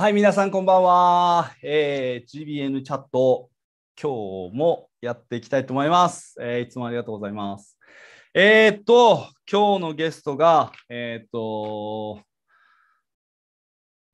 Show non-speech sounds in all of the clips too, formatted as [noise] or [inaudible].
はい、皆さんこんばんは。えー、GBN チャット、今日もやっていきたいと思います。えー、いつもありがとうございます。えー、っと、今日のゲストが、えー、っと、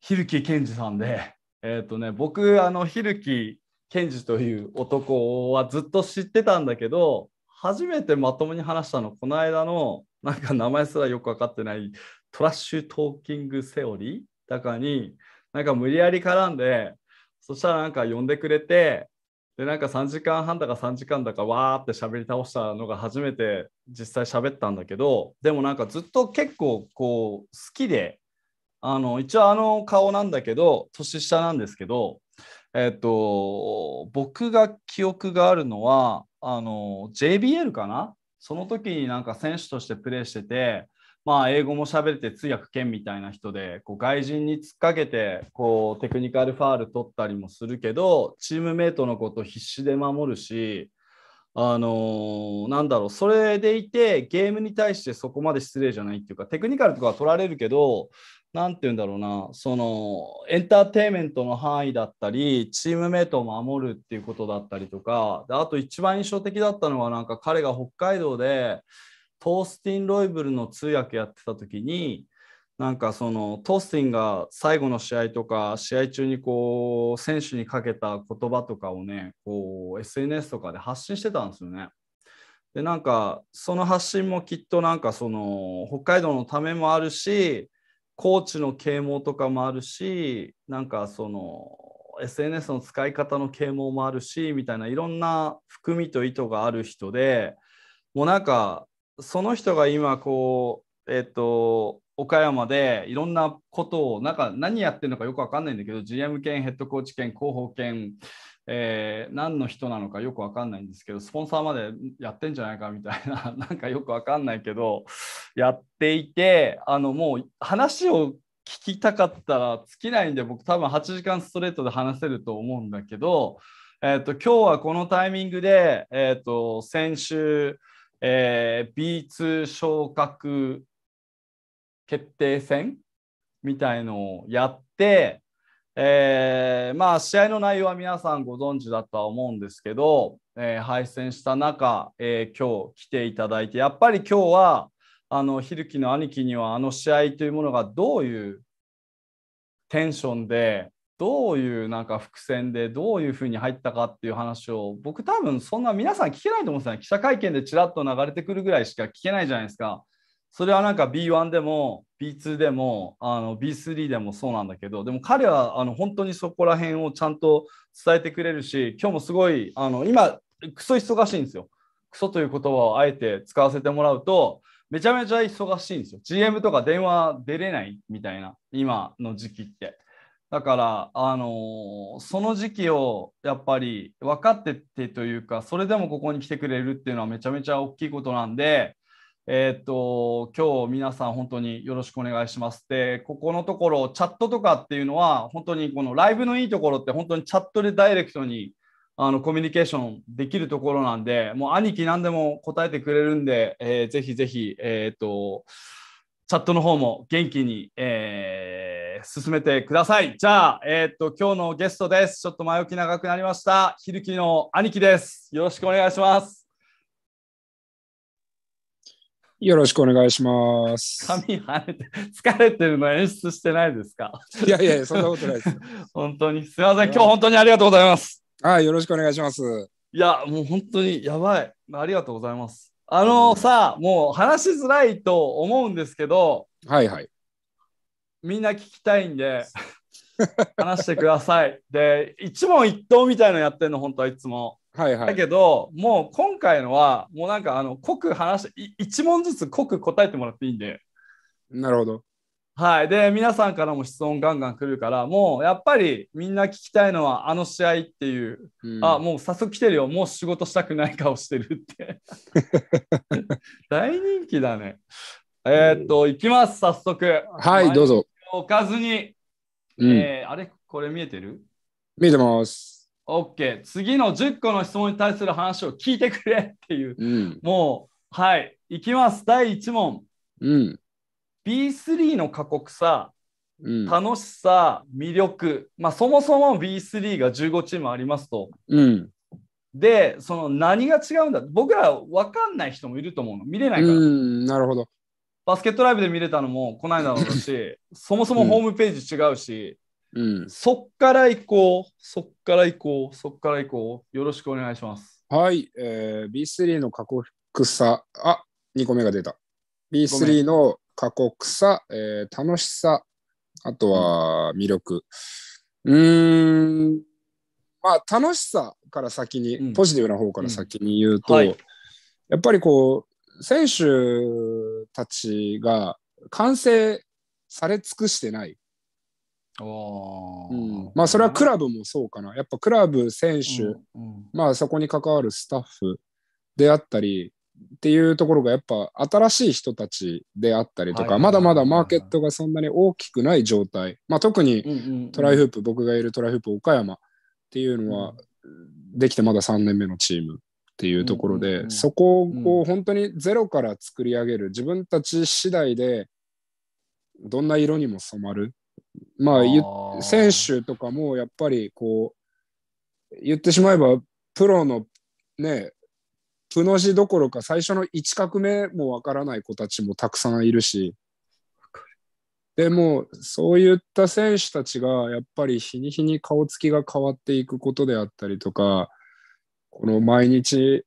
ひるきけんじさんで、えっとね、僕、あの、ひるきけんじという男はずっと知ってたんだけど、初めてまともに話したの、この間の、なんか名前すらよく分かってない、トラッシュトーキングセオリーだかに、なんか無理やり絡んで、そしたらなんか呼んでくれて、で、なんか3時間半だか3時間だかわーって喋り倒したのが初めて実際喋ったんだけど、でもなんかずっと結構こう好きで、あの、一応あの顔なんだけど、年下なんですけど、えっと、僕が記憶があるのは、あの、JBL かなその時になんか選手としてプレーしてて、まあ、英語も喋れて通訳兼みたいな人でこう外人に突っかけてこうテクニカルファール取ったりもするけどチームメートのこと必死で守るし、あのー、なんだろうそれでいてゲームに対してそこまで失礼じゃないっていうかテクニカルとかは取られるけど何て言うんだろうなそのエンターテインメントの範囲だったりチームメートを守るっていうことだったりとかであと一番印象的だったのはなんか彼が北海道でトースティン・ロイブルの通訳やってた時になんかそのトースティンが最後の試合とか試合中にこう選手にかけた言葉とかをねこう SNS とかで発信してたんですよね。でなんかその発信もきっとなんかその北海道のためもあるしコーチの啓蒙とかもあるしなんかその SNS の使い方の啓蒙もあるしみたいないろんな含みと意図がある人でもうなんかその人が今こうえっ、ー、と岡山でいろんなことをなんか何やってるのかよく分かんないんだけど GM 兼ヘッドコーチ兼広報兼、えー、何の人なのかよく分かんないんですけどスポンサーまでやってんじゃないかみたいな [laughs] なんかよく分かんないけどやっていてあのもう話を聞きたかったら尽きないんで僕多分8時間ストレートで話せると思うんだけど、えーと、今日はこのタイミングで、えーと先週えー、B2 昇格決定戦みたいのをやって、えー、まあ試合の内容は皆さんご存知だとは思うんですけど、えー、敗戦した中、えー、今日来ていただいてやっぱり今日はあのひるきの兄貴にはあの試合というものがどういうテンションでどういうなんか伏線でどういうふうに入ったかっていう話を僕多分そんな皆さん聞けないと思うんですよね記者会見でちらっと流れてくるぐらいしか聞けないじゃないですかそれはなんか B1 でも B2 でもあの B3 でもそうなんだけどでも彼はあの本当にそこら辺をちゃんと伝えてくれるし今日もすごいあの今クソ忙しいんですよクソという言葉をあえて使わせてもらうとめちゃめちゃ忙しいんですよ GM とか電話出れないみたいな今の時期ってだから、あのー、その時期をやっぱり分かっててというか、それでもここに来てくれるっていうのはめちゃめちゃ大きいことなんで、えー、っと、今日皆さん本当によろしくお願いします。で、ここのところ、チャットとかっていうのは、本当にこのライブのいいところって、本当にチャットでダイレクトにあのコミュニケーションできるところなんで、もう兄貴何でも答えてくれるんで、えー、ぜひぜひ、えー、っと、チャットの方も元気に、えー、進めてください。じゃあ、えー、っと、今日のゲストです。ちょっと前置き長くなりました。ひるきの兄貴です。よろしくお願いします。よろしくお願いします。髪跳ねて、[laughs] 疲れてるの演出してないですかいやいや、そんなことないです。[laughs] 本当に、すみません。今日本当にありがとうございます。はい、よろしくお願いします。いや、もう本当にやばい。ありがとうございます。あのさ、もう話しづらいと思うんですけど、はいはい。みんな聞きたいんで、話してください。で、一問一答みたいのやってんの、本当はいつも。はいはい。だけど、もう今回のは、もうなんか、あの、濃く話して、一問ずつ濃く答えてもらっていいんで。なるほど。はい、で皆さんからも質問がんがん来るからもうやっぱりみんな聞きたいのはあの試合っていう、うん、あもう早速来てるよもう仕事したくない顔してるって [laughs] 大人気だねえー、っと、いきます早速はいどうぞおかずに、うん、えー、あれこれ見えてる見えてます OK 次の10個の質問に対する話を聞いてくれっていう、うん、もうはいいきます第1問うん B3 の過酷さ、うん、楽しさ、魅力、まあ、そもそも B3 が15チームありますと。うん、で、その何が違うんだ僕ら分かんない人もいると思うの、見れないから。なるほどバスケットライブで見れたのもこの間だし、[laughs] そもそもホームページ違うし、うん、そっから行こう、そっから行こう、そっから行こう、よろしくお願いします。はい、えー、B3 の過酷さ、あ2個目が出た。B3 の過酷さ、えー、楽しさ、あとは魅力。うん、まあ楽しさから先に、うん、ポジティブな方から先に言うと、うんはい、やっぱりこう、選手たちが完成され尽くしてない。うん、まあそれはクラブもそうかな。やっぱクラブ、選手、うんうん、まあそこに関わるスタッフであったり、っていうところがやっぱ新しい人たちであったりとか、まだまだマーケットがそんなに大きくない状態、まあ、特にトライフープ、僕がいるトライフープ岡山っていうのは、できてまだ3年目のチームっていうところで、そこを本当にゼロから作り上げる自分たち次第でどんな色にも染まるまあ選手とかもやっぱりこう言ってしまえばプロのねプの字どころか最初の1画目もわからない子たちもたくさんいるしでもそういった選手たちがやっぱり日に日に顔つきが変わっていくことであったりとかこの毎日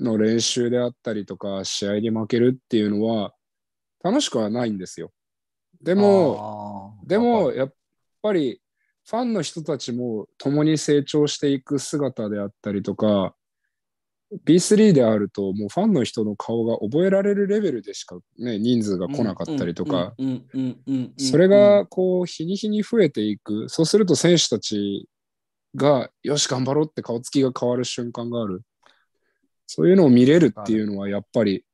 の練習であったりとか試合に負けるっていうのは楽しくはないんですよ。でもでもやっぱりファンの人たちも共に成長していく姿であったりとか B3 であるともうファンの人の顔が覚えられるレベルでしか、ね、人数が来なかったりとかそれがこう日に日に増えていくそうすると選手たちがよし頑張ろうって顔つきが変わる瞬間があるそういうのを見れるっていうのはやっぱり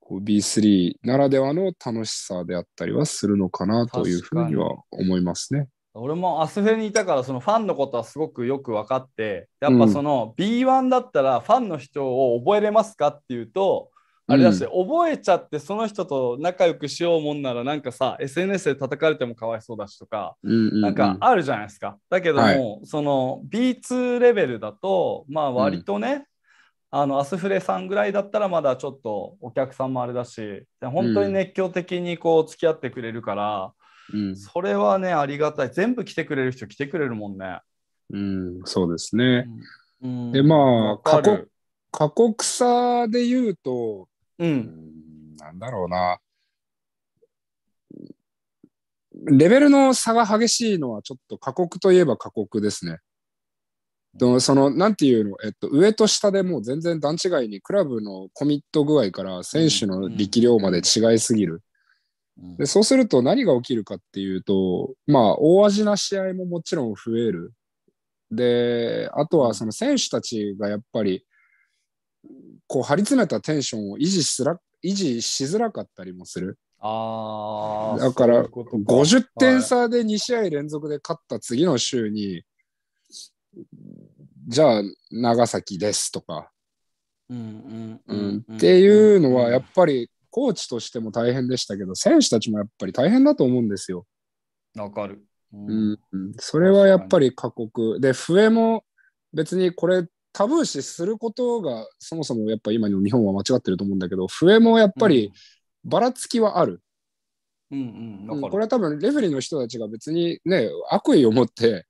こう B3 ならではの楽しさであったりはするのかなというふうには思いますね。俺もアスフェにいたからそのファンのことはすごくよく分かってやっぱその B1 だったらファンの人を覚えれますかっていうと、うん、あれだし、覚えちゃってその人と仲良くしようもんならなんかさ SNS で叩かれてもかわいそうだしとか、うんうん、なんかあるじゃないですかだけども、はい、その B2 レベルだとまあ割とね、あのアスフレさんぐらいだったらまだちょっとお客さんもあれだし本当に熱狂的にこう付き合ってくれるから、うん、それはね、ありがたい。全部来てくれる人来てくれるもんね。うん、そうですね。うん、で、まあ、過酷過酷さで言うと、うん、ん、なんだろうな。レベルの差が激しいのはちょっと過酷といえば過酷ですね。その、なんていうの、えっと、上と下でもう全然段違いに、クラブのコミット具合から選手の力量まで違いすぎる。でそうすると何が起きるかっていうと、まあ、大味な試合ももちろん増える。で、あとはその選手たちがやっぱり、こう張り詰めたテンションを維持しら維持しづらかったりもする。あだから50点差で2試合連続で勝った次の週に、じゃあ長崎ですとか、うんうんうん、っていうのはやっぱりコーチとしても大変でしたけど、選手たちもやっぱり大変だと思うんですよ。わかる。うん、うん、それはやっぱり過酷。で、笛も別にこれ、タブー視することがそもそもやっぱ今の日本は間違ってると思うんだけど、笛もやっぱりばらつきはある。うんうん、うん、これは多分レフェリーの人たちが別にね悪意を持って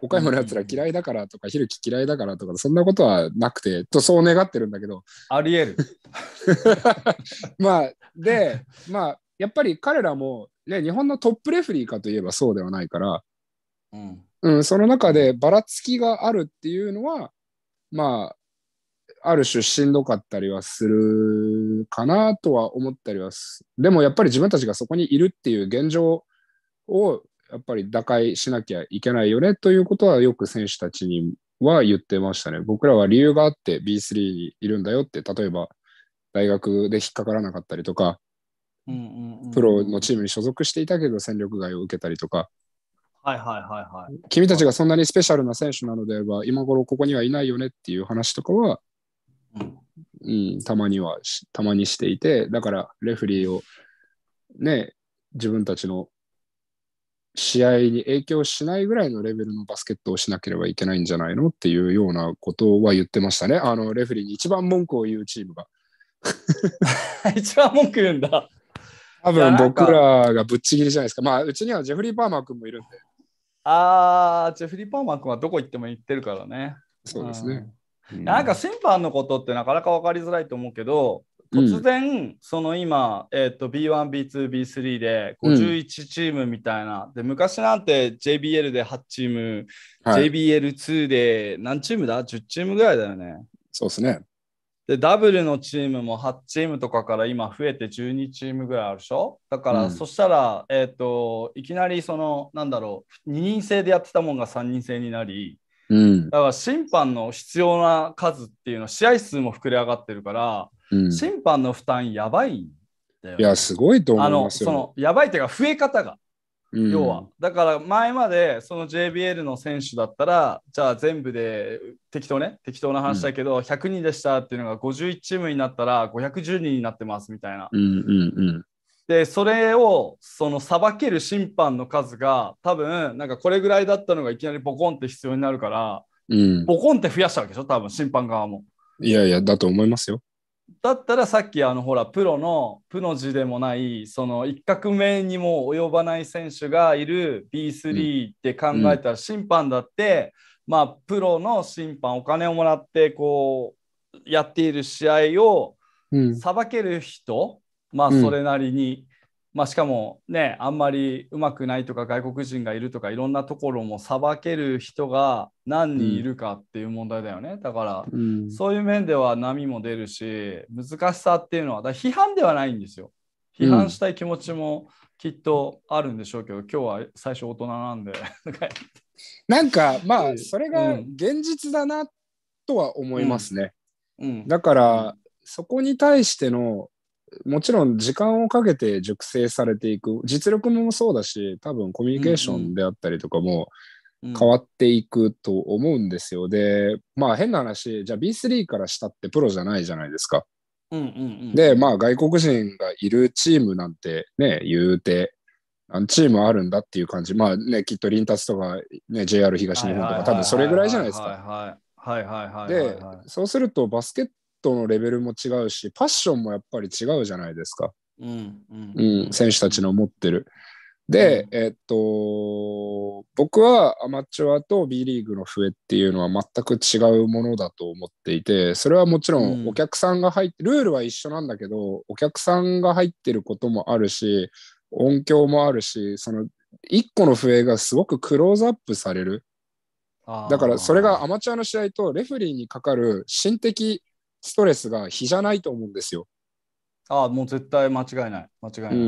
岡山のやつら嫌いだからとか、ひるき嫌いだからとか、そんなことはなくて、とそう願ってるんだけど。ありえる。[laughs] まあ、で、まあ、やっぱり彼らも、ね、日本のトップレフリーかといえばそうではないから、うん、うん、その中でばらつきがあるっていうのは、まあ、ある種しんどかったりはするかなとは思ったりはす。でもやっぱり自分たちがそこにいるっていう現状をやっぱり打開しなきゃいけないよねということはよく選手たちには言ってましたね。僕らは理由があって B3 にいるんだよって、例えば大学で引っかからなかったりとか、プロのチームに所属していたけど戦力外を受けたりとか、はいはいはいはい、君たちがそんなにスペシャルな選手なのであれば、今頃ここにはいないよねっていう話とかは、うん、うん、たまにはたまにしていて、だからレフリーをね、自分たちの試合に影響しないぐらいのレベルのバスケットをしなければいけないんじゃないのっていうようなことは言ってましたね、あのレフェリーに一番文句を言うチームが。[laughs] 一番文句言うんだ。多分僕らがぶっちぎりじゃないですか。まあ、うちにはジェフリー・パーマー君もいるんで。あー、ジェフリー・パーマー君はどこ行っても行ってるからね。そうですね。うん、なんか審判のことってなかなか分かりづらいと思うけど、突然、その今、えー B1、B2、B3 で51チームみたいな、うん、で昔なんて JBL で8チーム、はい、JBL2 で何チームだ ?10 チームぐらいだよね。そうですね。で、ダブルのチームも8チームとかから今増えて12チームぐらいあるでしょだから、うん、そしたら、えっ、ー、と、いきなりその、なんだろう、2人制でやってたもんが3人制になり、うん、だから審判の必要な数っていうのは試合数も膨れ上がってるから、審判の負担やばいんだよ、ね、いや、すごいと思いますよ、あのそのやばいというか、増え方が。うん、要はだから前までその JBL の選手だったらじゃあ全部で適当ね適当な話だけど、うん、100人でしたっていうのが51チームになったら510人になってますみたいな。うんうんうん、でそれをそのばける審判の数が多分なんかこれぐらいだったのがいきなりボコンって必要になるから、うん、ボコンって増やしたわけでしょ多分審判側も。いやいやだと思いますよ。だったらさっきあのほらプロのプの字でもないその一画目にも及ばない選手がいる B3 って考えたら審判だって、まあプロの審判お金をもらってこうやっている試合をさばける人、まあそれなりにまあ、しかもねあんまりうまくないとか外国人がいるとかいろんなところもさばける人が何人いるかっていう問題だよね、うん、だから、うん、そういう面では波も出るし難しさっていうのはだ批判ではないんですよ批判したい気持ちもきっとあるんでしょうけど、うん、今日は最初大人なんで [laughs] なんかまあそれが現実だなとは思いますね、うんだからそこに対してのもちろん時間をかけて熟成されていく実力もそうだし多分コミュニケーションであったりとかも変わっていくと思うんですよ、うん、でまあ変な話じゃあ B3 からしたってプロじゃないじゃないですか。うんうんうん、でまあ外国人がいるチームなんてね言うてあのチームあるんだっていう感じまあねきっと林スとか、ね、JR 東日本とか多分それぐらいじゃないですか。でそうするとバスケットのレベルも違うし、パッションもやっぱり違うじゃないですか。うん、うん、うん、選手たちの持ってる。で、うん、えっと、僕はアマチュアと B リーグの笛っていうのは全く違うものだと思っていて、それはもちろんお客さんが入って、ルールは一緒なんだけど、お客さんが入ってることもあるし、音響もあるし、その1個の笛がすごくクローズアップされる。だからそれがアマチュアの試合とレフェリーにかかる心的ストレスが比じゃないと思うんですよ。ああ、もう絶対間違いない。間違いない。うん、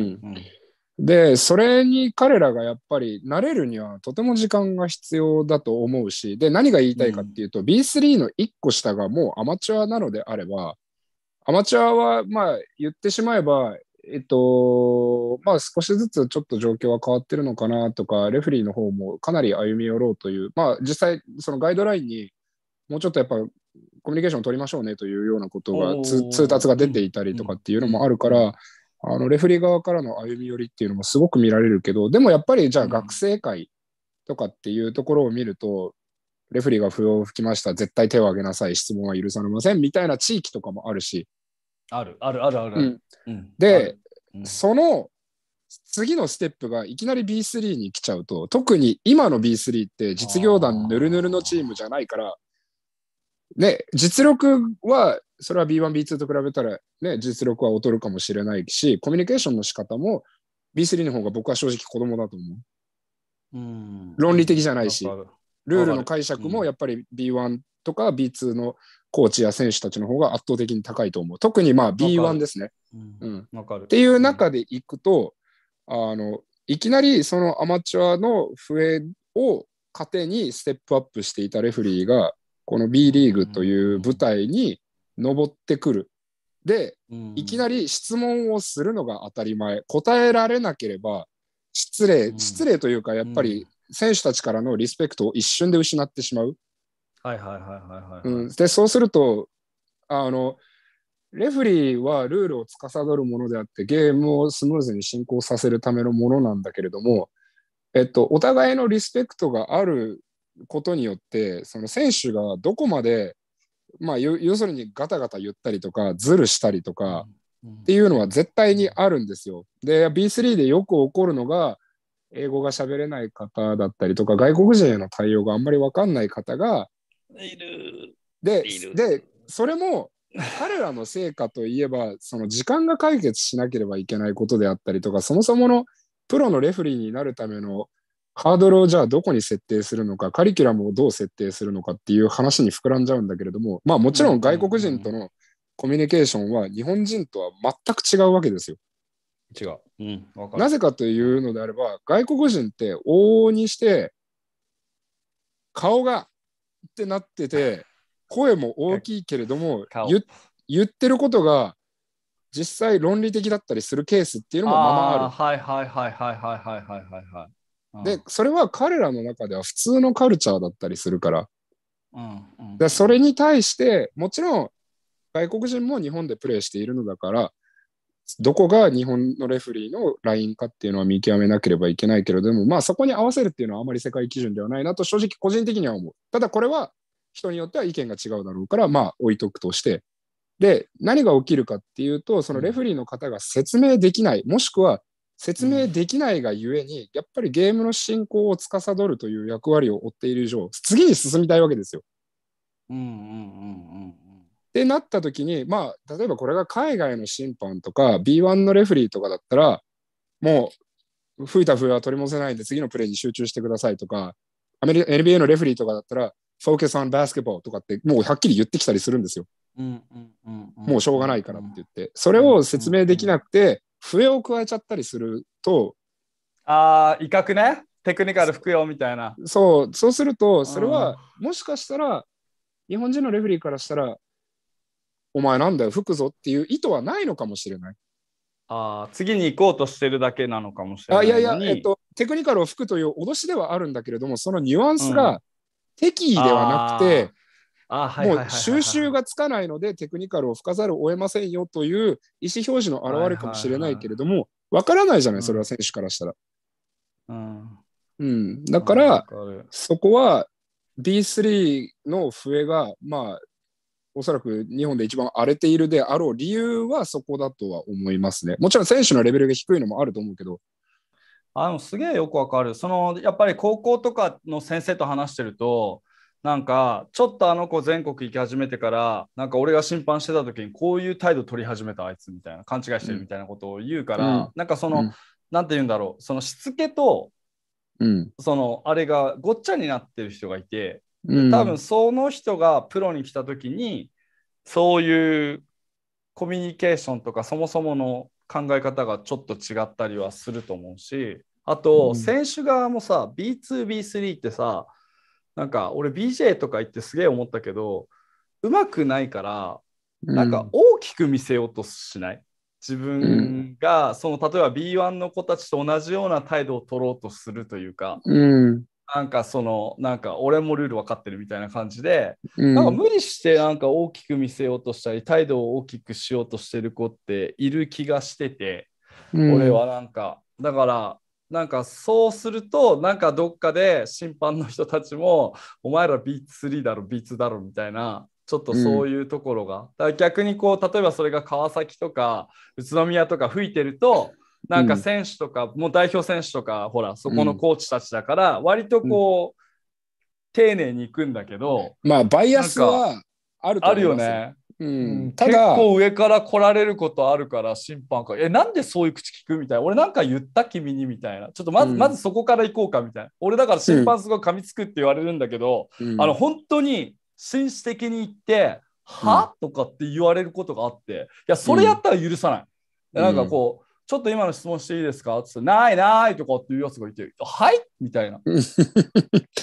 うん、で、それに彼らがやっぱり慣れるにはとても時間が必要だと思うし、で、何が言いたいかっていうと、うん、B3 の1個下がもうアマチュアなのであれば、アマチュアは、まあ、言ってしまえば、えっと、まあ少しずつちょっと状況は変わってるのかなとか、レフェリーの方もかなり歩み寄ろうという、まあ実際そのガイドラインにもうちょっとやっぱコミュニケーションを取りましょうねというようなことが通達が出ていたりとかっていうのもあるから、あのレフェリー側からの歩み寄りっていうのもすごく見られるけどでもやっぱりじゃあ学生会とかっていうところを見ると、レフェリーが不要を吹きました絶対手を挙げなさい質問は許されませんみたいな地域とかもあるしあるあるあるある、うん、で、うん、その次のステップがいきなり B3 に来ちゃうと特に今の B3 って実業団ぬるぬるのチームじゃないからね、実力は、それは B1、B2 と比べたら、ね、実力は劣るかもしれないし、コミュニケーションの仕方も B3 の方が僕は正直子供だと思う。うん論理的じゃないし、ルールの解釈もやっぱり B1 とか B2 のコーチや選手たちの方が圧倒的に高いと思う。特にまあ B1 ですね。うん、っていう中でいくと、あのいきなりそのアマチュアの笛を糧にステップアップしていたレフリーがこの B リーグという舞台に上ってくる。で、いきなり質問をするのが当たり前。答えられなければ失礼、失礼というか、やっぱり選手たちからのリスペクトを一瞬で失ってしまう。はいはいはいはい、はい、うん、で、そうすると、あの、レフリーはルールを司るものであってゲームをスムーズに進行させるためのものなんだけれども、えっと、お互いのリスペクトがあることによってその選手がどこまで、まあ、要するにガタガタ言ったりとかズルしたりとかっていうのは絶対にあるんですよ。で B3 でよく起こるのが英語が喋れない方だったりとか外国人への対応があんまり分かんない方がいる。ででそれも彼らの成果といえばその時間が解決しなければいけないことであったりとかそもそものプロのレフリーになるためのハードルをじゃあどこに設定するのか、カリキュラムをどう設定するのかっていう話に膨らんじゃうんだけれども、まあもちろん外国人とのコミュニケーションは日本人とは全く違うわけですよ。違う。うん、なぜかというのであれば、外国人って往々にして顔がってなってて、声も大きいけれども、言言ってることが実際論理的だったりするケースっていうのもままある。はいはいはいはいはいはいはいはい。で、それは彼らの中では普通のカルチャーだったりするから。でそれに対して、もちろん外国人も日本でプレーしているのだから、どこが日本のレフェリーのラインかっていうのは見極めなければいけないけれども、まあそこに合わせるっていうのはあまり世界基準ではないなと正直個人的には思う。ただこれは人によっては意見が違うだろうから、まあ置いとくとして。で、何が起きるかっていうと、そのレフェリーの方が説明できない、もしくは説明できないがゆえに、やっぱりゲームの進行を司るという役割を負っている以上、次に進みたいわけですよ。うんうんうんうん。ってなった時に、まあ、例えばこれが海外の審判とか、B1 のレフリーとかだったら、もう、吹いた笛は取り戻せないんで、次のプレーに集中してくださいとか、アメリカ NBA のレフリーとかだったら、フォーケス・オン・バスケッーとかって、もうはっきり言ってきたりするんですよ。もうしょうがないからって言って。それを説明できなくて、笛を加えちゃったりするとああ威嚇ねテクニカル服用みたいなそうそうするとそれはもしかしたら日本人のレフェリーからしたらお前なんだよ吹くぞっていう意図はないのかもしれないあ次に行こうとしてるだけなのかもしれないあいやいや、えっと、テクニカルを吹くという脅しではあるんだけれどもそのニュアンスが敵意ではなくて、もう収集がつかないのでテクニカルを吹かざるを得ませんよという意思表示の表れかもしれないけれども、わからないじゃない、それは選手からしたら。うん。だから、そこは D3 の笛が、まあ、おそらく日本で一番荒れているであろう理由はそこだとは思いますね。もちろん選手のレベルが低いのもあると思うけど。あのすげえよくわかる。そのやっぱり高校とかの先生と話してると、なんか、ちょっとあの子全国行き始めてから、なんか俺が審判してた時にこういう態度取り始めたあいつみたいな、勘違いしてるみたいなことを言うから、うん、なんかその、うん、なんて言うんだろう、そのしつけと、うん、そのあれがごっちゃになってる人がいて、うん、多分その人がプロに来た時に、そういうコミュニケーションとかそもそもの考え方がちょっと違ったりはすると思うし、あと、選手側もさ、B2B3 ってさ、なんか俺 BJ とか言ってすげえ思ったけどうまくないからなんか大きく見せようとしない、うん、自分がその例えば B1 の子たちと同じような態度を取ろうとするというか、うん、なんかそのなんか俺もルール分かってるみたいな感じで、うん、なんか無理してなんか大きく見せようとしたり態度を大きくしようとしてる子っている気がしてて、俺はなんかだからなんかそうするとなんかどっかで審判の人たちもお前ら B3 だろ B2 だろみたいなちょっとそういうところが、うん、だから逆にこう例えばそれが川崎とか宇都宮とか吹いてるとなんか選手とか、うん、もう代表選手とかほらそこのコーチたちだから割とこう、うん、丁寧にいくんだけどまあバイアスはあるあるよねうん、ただ結構上から来られることあるから審判かえなんでそういう口聞くみたいな俺なんか言った君にみたいなちょっとまずうん、まずそこから行こうかみたいな俺だから審判すごい噛みつくって言われるんだけど、うん、あの本当に紳士的に言って「は?」とかって言われることがあっていやそれやったら許さない、なんかこうちょっと今の質問していいですかっって、ないないとかっていうやつがいて、はいみたいな。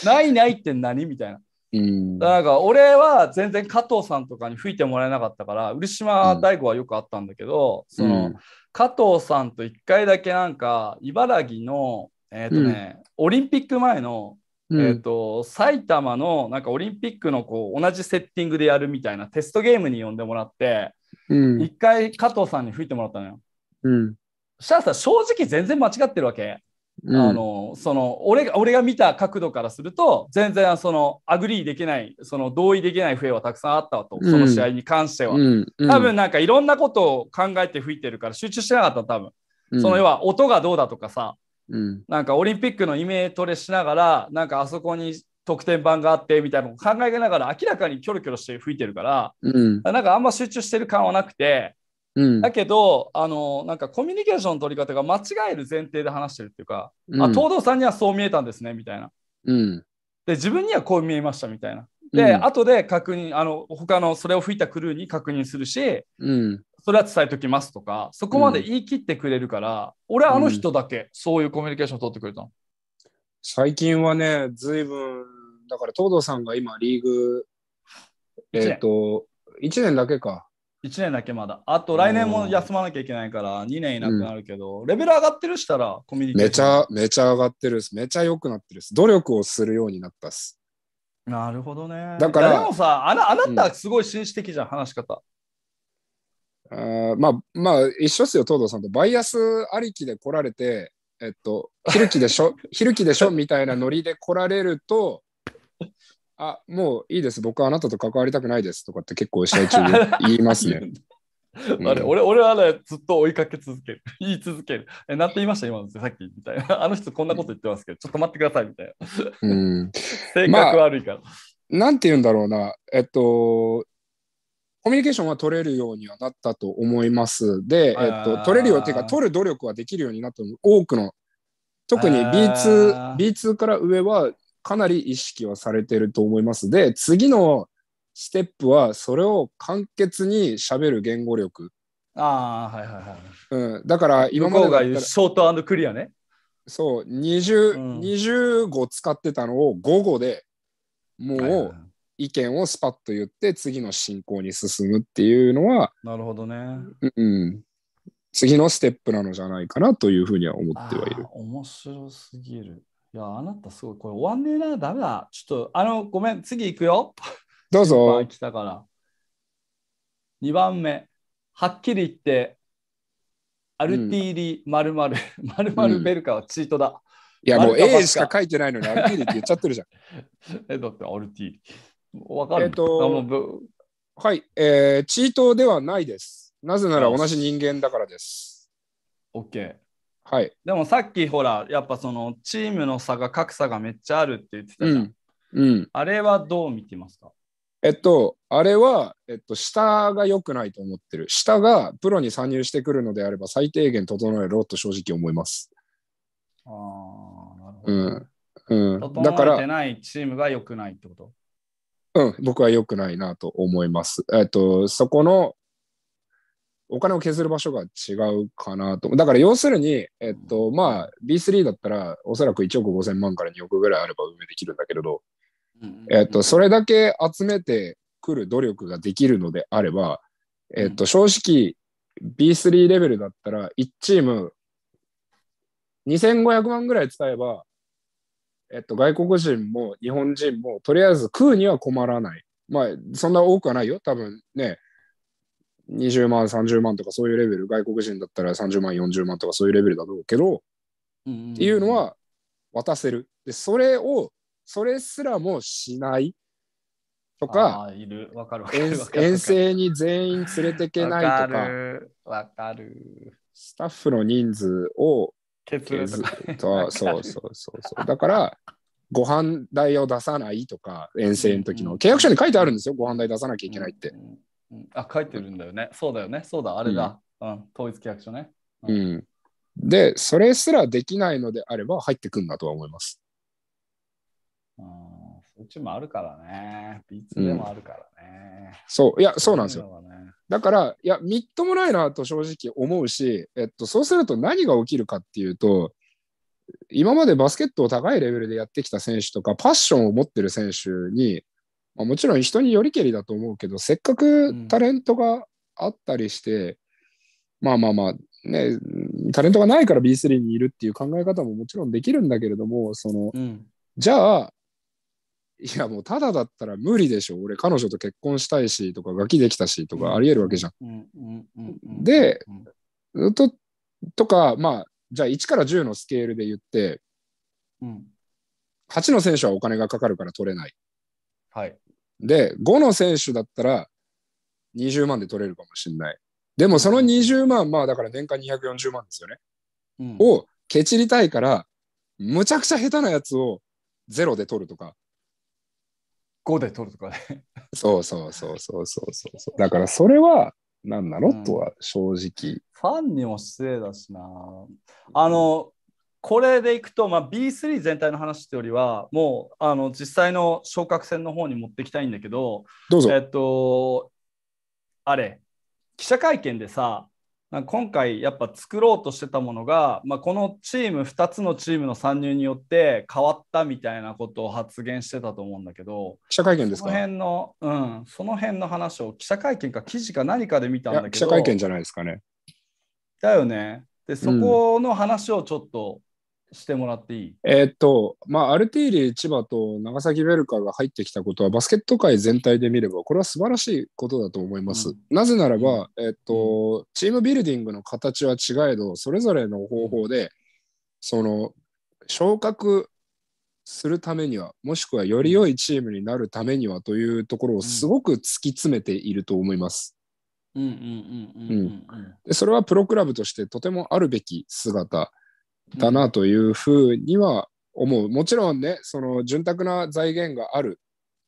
ないないって何みたいな。うん、だから俺は全然加藤さんとかに吹いてもらえなかったから漆島大悟はよくあったんだけど、うん、その加藤さんと1回だけなんか茨城の、えーとね、うん、オリンピック前の、えーと、埼玉のなんかオリンピックのこう同じセッティングでやるみたいなテストゲームに呼んでもらって、うん、1回加藤さんに吹いてもらったのよ。うん、そしたらさ正直全然間違ってるわけ。あのその俺が俺が見た角度からすると全然そのアグリーできないその同意できない笛はたくさんあったと、その試合に関しては、うんん、多分なんかいろんなことを考えて吹いてるから集中してなかった多分、その要は音がどうだとかさ、なんかオリンピックのイメトレしながらなんかあそこに得点板があってみたいなのを考えながら明らかにキョロキョロして吹いてるから、うん、なんかあんま集中してる感はなくて、だけどあのなんかコミュニケーションの取り方が間違える前提で話してるっていうか、うん、あ東堂さんにはそう見えたんですねみたいな、うん、で自分にはこう見えましたみたいなで、うん、後で確認あの他のそれを吹いたクルーに確認するし、うん、それは伝えときますとかそこまで言い切ってくれるから、うん、俺はあの人だけそういうコミュニケーション取ってくれたの、最近はね随分だから東堂さんが今リーグえっ、ー、と1年だけか1年だけまだ。あと来年も休まなきゃいけないから2年いなくなるけど、うん、レベル上がってるしたらコミュニケーめちゃ、めちゃ上がってるです。めちゃ良くなってるです。努力をするようになったっす。なるほどね。だから。でもさあな、あなたすごい紳士的じゃん、うん、話し方。あまあ、まあ、一緒っすよ、東堂さんと。バイアスありきで来られて、えっと、ひるきでしょ、ひるきでしょみたいなノリで来られると、あ、もういいです、僕はあなたと関わりたくないですとかって結構試合中言いますね。[laughs] うん、あ俺俺は、ね、ずっと追いかけ続ける、言い続ける。え、なって言いました、今のさっきみたいな。[laughs] あの人こんなこと言ってますけど、ちょっと待ってくださいみたいな。うん、性格悪いから、まあ、なんて言うんだろうな、えっと、コミュニケーションは取れるようにはなったと思います。で、えっと、取れるようていうか、取る努力はできるようになった多くの、特に B2, B2 から上はかなり意識はされてると思います。で、次のステップは、それを簡潔に喋る言語力。ああ、はいはいはい。うん、だから今までがショートクリアね。そう、二十、うん、25使ってたのを午後でもう意見をスパッと言って、次の進行に進むっていうのは、なるほどね。うん。次のステップなのじゃないかなというふうには思ってはいる。面白すぎる。いや、あなたすごい、これ終わんねえな、ダメだ。ちょっと、あの、ごめん、次行くよ。どうぞ。来たから。2番目、はっきり言って、アルティーリまるまるベルカはチートだ。いや、もう A しか書いてないのに、アルティーリって言っちゃってるじゃん。[laughs] え、だってアルティーリ。わかる。えっと、はい、えー、チートではないです。なぜなら同じ人間だからです。OK。はい、でもさっきほらやっぱそのチームの差が格差がめっちゃあるって言ってたじゃん、うん、うん、あれはどう見てますかえっと、あれは、えっと、下が良くないと思ってる。下がプロに参入してくるのであれば最低限整えろと正直思います。ああ、なるほど。うん。うん、だから。整えないチームが良くないってことうん、僕は良くないなと思います。えっと、そこのお金を削る場所が違うかなと。だから要するに、えっと、まあ、B3 だったら、おそらく1億5000万から2億ぐらいあれば運営できるんだけれど、えっと、それだけ集めてくる努力ができるのであれば、えっと、正直、B3 レベルだったら、1チーム、2500万ぐらい使えば、えっと、外国人も日本人も、とりあえず食うには困らない。まあ、そんな多くはないよ。多分ね、20万、30万とかそういうレベル、外国人だったら30万、40万とかそういうレベルだろうけど、うんっていうのは渡せる。で、それを、それすらもしないとか、遠征に全員連れてけないとか、かるスタッフの人数を削った [laughs] そうそうそうそう。だから、ご飯代を出さないとか、遠征の時の、契約書に書いてあるんですよ、ご飯代出さなきゃいけないって。うんあ、書いてるんだよね。そうだよね。そうだ、あれだ。うん、うん、統一契約書ね、うん。で、それすらできないのであれば入ってくんなとは思います。うん、そっちもあるからね。いつでもあるからね。そう、いや、そうなんですよ。だから、いや、みっともないなと正直思うし、えっと、そうすると何が起きるかっていうと、今までバスケットを高いレベルでやってきた選手とか、パッションを持ってる選手に、まあ、もちろん人によりけりだと思うけどせっかくタレントがあったりして、うん、まあまあまあねタレントがないから B3 にいるっていう考え方ももちろんできるんだけれどもその、うん、じゃあいやもうただだったら無理でしょ俺彼女と結婚したいしとかガキできたしとかありえるわけじゃん。でととかまあじゃあ1から10のスケールで言って、うん、8の選手はお金がかかるから取れない。はい、で、5の選手だったら20万で取れるかもしれない。でもその20万、まあだから年間240万ですよね。うん、をケチりたいから、むちゃくちゃ下手なやつをゼロで取るとか。5で取るとかね。そうそうそうそうそうそう。だからそれは何なの、うん、とは正直。ファンにも失礼だしな。あの、これでいくと、まあ、B3 全体の話というよりはもうあの実際の昇格戦の方に持ってきたいんだけどどうぞ、えっと、あれ記者会見でさ今回やっぱ作ろうとしてたものが、まあ、このチーム2つのチームの参入によって変わったみたいなことを発言してたと思うんだけど記者会見ですかその辺の、うん、その辺の話を記者会見か記事か何かで見たんだけど記者会見じゃないですかねだよねでそこの話をちょっとしてもらっていいえー、っと、まあ、アルティーリ千葉と長崎ベルカが入ってきたことは、バスケット界全体で見れば、これは素晴らしいことだと思います。うん、なぜならば、えー、っと、チームビルディングの形は違えど、それぞれの方法で、その、昇格するためには、もしくはより良いチームになるためにはというところをすごく突き詰めていると思います。それはプロクラブとしてとてもあるべき姿だなというふうには思う。もちろんね、その潤沢な財源がある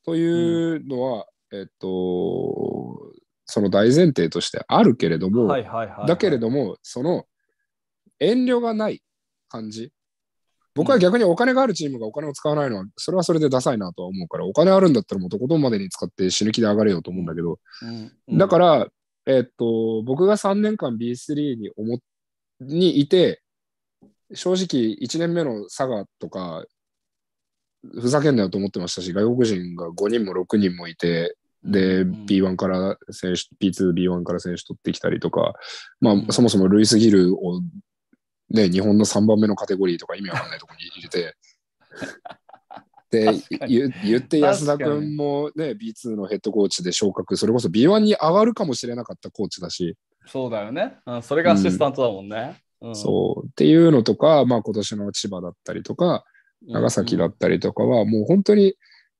というのは、うん、えっと、その大前提としてあるけれども、だけれども、その遠慮がない感じ。僕は逆にお金があるチームがお金を使わないのは、それはそれでダサいなとは思うから、お金あるんだったらもうとことんまでに使って死ぬ気で上がれようと思うんだけど、うんうん、だから、えー、っと、僕が3年間 B3 に思にいて、正直1年目の佐賀とかふざけんなよと思ってましたし外国人が5人も6人もいてで、B1 から選手 P2、B1 から選手取ってきたりとか、まあ、そもそもルイス・ギルを、ね、日本の3番目のカテゴリーとか意味わかんないところに入れて [laughs] で言って安田君も、ね、B2 のヘッドコーチで昇格それこそ B1 に上がるかもしれなかったコーチだしそうだよね、うん、それがアシスタントだもんね、そうっていうのとか、まあ、今年の千葉だったりとか長崎だったりとかは、もう本当に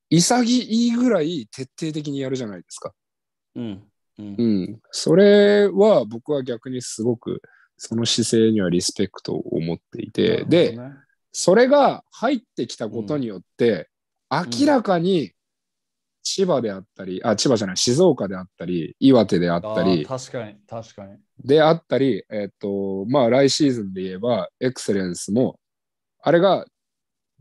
潔いぐらい徹底的にやるじゃないですか。うん、うん、うん、それは僕は逆にすごくその姿勢にはリスペクトを持っていて、ね、でそれが入ってきたことによって、明らかに千葉であったり、あ、千葉じゃない、静岡であったり、岩手であったり、確かに、確かに。であったり、えっ、と、まあ、来シーズンで言えば、エクセレンスも、あれが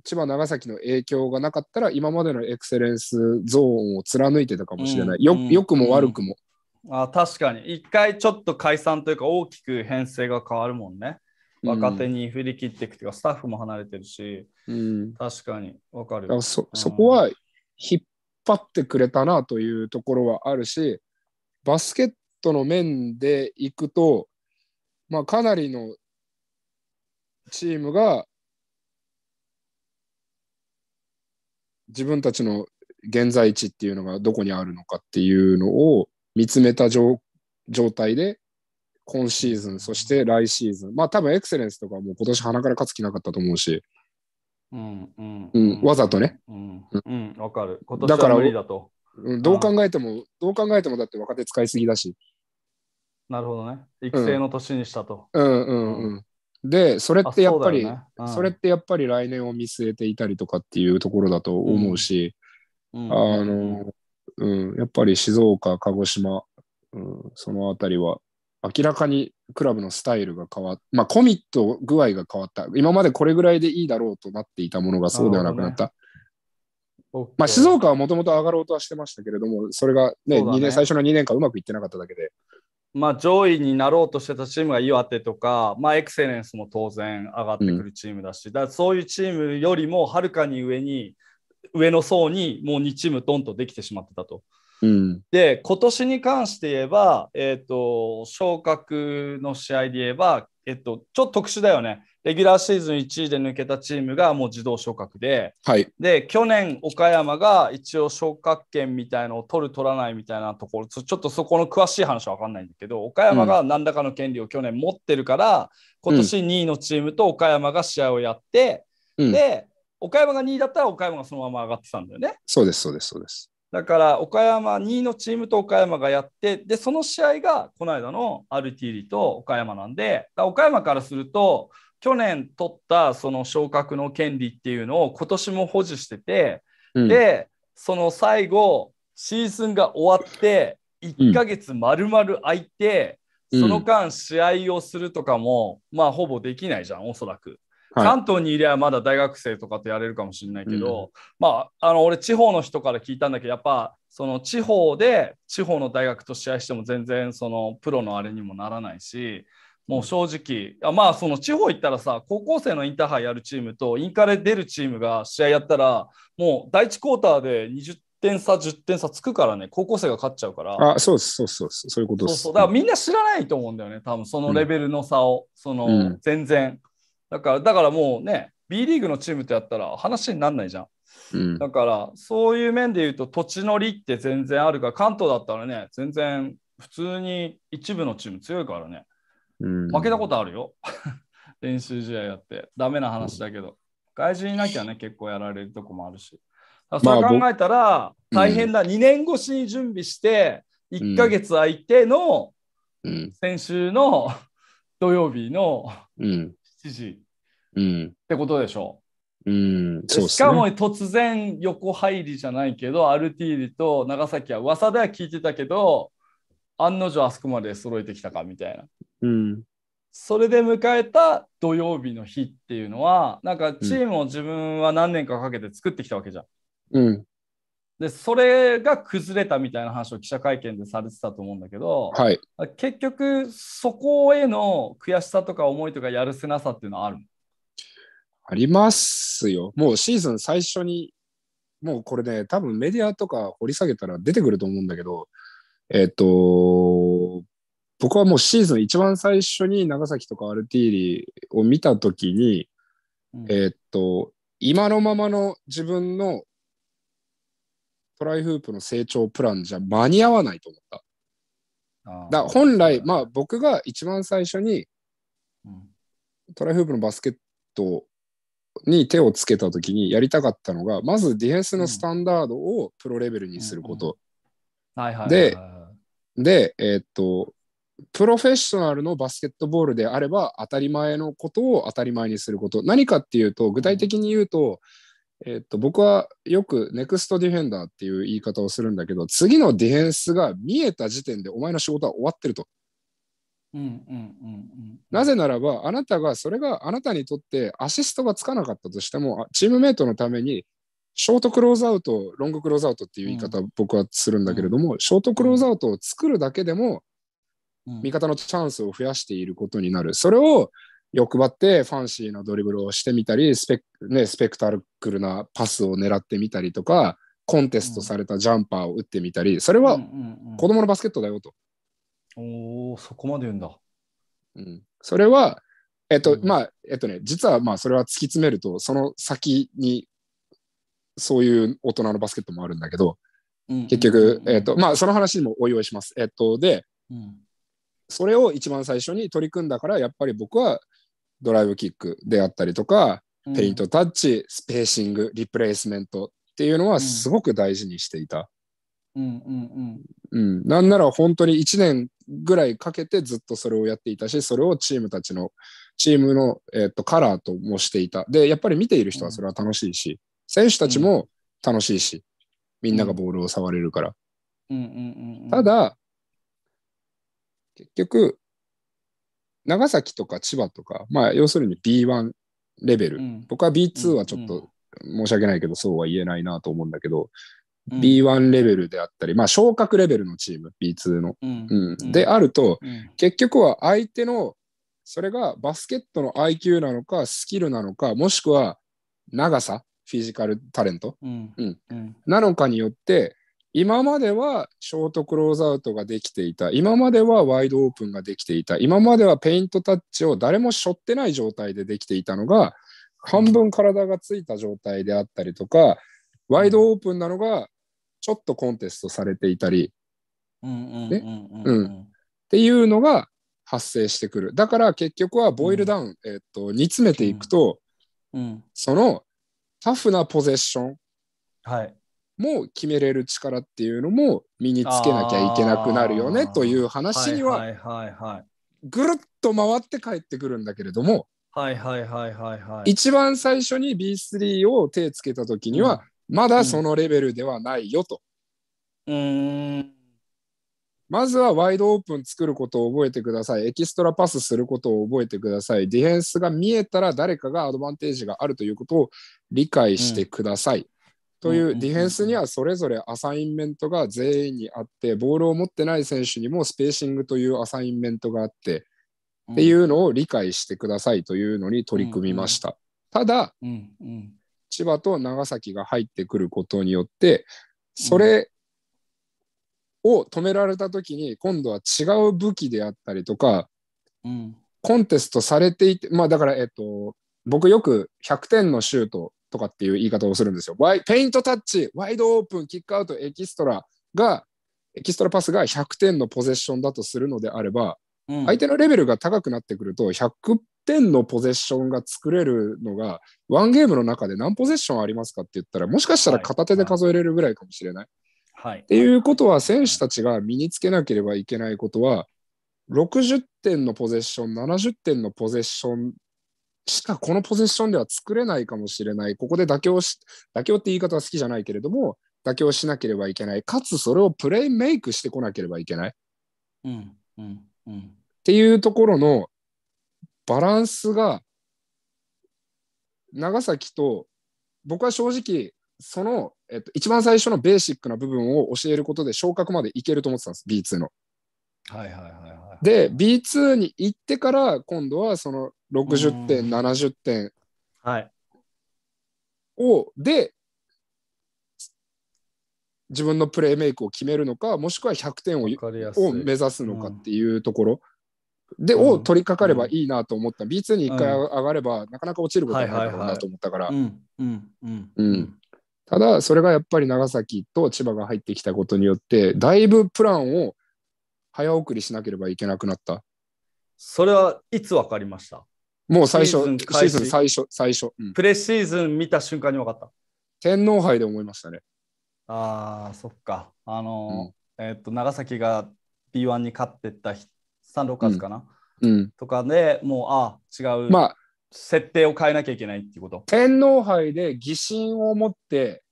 千葉、長崎の影響がなかったら、今までのエクセレンスゾーンを貫いてたかもしれない。よよくも悪くも。うん、あ確かに。一回ちょっと解散というか、大きく編成が変わるもんね。若手に振り切っていくというか、うん、スタッフも離れてるし、うん、確かにわかる。そそこは引っ張ってくれたなというところはあるしバスケットの面でいくと、まあ、かなりのチームが自分たちの現在地っていうのがどこにあるのかっていうのを見つめた状態で今シーズンそして来シーズンまあ多分エクセレンスとかも今年鼻から勝つ気なかったと思うしうんうんうん、わざとね。うん、わ、うん、うん、かる。今年は無理だと。うん、どう考えても、どう考えてもだって若手使いすぎだし。なるほどね。育成の年にしたと。うんうんうん。で、それってやっぱりそ、ねうん、それってやっぱり来年を見据えていたりとかっていうところだと思うし、うん、あの、うん、やっぱり静岡、鹿児島、うん、その辺りは明らかにクラブのスタイルが変わっまあ、コミット具合が変わった。今までこれぐらいでいいだろうとなっていたものがそうではなくなった。まあ、静岡はもともと上がろうとはしてましたけれども、それがね、ね年最初の2年間うまくいってなかっただけで。まあ、上位になろうとしてたチームが岩手とか、まあ、エクセレンスも当然上がってくるチームだし、うん、だそういうチームよりもはるかに上に上の層にもう2チームドんとできてしまってたと。で今年に関して言えば、えーと、昇格の試合で言えば、えーと、ちょっと特殊だよねレギュラーシーズン1位で抜けたチームがもう自動昇格ではい、で去年、岡山が一応昇格権みたいのを取る、取らないみたいなところちょっとそこの詳しい話は分かんないんだけど岡山が何らかの権利を去年持ってるから、うん、今年2位のチームと岡山が試合をやって、うん、で岡山が2位だったら岡山がそのまま上がってたんだよね。そうですそうですそうですだから岡山2位のチームと岡山がやってでその試合がこの間のィリと岡山なんで岡山からすると去年取ったその昇格の権利っていうのを今年も保持してて、うん、でその最後シーズンが終わって1ヶ月丸々空いて、うん、その間試合をするとかもまあほぼできないじゃんおそらく。はい、関東にいりゃまだ大学生とかとやれるかもしれないけど、うん、まああの俺地方の人から聞いたんだけどやっぱその地方で地方の大学と試合しても全然そのプロのあれにもならないしもう正直あまあその地方行ったらさ高校生のインターハイやるチームとインカレ出るチームが試合やったらもう第1クォーターで20点差10点差つくからね高校生が勝っちゃうからあそうですそうそうそういうことですそうそうだからみんな知らないと思うんだよね多分そのレベルの差を、うん、その、うん、全然。だからだからもうね B リーグのチームとやったら話にならないじゃん。うん、だからそういう面で言うと土地の利って全然あるから関東だったらね全然普通に一部のチーム強いからね、うん、負けたことあるよ [laughs] 練習試合やってダメな話だけど、うん、外人いなきゃね結構やられるとこもあるしそう考えたら大変だ、まあ、2年越しに準備して1ヶ月空いての、先週の [laughs] 土曜日の、うん7事、うん、ってことでしょう。うんそう、ね、しかも突然横入りじゃないけどアルティーリと長崎は噂では聞いてたけど案の定あそこまで揃えてきたかみたいな、うん、それで迎えた土曜日の日っていうのはなんかチームを自分は何年かかけて作ってきたわけじゃん、うん、でそれが崩れたみたいな話を記者会見でされてたと思うんだけど、はい、結局そこへの悔しさとか思いとかやるせなさっていうのはあるありますよ。もうシーズン最初にもうこれね多分メディアとか掘り下げたら出てくると思うんだけどえっ、ー、と僕はもうシーズン一番最初に長崎とかアルティーリを見た時に、うん、えっと今のままの自分のトライフープの成長プランじゃ間に合わないと思った。だ本来、まあ僕が一番最初に、トライフープのバスケットに手をつけた時にやりたかったのが、まずディフェンスのスタンダードをプロレベルにすること。で、で、えー、っと、プロフェッショナルのバスケットボールであれば当たり前のことを当たり前にすること。何かっていうと、具体的に言うと、うんえー、っと、僕はよくネクストディフェンダーっていう言い方をするんだけど、次のディフェンスが見えた時点でお前の仕事は終わってると。なぜならば、あなたが、それがあなたにとってアシストがつかなかったとしても、チームメイトのために、ショートクローズアウト、ロングクローズアウトっていう言い方、僕はするんだけれども、うん、ショートクローズアウトを作るだけでも、味方のチャンスを増やしていることになる。それを欲張ってファンシーなドリブルをしてみたりスペ,、ね、スペクタルクルなパスを狙ってみたりとかコンテストされたジャンパーを打ってみたり、それは子供のバスケットだよと。うんうんうん、おそこまで言うんだ。うん、それは、えっと、うん、まあ、えっとね、実はまあそれは突き詰めると、その先にそういう大人のバスケットもあるんだけど、結局、えっと、まあその話にもお祝いします。えっと、で、うん、それを一番最初に取り組んだから、やっぱり僕はドライブキックであったりとか、うん、ペイントタッチ、スペーシング、リプレイスメントっていうのはすごく大事にしていた。うんうんうん、うん、なんなら本当に1年ぐらいかけてずっとそれをやっていたし、それをチームたちの、チームの、えー、っとカラーともしていた。で、やっぱり見ている人はそれは楽しいし、選手たちも楽しいし、みんながボールを触れるから。ただ、結局、長崎とか千葉とか、まあ、要するに B1 レベル、うん、僕は B2 はちょっと申し訳ないけど、そうは言えないなと思うんだけど、うん、B1 レベルであったり、まあ、昇格レベルのチーム、B2 の。うん、うん、であると、結局は相手の、それがバスケットの IQ なのか、スキルなのか、もしくは長さ、フィジカルタレント、うんなのかによって、今まではショートクローズアウトができていた今まではワイドオープンができていた今まではペイントタッチを誰も背負ってない状態でできていたのが半分体がついた状態であったりとかワイドオープンなのがちょっとコンテストされていたりっていうのが発生してくるだから結局はボイルダウン、うん、えー、っと煮詰めていくと、うんうん、そのタフなポゼッション、はいも決めれる力っていうのも身につけなきゃいけなくなるよねという話にはぐるっと回って帰ってくるんだけれども一番最初に B3 を手つけた時にはまだそのレベルではないよと。うんまずはワイドオープン作ることを覚えてください。エキストラパスすることを覚えてください。ディフェンスが見えたら誰かがアドバンテージがあるということを理解してください。うんというディフェンスにはそれぞれアサインメントが全員にあって、ボールを持ってない選手にもスペーシングというアサインメントがあって、っていうのを理解してくださいというのに取り組みました。ただ、千葉と長崎が入ってくることによって、それを止められた時に、今度は違う武器であったりとか、コンテストされていて、まあだから、えっと、僕よく100点のシュートとかっていう言い方をするんですよ。ワイペイントタッチ、ワイドオープン、キックアウト、エキストラが、エキストラパスが100点のポゼッションだとするのであれば、うん、相手のレベルが高くなってくると、100点のポゼッションが作れるのが、ワンゲームの中で何ポゼッションありますかって言ったら、もしかしたら片手で数えれるぐらいかもしれない。はい、っていうことは、選手たちが身につけなければいけないことは、60点のポゼッション、70点のポゼッションしかこのポゼッションでは作れないかもしれない。ここで妥協し、妥協って言い方は好きじゃないけれども、妥協しなければいけない。かつそれをプレイメイクしてこなければいけない。うんうんうん、っていうところのバランスが長崎と僕は正直その、えっと、一番最初のベーシックな部分を教えることで昇格までいけると思ってたんです B2 の。はいはいはいはい、で B2 に行ってから今度はその60点、70点はい、をで自分のプレーメイクを決めるのかもしくは100点をを目指すのかっていうところで、うんを取り掛かればいいなと思った、B2 に一回上がればなかなか落ちることはないなと思ったから、うんうんうんただそれがやっぱり長崎と千葉が入ってきたことによってだいぶプランを早送りしなければいけなくなったそれはいつ分かりましたもう最初、シーズン最初、最初、うん、プレシーズン見た瞬間に分かった。天皇杯で思いましたね。ああ、そっか。あのうん、えっ、ー、と、長崎が B1 に勝ってったサ六ロかな、うん、うん、とかでもう、ああ、違う。まあ、設定を変えなきゃいけないっていうこと。天皇杯で疑心を持って、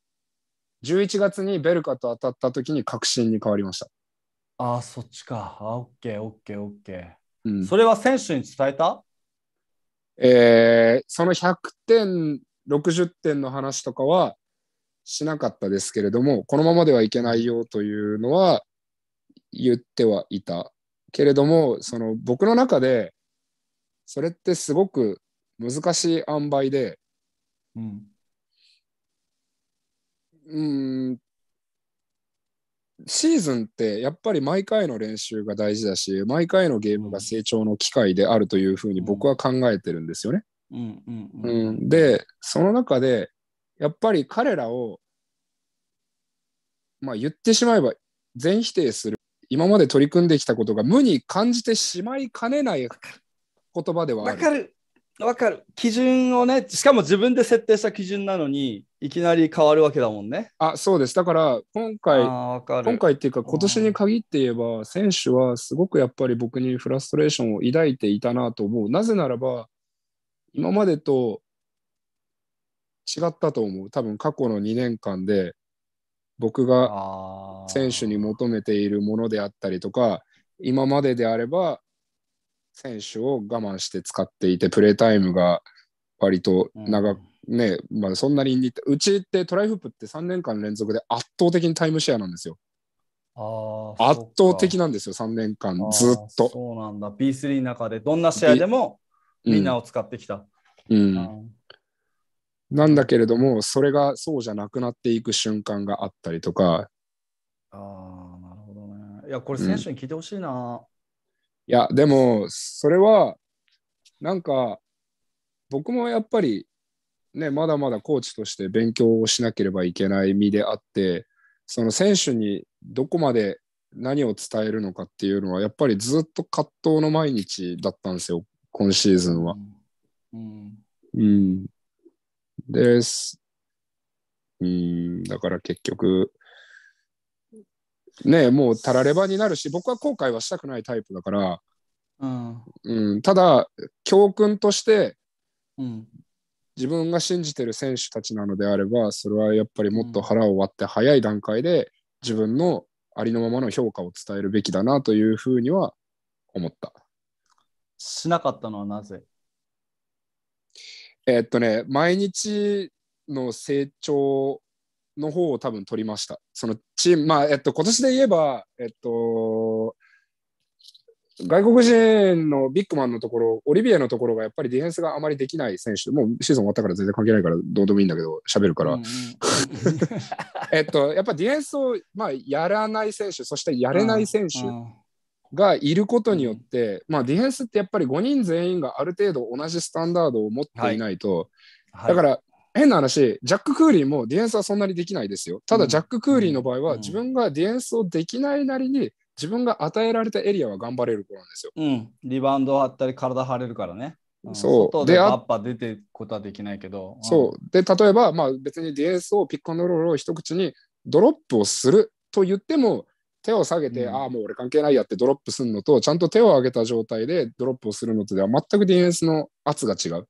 11月にベルカと当たった時に確信に変わりました。ああ、そっちか。あ、オッケー、オッケー、オッケー。うん、それは選手に伝えたえー、その100点、60点の話とかはしなかったですけれども、このままではいけないよというのは言ってはいた。けれども、その僕の中で、それってすごく難しい塩梅で、うん、うんシーズンってやっぱり毎回の練習が大事だし毎回のゲームが成長の機会であるというふうに僕は考えてるんですよね。うんでその中でやっぱり彼らを、まあ、言ってしまえば全否定する今まで取り組んできたことが無に感じてしまいかねない言葉ではある。わかるわかる。基準をね、しかも自分で設定した基準なのに、いきなり変わるわけだもんね。あ、そうです。だから、今回、今回っていうか、今年に限って言えば、選手はすごくやっぱり僕にフラストレーションを抱いていたなと思う。なぜならば、今までと違ったと思う。多分過去の2年間で、僕が選手に求めているものであったりとか、今までであれば、選手を我慢して使っていて、プレータイムが割と長く、うん、ね、まあ、そんなにて、うちってトライフープって3年間連続で圧倒的にタイムシェアなんですよ。圧倒的なんですよ、3年間ずっと。そうなんだ、B3 の中でどんな試合でもみんなを使ってきた。うん、うんなんだけれども、それがそうじゃなくなっていく瞬間があったりとか。ああ、なるほどね。いや、これ選手に聞いてほしいな。いや、でも、それは、なんか、僕もやっぱり、ね、まだまだコーチとして勉強をしなければいけない身であって、その選手にどこまで何を伝えるのかっていうのは、やっぱりずっと葛藤の毎日だったんですよ、今シーズンは。うん。うん、です。うん、だから結局、ねもうたらればになるし僕は後悔はしたくないタイプだから、うんうん、ただ教訓として、うん、自分が信じてる選手たちなのであればそれはやっぱりもっと腹を割って早い段階で自分のありのままの評価を伝えるべきだなというふうには思った。しなかったのはなぜえー、っとね毎日の成長の方を多分取りました。そのチーム、まあ、えっと、今年で言えば、えっと、外国人のビッグマンのところ、オリビエのところがやっぱりディフェンスがあまりできない選手、もうシーズン終わったから全然関係ないから、どうでもいいんだけど、喋るから。うんうん、[laughs] えっと、やっぱディフェンスを、まあ、やらない選手、そしてやれない選手がいることによって、うんうん、まあ、ディフェンスってやっぱり5人全員がある程度同じスタンダードを持っていないと、はいだから、変な話、ジャック・クーリーもディフェンスはそんなにできないですよ。ただ、ジャック・クーリーの場合は、自分がディフェンスをできないなりに、自分が与えられたエリアは頑張れる子なんですよ。うん、リバウンドあったり、体張れるからね。そう。外でアッパ出ていくことはできないけど。そう。で、例えば、まあ、別にディフェンスをピックアンドロールを一口にドロップをすると言っても、手を下げて、うん、ああ、もう俺関係ないやってドロップするのと、ちゃんと手を上げた状態でドロップをするのとでは全くディフェンスの圧が違う。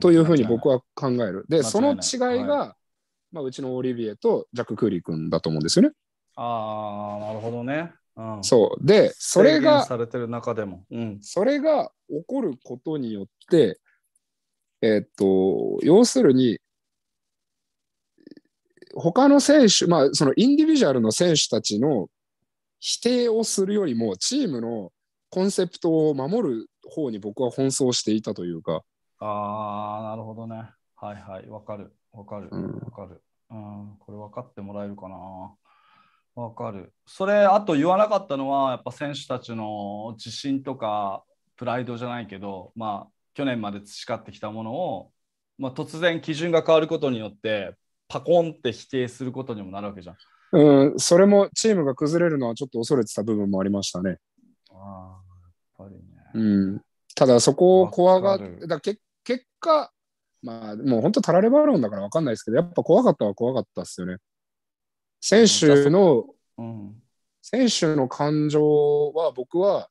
というふうに僕は考える。で、その違いが、はい、まあ、うちのオリビエとジャック・クーリー君だと思うんですよね。ああ、なるほどね。うん、そう。で、それが、されてる中でも、うん、それが起こることによって、えー、っと、要するに、他の選手、まあ、そのインディビジュアルの選手たちの否定をするよりも、チームのコンセプトを守る方に僕は奔走していたというか。ああ、なるほどね。はいはい、わかる、わかる、わ、うん、かる。うん、これ分かってもらえるかな。わかる。それ、あと言わなかったのは、やっぱ選手たちの自信とか、プライドじゃないけど、まあ、去年まで培ってきたものを、まあ、突然基準が変わることによって、パコンって否定することにもなるわけじゃん。うん、それもチームが崩れるのはちょっと恐れてた部分もありましたね。ああ、やっぱりね。うん、ただそこを怖がってだけ結果まあもう本当たらればんだから分かんないですけどやっぱ怖かったは怖かったですよね選手の、うん、選手の感情は僕は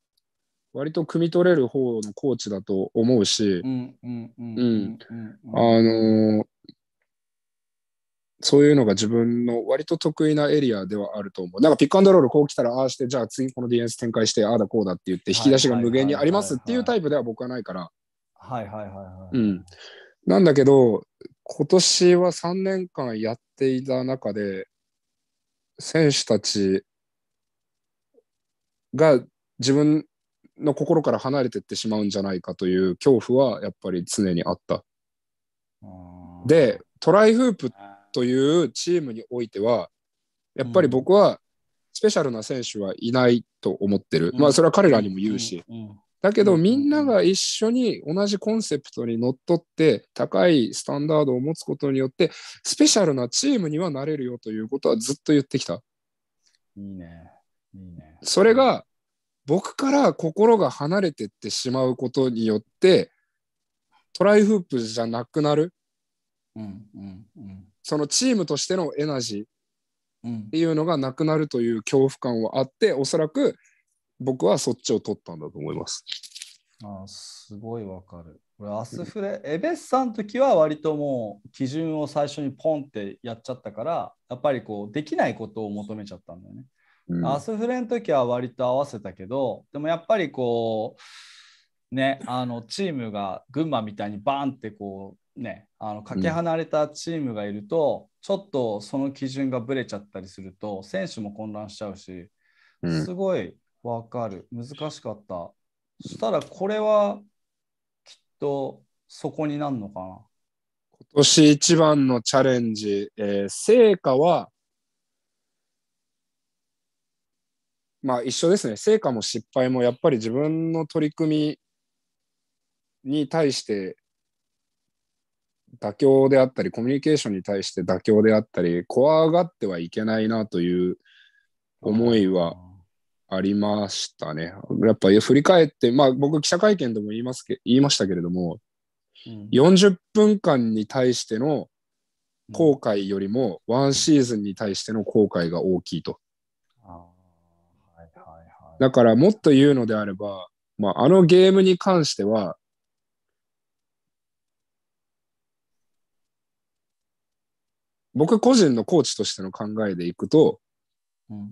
割と汲み取れる方のコーチだと思うし、あのそういうのが自分の割と得意なエリアではあると思う。なんかピックアンドロールこう来たら、ああして、じゃあ次このディフェンス展開して、ああだこうだって言って、引き出しが無限にありますっていうタイプでは僕はないから。はいはいはいはい。うん。なんだけど、今年は3年間やっていた中で、選手たちが自分の心から離れていってしまうんじゃないかという恐怖はやっぱり常にあった。で、トライフープって、というチームにおいては、やっぱり僕はスペシャルな選手はいないと思ってる。うん、まあ、それは彼らにも言うし。だけど、みんなが一緒に同じコンセプトにのっとって、高いスタンダードを持つことによって、スペシャルなチームにはなれるよということはずっと言ってきた。いいね。いいね。それが、僕から心が離れてってしまうことによって、トライフープじゃなくなる。うんうんうん、そのチームとしてのエナジーっていうのがなくなるという恐怖感はあって、うん、おそらく僕はそっちを取ったんだと思います。あすごいわかる。これアスフレ、エベスさんの時は割ともう基準を最初にポンってやっちゃったから、やっぱりこうできないことを求めちゃったんだよね。うん、アスフレの時は割と合わせたけど、でもやっぱりこう、ね、あのチームが群馬みたいにバーンってこうね、あのかけ離れたチームがいると、うん、ちょっとその基準がぶれちゃったりすると、選手も混乱しちゃうし、すごい分かる、難しかった。そしたら、これはきっとそこになるのかな。今年一番のチャレンジ、えー、成果は、まあ一緒ですね、成果も失敗もやっぱり自分の取り組みに対して妥協であったり、コミュニケーションに対して妥協であったり、怖がってはいけないなという思いはありましたね。やっぱ振り返って、まあ、僕、記者会見でも言いますけ言いましたけれども、40分間に対しての後悔よりも、ワンシーズンに対しての後悔が大きいと。だから、もっと言うのであれば、まあ、あのゲームに関しては、僕個人のコーチとしての考えでいくと、うん、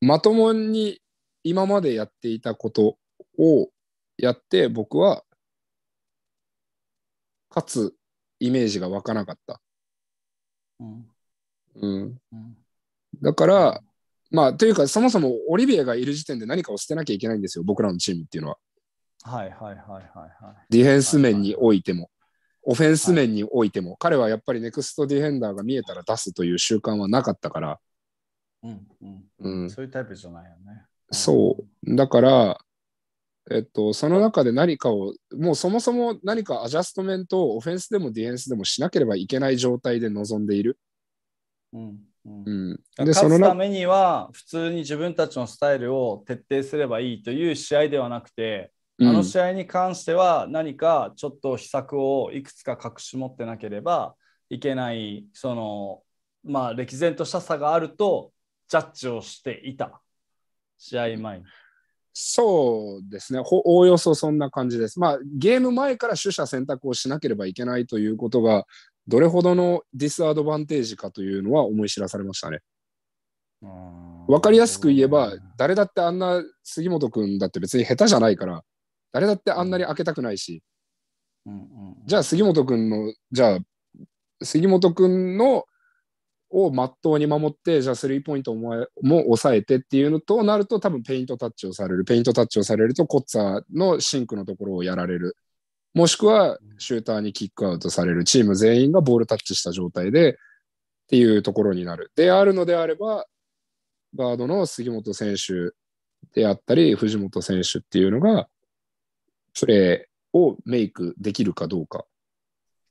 まともに今までやっていたことをやって僕はかつイメージが湧かなかった。うん、うんうんだから、まあというかそもそもオリビエがいる時点で何かを捨てなきゃいけないんですよ僕らのチームっていうのは。はいはいはいはい、はい。ディフェンス面においても。オフェンス面においても、はい、彼はやっぱりネクストディフェンダーが見えたら出すという習慣はなかったから、うんうん、うん、そういうタイプじゃないよね。そう。だから、えっと、その中で何かを、もうそもそも何かアジャストメントをオフェンスでもディフェンスでもしなければいけない状態で臨んでいる。うんうん、うん、で勝つためには普通に自分たちのスタイルを徹底すればいいという試合ではなくてあの試合に関しては何かちょっと秘策をいくつか隠し持ってなければいけないそのまあ歴然とした差があるとジャッジをしていた試合前に。そうですね、おおよそそんな感じです。まあ、ゲーム前から取捨選択をしなければいけないということが、どれほどのディスアドバンテージかというのは思い知らされましたね。分かりやすく言えば、誰だってあんな杉本君だって別に下手じゃないから、誰だってあんなに開けたくないし、じゃあ杉本君のじゃあ杉本君のをまっとうに守ってじゃあスリーポイントも抑えてっていうのとなると多分ペイントタッチをされるペイントタッチをされるとコッツァのシンクのところをやられるもしくはシューターにキックアウトされるチーム全員がボールタッチした状態でっていうところになるであるのであればガードの杉本選手であったり藤本選手っていうのがプレーをメイクできるかどうか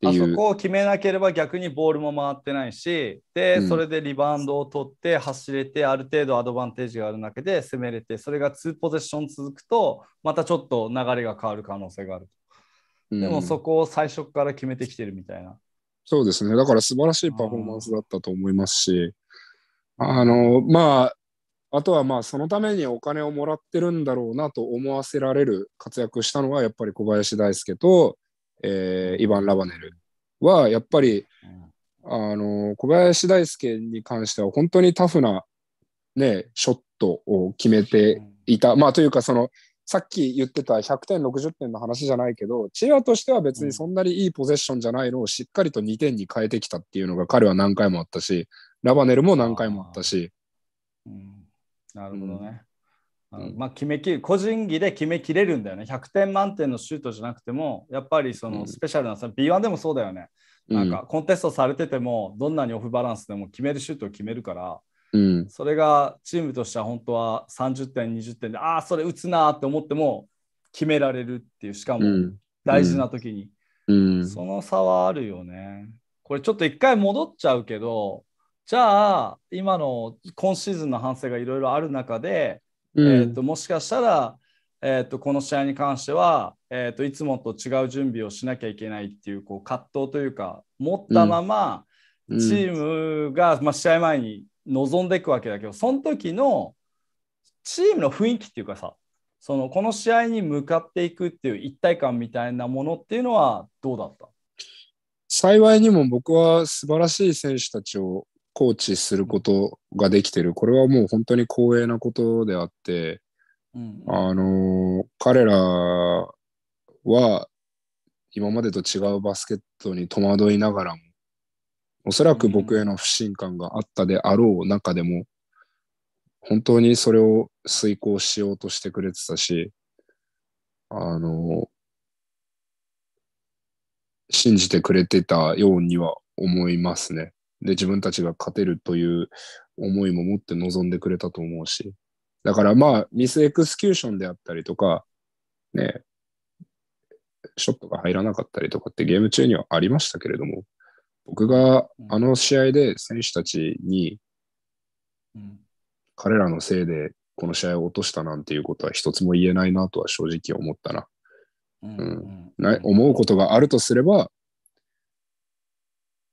あそこを決めなければ逆にボールも回ってないしで、うん、それでリバウンドを取って走れてある程度アドバンテージがある中で攻めれてそれが2ポゼッション続くとまたちょっと流れが変わる可能性がある、でもそこを最初から決めてきてるみたいなそうですねだから素晴らしいパフォーマンスだったと思いますしあのまああとはまあそのためにお金をもらってるんだろうなと思わせられる活躍したのはやっぱり小林大輔と、えー、イヴァン・ラバネルはやっぱり、あの小林大輔に関しては本当にタフな、ね、ショットを決めていた、まあというかそのさっき言ってた100点60点の話じゃないけどチアとしては別にそんなにいいポゼッションじゃないのをしっかりと2点に変えてきたっていうのが彼は何回もあったしラバネルも何回もあったし。うんなるほどね。うん、まあ、決めきる個人技で決めきれるんだよね100点満点のシュートじゃなくてもやっぱりそのスペシャルなさ、うん、B1 でもそうだよねなんかコンテストされててもどんなにオフバランスでも決めるシュートを決めるから、うん、それがチームとしては本当は30点20点でああそれ打つなって思っても決められるっていうしかも大事な時に、うんうん、その差はあるよねこれちょっと一回戻っちゃうけどじゃあ今の今シーズンの反省がいろいろある中で、うん、えーと、もしかしたら、えーと、この試合に関しては、えーと、といつもと違う準備をしなきゃいけないっていうこう葛藤というか持ったまま、チームが、うん、まあ、試合前に臨んでいくわけだけどその時のチームの雰囲気っていうかさそのこの試合に向かっていくっていう一体感みたいなものっていうのはどうだった幸いにも僕は素晴らしい選手たちをコーチすることができてる、これはもう本当に光栄なことであって、うん、あの、彼らは今までと違うバスケットに戸惑いながらも、おそらく僕への不信感があったであろう中でも、本当にそれを遂行しようとしてくれてたし、あの、信じてくれてたようには思いますね。で自分たちが勝てるという思いも持って臨んでくれたと思うし、だからまあ、ミスエクスキューションであったりとか、ね、ショットが入らなかったりとかってゲーム中にはありましたけれども、僕があの試合で選手たちに、彼らのせいでこの試合を落としたなんていうことは一つも言えないなとは正直思ったな。思うことがあるとすれば、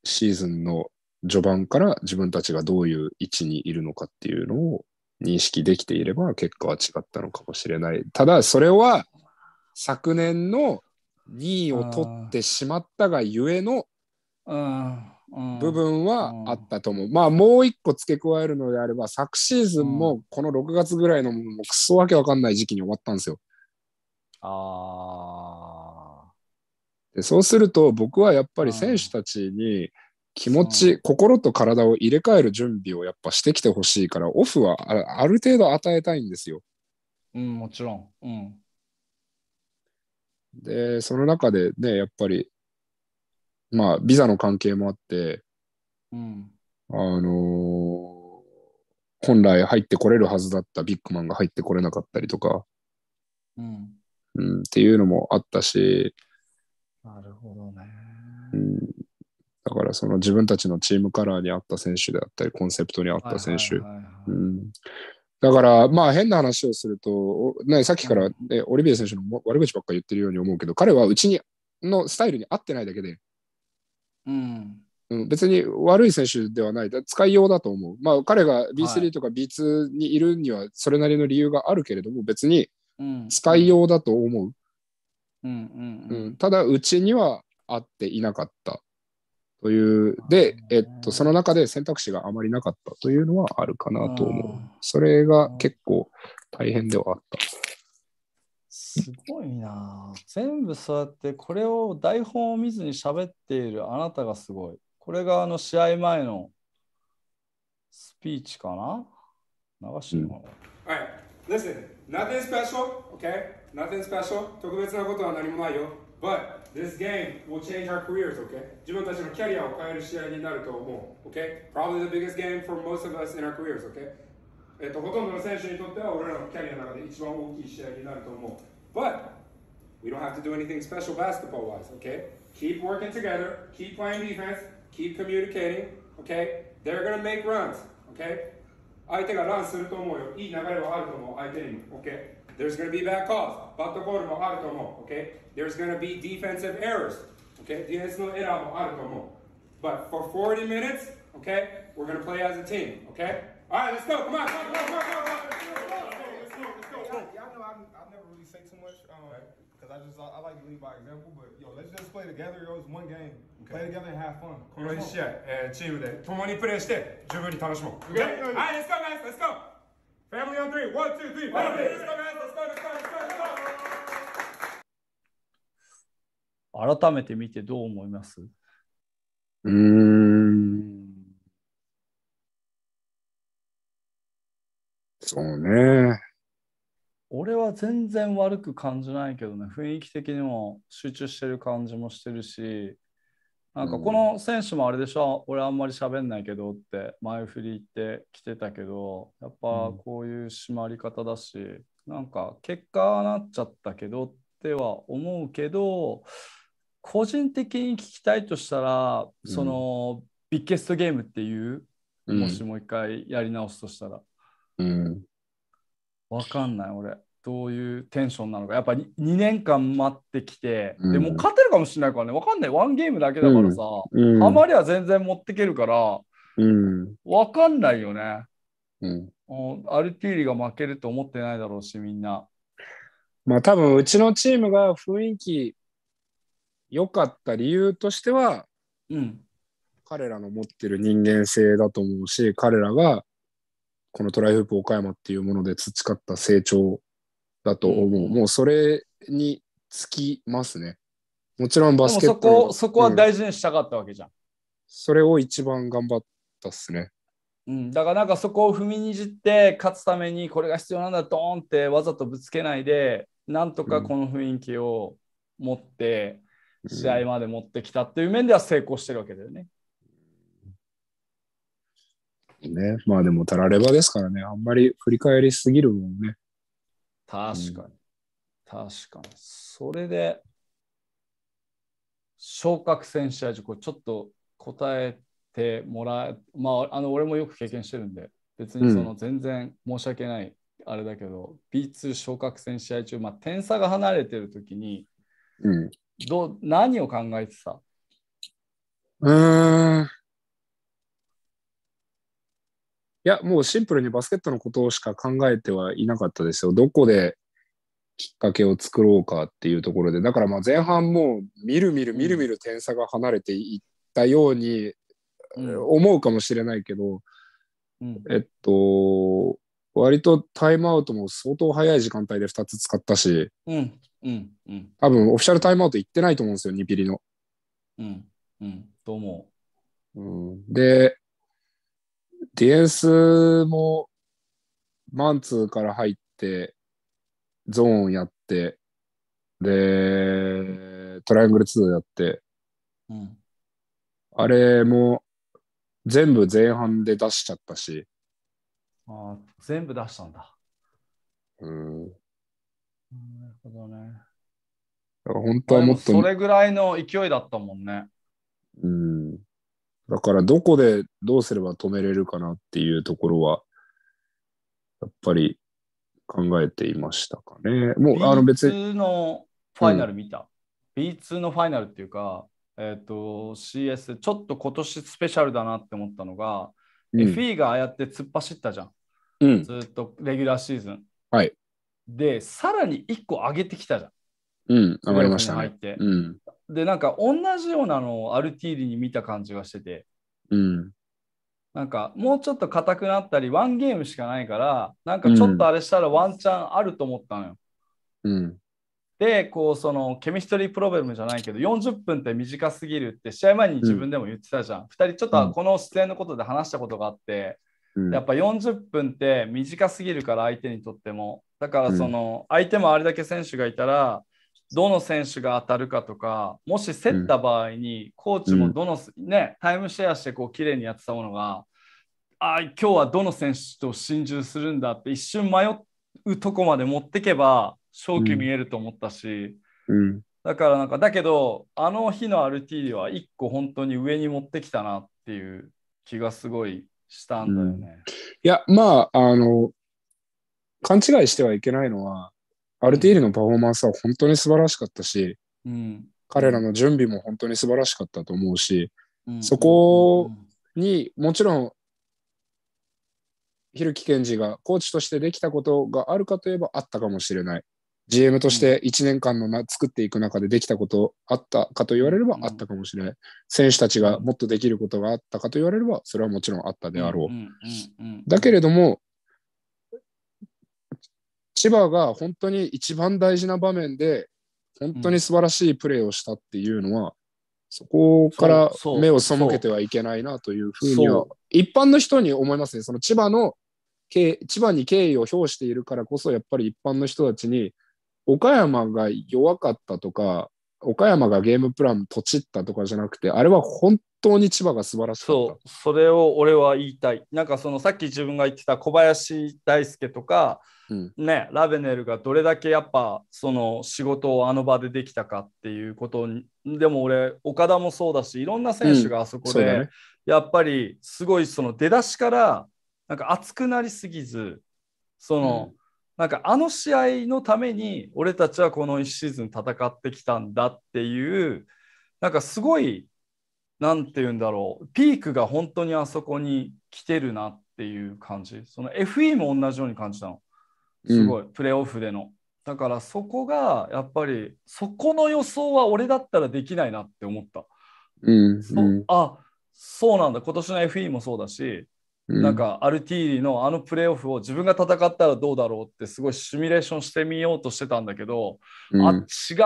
シーズンの序盤から自分たちがどういう位置にいるのかっていうのを認識できていれば結果は違ったのかもしれない。ただそれは昨年の2位を取ってしまったがゆえの部分はあったと思う。まあもう一個付け加えるのであれば昨シーズンもこの6月ぐらいのもうクソわけわかんない時期に終わったんですよ。あでそうすると僕はやっぱり選手たちに、気持ち、心と体を入れ替える準備をやっぱしてきてほしいから、オフはある程度与えたいんですよ。うん、もちろん。うん、で、その中でね、やっぱり、まあ、ビザの関係もあって、うん、あのー、本来入ってこれるはずだったビッグマンが入ってこれなかったりとか、うん、うん、っていうのもあったし、なるほどね。うんだからその自分たちのチームカラーに合った選手であったり、コンセプトに合った選手。だから、まあ変な話をすると、ね、さっきから、ね、オリビエ選手の悪口ばっか言ってるように思うけど、彼はうちにのスタイルに合ってないだけで、うん、うん、別に悪い選手ではない、使いようだと思う。まあ彼が B3 とか B2 にいるにはそれなりの理由があるけれども、別に使いようだと思う。うん、ただ、うちには合っていなかった。という、で、えっと、その中で選択肢があまりなかったというのはあるかなと思う。それが結構大変ではあった。すごいな。全部そうやって、これを台本を見ずに喋っているあなたがすごい。これがあの試合前のスピーチかな流しの。うん、はい。Listen, nothing special, okay? Nothing special. 特別なことは何もないよ。But This game will change our careers, okay? 自分たちのキャリアを変える試合になると思う、okay? Probably the biggest game for most of us in our careers, okay? えっと、ほとんどの選手にとっては俺らのキャリアの中で一番大きい試合になると思う。But we don't have to do anything special basketball wise, okay? Keep working together, keep playing defense, keep communicating, okay? They're gonna make runs, okay? 相手がランすると思うよ。いい流れはあると思う、相手にも。OK? There's gonna be bad calls. バットボールもあると思う。OK? There's gonna be defensive errors. OK? for 40 minutes, OK? We're gonna play as a team. OK? Alright, let's go. Come on, come on, come on, come on, come on. Let's go, let's go. Y'all know I, never really say too much. Um, right. because I just I, I, like to lead by example. But yo, let's just play together. Yo, it's one game. Okay. Play together and have fun. この1試合、えー、チームで共にプレーして十分に楽しもう。Okay? Okay. All right, let's go, guys. Let's go. Family on three. One, two, three. Family. Let's go, guys. Let's go. Let's go. Let's go. Let's go. 改めて見てどう思いますうーん。そうね。俺は全然悪く感じないけどね、雰囲気的にも集中してる感じもしてるし、なんかこの選手もあれでしょ、うん、俺あんまり喋んないけどって前振りって来てたけど、やっぱこういう締まり方だし、うん、なんか結果なっちゃったけどっては思うけど、個人的に聞きたいとしたら、うん、そのビッケストゲームっていう、もしもう一回やり直すとしたら。うん。わかんない、俺。どういうテンションなのか、やっぱり2年間待ってきて、うん、でも勝てるかもしれないからね、わかんない、ワンゲームだけだからさ、うん、あまりは全然持ってけるから、うん、わかんないよね。うん、アルティーリが負けると思ってないだろうし、みんな。まあ多分、うちのチームが雰囲気良かった理由としては、うん、彼らの持ってる人間性だと思うし、彼らがこのトライフープ岡山っていうもので培った成長だと思う。もうそれにつきますね。もちろんバスケットそこ、そこは大事にしたかったわけじゃん。それを一番頑張ったっすね。うん、だからなんかそこを踏みにじって勝つためにこれが必要なんだドーンってわざとぶつけないでなんとかこの雰囲気を持って試合まで持ってきたっていう面では成功してるわけだよね。ねまあでもたらればですからねあんまり振り返りすぎるもんね。確かに。確かに。それで、昇格戦試合中、こちょっと答えてもらえ、まあ、あの俺もよく経験してるんで、別にその全然申し訳ない、あれだけど、うん、B2 昇格戦試合中、まあ、点差が離れてるときに、うん、どう何を考えてたうーんいや、もうシンプルにバスケットのことしか考えてはいなかったですよ。どこできっかけを作ろうかっていうところで、だからまあ前半もう、みるみるみるみる点差が離れていったように思うかもしれないけど、うん、えっと、割とタイムアウトも相当早い時間帯で2つ使ったし、うんうんうん、多分オフィシャルタイムアウト行ってないと思うんですよ、2ピリの。うん、うん、と思う。うん、で、ディエンスもマンツーから入って、ゾーンやって、で、トライアングル2やって、うん、あれも全部前半で出しちゃったし。あ全部出したんだ。うん。なるほどね。本当はもっと。それぐらいの勢いだったもんね。うん。だからどこでどうすれば止めれるかなっていうところは、やっぱり考えていましたかね。もう、あの別に。B2 のファイナル見た。うん、B2 のファイナルっていうか、えっ、ー、と、CS ちょっと今年スペシャルだなって思ったのが、うん、FE がああやって突っ走ったじゃん。うん、ずっとレギュラーシーズン。はい。で、さらに1個上げてきたじゃん。うん、上がりましたね。入って。うんで、なんか同じようなのをアルティーリに見た感じがしてて、うん、なんかもうちょっと硬くなったり、ワンゲームしかないから、なんかちょっとあれしたらワンチャンあると思ったのよ。うん、で、こう、その、ケミストリープロブレムじゃないけど、40分って短すぎるって、試合前に自分でも言ってたじゃん。うん、2人、ちょっとこの出演のことで話したことがあって、うん、やっぱ40分って短すぎるから、相手にとっても。だから、その、相手もあれだけ選手がいたら、どの選手が当たるかとかもし競った場合に、コーチもどの、うん、ね、タイムシェアしてこう綺麗にやってたものがあ今日はどの選手と心中するんだって一瞬迷うとこまで持ってけば勝機見えると思ったし、うんうん、だからなんかだけどあの日のアルティーリは1個本当に上に持ってきたなっていう気がすごいしたんだよね。いやまああの勘違いしてはいけないのはアルティールのパフォーマンスは本当に素晴らしかったし、うん、彼らの準備も本当に素晴らしかったと思うし、うん、そこにもちろんひるきけんじがコーチとしてできたことがあるかといえばあったかもしれない。GM として1年間のな作っていく中でできたことあったかと言われればあったかもしれない。選手たちがもっとできることがあったかと言われればそれはもちろんあったであろう。だけれども千葉が本当に一番大事な場面で本当に素晴らしいプレーをしたっていうのは、うん、そこから目を背けてはいけないなというふうには一般の人に思いますねその千葉の千葉に敬意を表しているからこそやっぱり一般の人たちに岡山が弱かったとか岡山がゲームプランとちったとかじゃなくてあれは本当に千葉が素晴らしかそうそれを俺は言いたいなんかそのさっき自分が言ってた小林大輔とかうん、ね、ラベネルがどれだけやっぱその仕事をあの場でできたかっていうことにでも俺岡田もそうだしいろんな選手があそこで、うんね、やっぱりすごいその出だしからなんか熱くなりすぎずその、うん、なんかあの試合のために俺たちはこの1シーズン戦ってきたんだっていうなんかすごい何て言うんだろうピークが本当にあそこに来てるなっていう感じその FE も同じように感じたの。すごい、プレーオフでの。だからそこがやっぱりそこの予想は俺だったらできないなって思った。うん、うん、あそうなんだ今年の FE もそうだし、うん、なんかアルティーリのあのプレーオフを自分が戦ったらどうだろうってすごいシミュレーションしてみようとしてたんだけど、うん、あ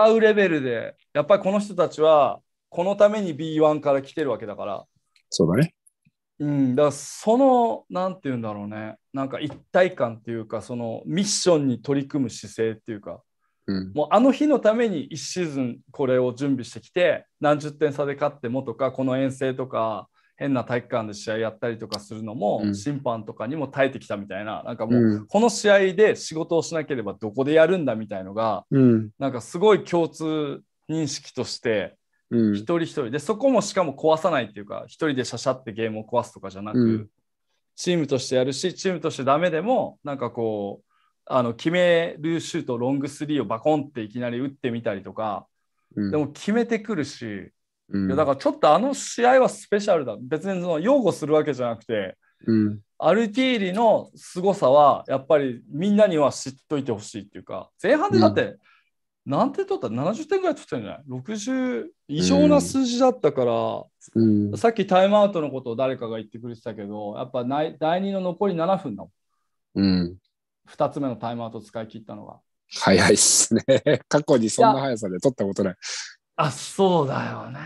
違うレベルでやっぱりこの人たちはこのために B1 から来てるわけだからそうだねうん、だからその何て言うんだろうねなんか一体感っていうかそのミッションに取り組む姿勢っていうか、うん、もうあの日のために1シーズンこれを準備してきて何十点差で勝ってもとかこの遠征とか変な体育館で試合やったりとかするのも、審判とかにも耐えてきたみたいななんかもうこの試合で仕事をしなければどこでやるんだみたいのが、うん、なんかすごい共通認識として一人一人でそこもしかも壊さないっていうか一人でシャシャってゲームを壊すとかじゃなく、うん、チームとしてやるしチームとしてダメでもなんかこうあの決めるシュートロングスリーをバコンっていきなり打ってみたりとか、うん、でも決めてくるし、うん、いやだからちょっとあの試合はスペシャルだ別にその擁護するわけじゃなくて、うん、アルティーリの凄さはやっぱりみんなには知っといてほしいっていうか前半でだって何点取った ?70 点ぐらい取ってんじゃない ?60 異常な数字だったから、うん、さっきタイムアウトのことを誰かが言ってくれてたけど、やっぱ第2の残り7分だもん。うん、2つ目のタイムアウト使い切ったのが。早いっすね。過去にそんな速さで取ったことない。いあ、そうだよね。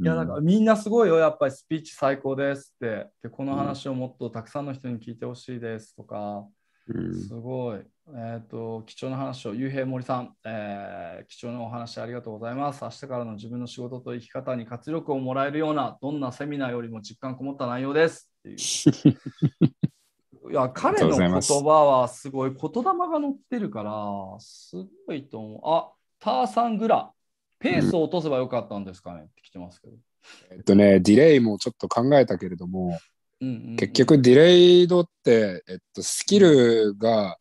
いや、だからみんなすごいよ、やっぱりスピーチ最高ですって。で、この話をもっとたくさんの人に聞いてほしいですとか、うん、すごい。えっ、ー、と、貴重な話を、ゆうへい森さん、えー、貴重なお話ありがとうございます。明日からの自分の仕事と生き方に活力をもらえるような、どんなセミナーよりも実感こもった内容です。[laughs] いや、彼の言葉はすごい、言霊が乗ってるから、すごいと思う。あ、ターサングラ、ペースを落とせばよかったんですかね、うん、って来てますけど。えっとね、ディレイもちょっと考えたけれども、うんうんうん、結局ディレイドって、えっと、スキルが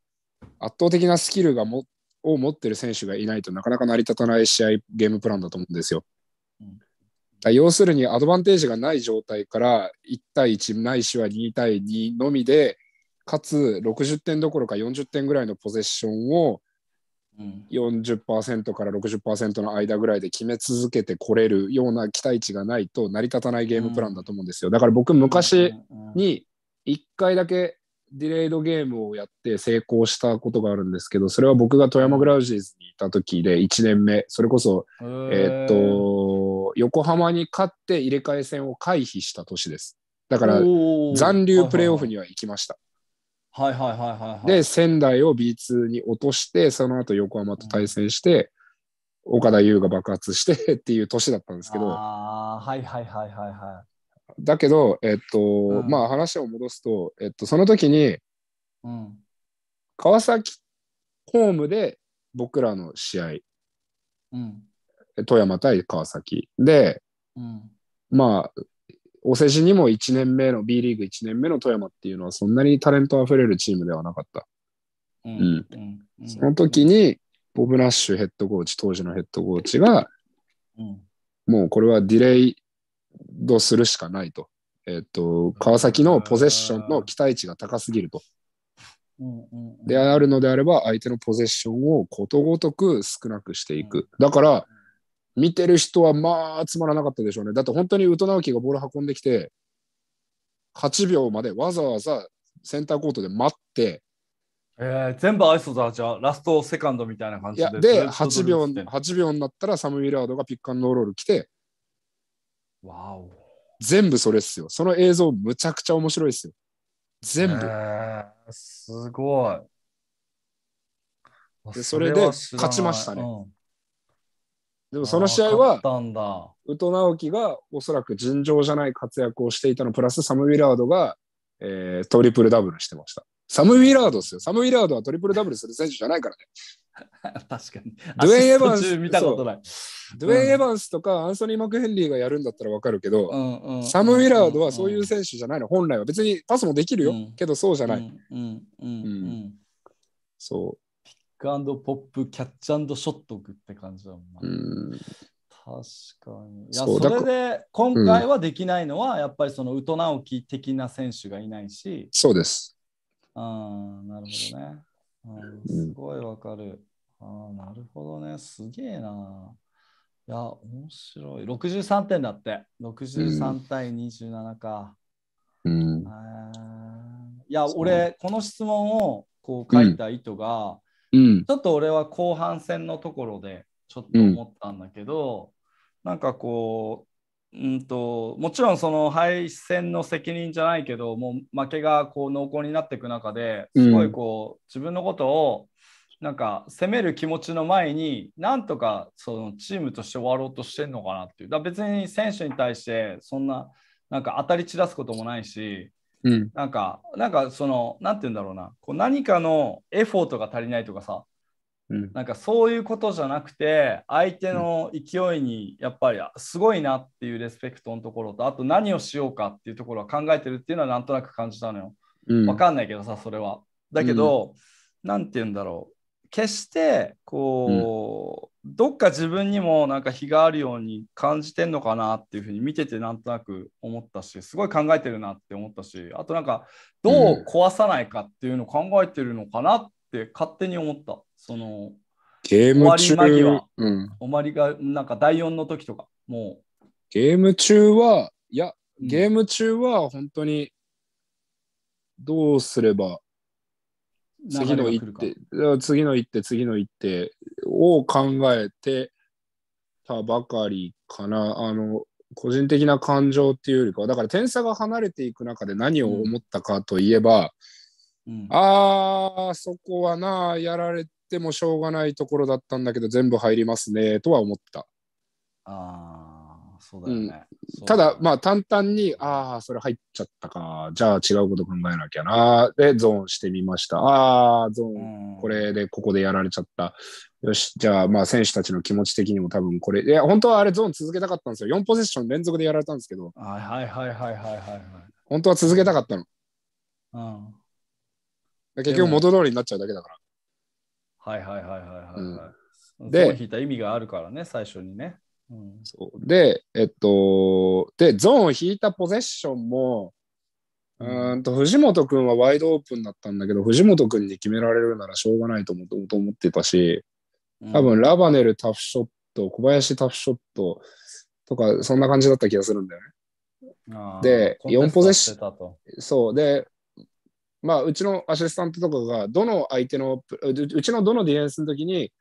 圧倒的なスキルがもを持ってる選手がいないとなかなか成り立たない試合ゲームプランだと思うんですよ。だ要するにアドバンテージがない状態から1対1ないしは2対2のみでかつ60点どころか40点ぐらいのポゼッションを40%から60%の間ぐらいで決め続けてこれるような期待値がないと成り立たないゲームプランだと思うんですよ。だから僕昔に1回だけディレイドゲームをやって成功したことがあるんですけど、それは僕が富山グラウジーズにいた時で1年目、それこそ、えー、っと、横浜に勝って入れ替え戦を回避した年です。だから残留プレーオフには行きました。はいはいはいはい、で、仙台を B2 に落として、その後横浜と対戦して、岡田優が爆発してっていう年だったんですけど。ああ、はいはいはいはいはい。だけど、えっと、うん、まあ話を戻すと、えっと、その時に、うん、川崎ホームで僕らの試合、うん、富山対川崎で、うん、まあ、お世辞にも1年目の B リーグ1年目の富山っていうのはそんなにタレントあふれるチームではなかった。うん、うん、その時に、ボブ・ナッシュヘッドコーチ、当時のヘッドコーチが、うん、もうこれはディレイどうするしかないと。えっ、ー、と、川崎のポゼッションの期待値が高すぎると。であるのであれば、相手のポゼッションをことごとく少なくしていく。だから、見てる人はまあつまらなかったでしょうね。だって本当にトナウキがボール運んできて、8秒までわざわざセンターコートで待って、えー、全部アイスだ、じゃあ、ラストセカンドみたいな感じで。で、8秒 ,8 秒になったらサム・ウィラードがピックアンドロール来て、わお。全部それっすよ。その映像、むちゃくちゃ面白いっすよ。全部。すごい。でそれで勝ちましたね。うん、でもその試合は、宇都直樹がおそらく尋常じゃない活躍をしていたの、プラスサム・ウィラードが、えー、トリプルダブルしてました。サム・ウィラードっすよ。サム・ウィラードはトリプルダブルする選手じゃないからね。[laughs] 確かに。ドウェン・エヴァンス。見たことない。ドウェイ・エヴァンスとか、アンソニー・マクヘンリーがやるんだったらわかるけど、うんうん、サム・ウィラードはそういう選手じゃないの、本来は。別にパスもできるよ、うん、けどそうじゃない。そう。ピックアンドポップ、キャッチアンドショットグって感じだもんな。うん確かに。いやそれで今回はできないのは、やっぱりそのウトナオキ的な選手がいないし。そうです。ああ、なるほどね。すごいわかる。ああ、なるほどね。すげえな。いや、面白い。63点だって。63対27か。うん、いや、俺、この質問をこう書いた意図が、うん、ちょっと俺は後半戦のところでちょっと思ったんだけど、うん、なんかこう、うんともちろんその敗戦の責任じゃないけどもう負けがこう濃厚になっていく中ですごいこう、自分のことをなんか攻める気持ちの前になんとかそのチームとして終わろうとしてるのかなっていうだ別に選手に対してそんななんか当たり散らすこともないし、うん、なんかなんかその何て言うんだろうなこう何かのエフォートが足りないとかさうん、なんかそういうことじゃなくて相手の勢いにやっぱりすごいなっていうレスペクトのところとあと何をしようかっていうところは考えてるっていうのはなんとなく感じたのよ。わかんないけどさそれは。だけど何、うん、て言うんだろう決してこう、うん、どっか自分にもなんか日があるように感じてんのかなっていうふうに見ててなんとなく思ったしすごい考えてるなって思ったしあとなんかどう壊さないかっていうのを考えてるのかなって勝手に思った。その、ゲーム中終わり間際、うん、終わりが、なんか第4の時とか、もう。ゲーム中は、いや、ゲーム中は本当に、どうすれば、次の一手、次の一手、次の一手を考えてたばかりかな。あの、個人的な感情っていうよりかは、だから点差が離れていく中で何を思ったかといえば、うん、あー、そこはな、やられってもしょうがないところだったんだけど全部入りますねとは思ったあそうだよね、うん、ただまあ淡々にああそれ入っちゃったかじゃあ違うこと考えなきゃなでゾーンしてみましたああゾーンこれでここでやられちゃったよしじゃあまあ選手たちの気持ち的にも多分これいや本当はあれゾーン続けたかったんですよ4ポゼッション連続でやられたんですけどはいはいはいはいはいはい本当は続けたかったのうん結局元通りになっちゃうだけだから。はいはいはいはいはい、はい。で、引いた意味があるからね、最初にね。うん、そうで、えっと、で、ゾーン引いたポゼッションも、うんと藤本君はワイドオープンだったんだけど藤本君に決められるならしょうがないと思と思ってたし多分ラバネルタフショット小林タフショットとかそんな感じだった気がするんだよね。で4ポゼッションそうでまあ、うちのアシスタントとかが、どの相手の、うちのどのディフェンスの時に、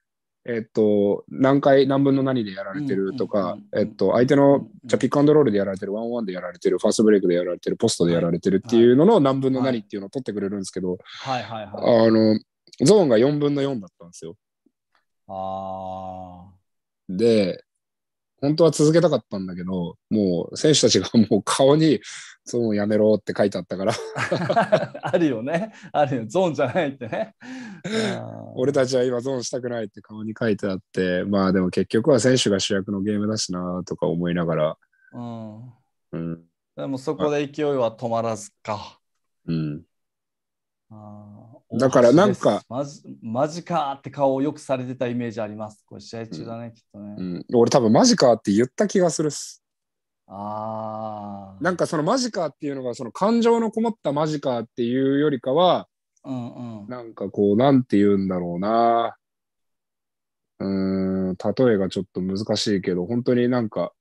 えっと、何回、何分の何でやられてるとか、えっと、相手の、じゃピックアンドロールでやられてる、ワンワンでやられてる、ファーストブレイクでやられてる、ポストでやられてるっていうのの何分の何っていうのを取ってくれるんですけど、はいはいはい、あの、ゾーンが4分の4だったんですよ。ああ。で、本当は続けたかったんだけど、もう選手たちがもう顔に、ゾーンやめろって書いてあったから [laughs] あるよね。あるよ。ゾーンじゃないってね。俺たちは今ゾーンしたくないって顔に書いてあって、まあでも結局は選手が主役のゲームだしなとか思いながら。うん。うん、でもそこで勢いは止まらずか。うん。だからなんか。マジマジかって顔をよくされてたイメージあります。これ試合中だね、うん、きっとね、うん。俺多分マジかって言った気がするっす。あなんかそのマジかっていうのがその感情のこもったマジかっていうよりかは、うんうん、なんかこうなんて言うんだろうなうん例えがちょっと難しいけど本当になんか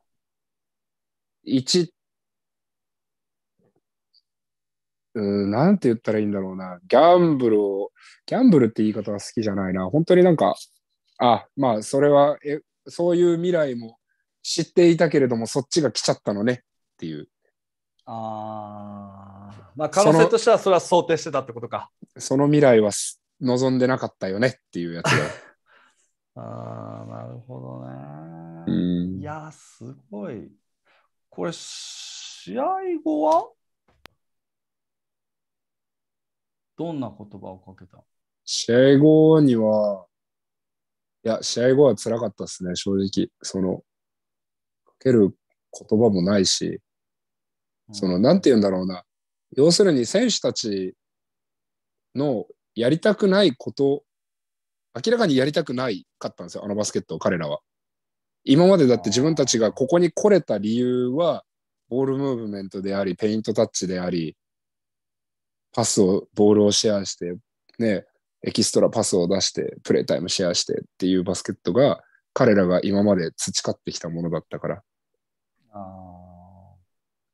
1うん、なんて言ったらいいんだろうな。ギャンブルを、ギャンブルって言い方は好きじゃないな。本当になんか、あ、まあ、それは、え、そういう未来も知っていたけれども、そっちが来ちゃったのねっていう。ああ、まあ、可能性としてはそれは想定してたってことか。その未来は望んでなかったよねっていうやつが。[laughs] ああ、なるほどね。うん、いや、すごい。これ、試合後はどんな言葉をかけた試合後には、いや、試合後は辛かったですね、正直。その、かける言葉もないし、その、なんて言うんだろうな。要するに選手たちのやりたくないこと、明らかにやりたくないかったんですよ、あのバスケットを彼らは。今までだって自分たちがここに来れた理由は、ボールムーブメントであり、ペイントタッチであり、パスを、ボールをシェアして、ね、エキストラパスを出して、プレータイムシェアしてっていうバスケットが、彼らが今まで培ってきたものだったから。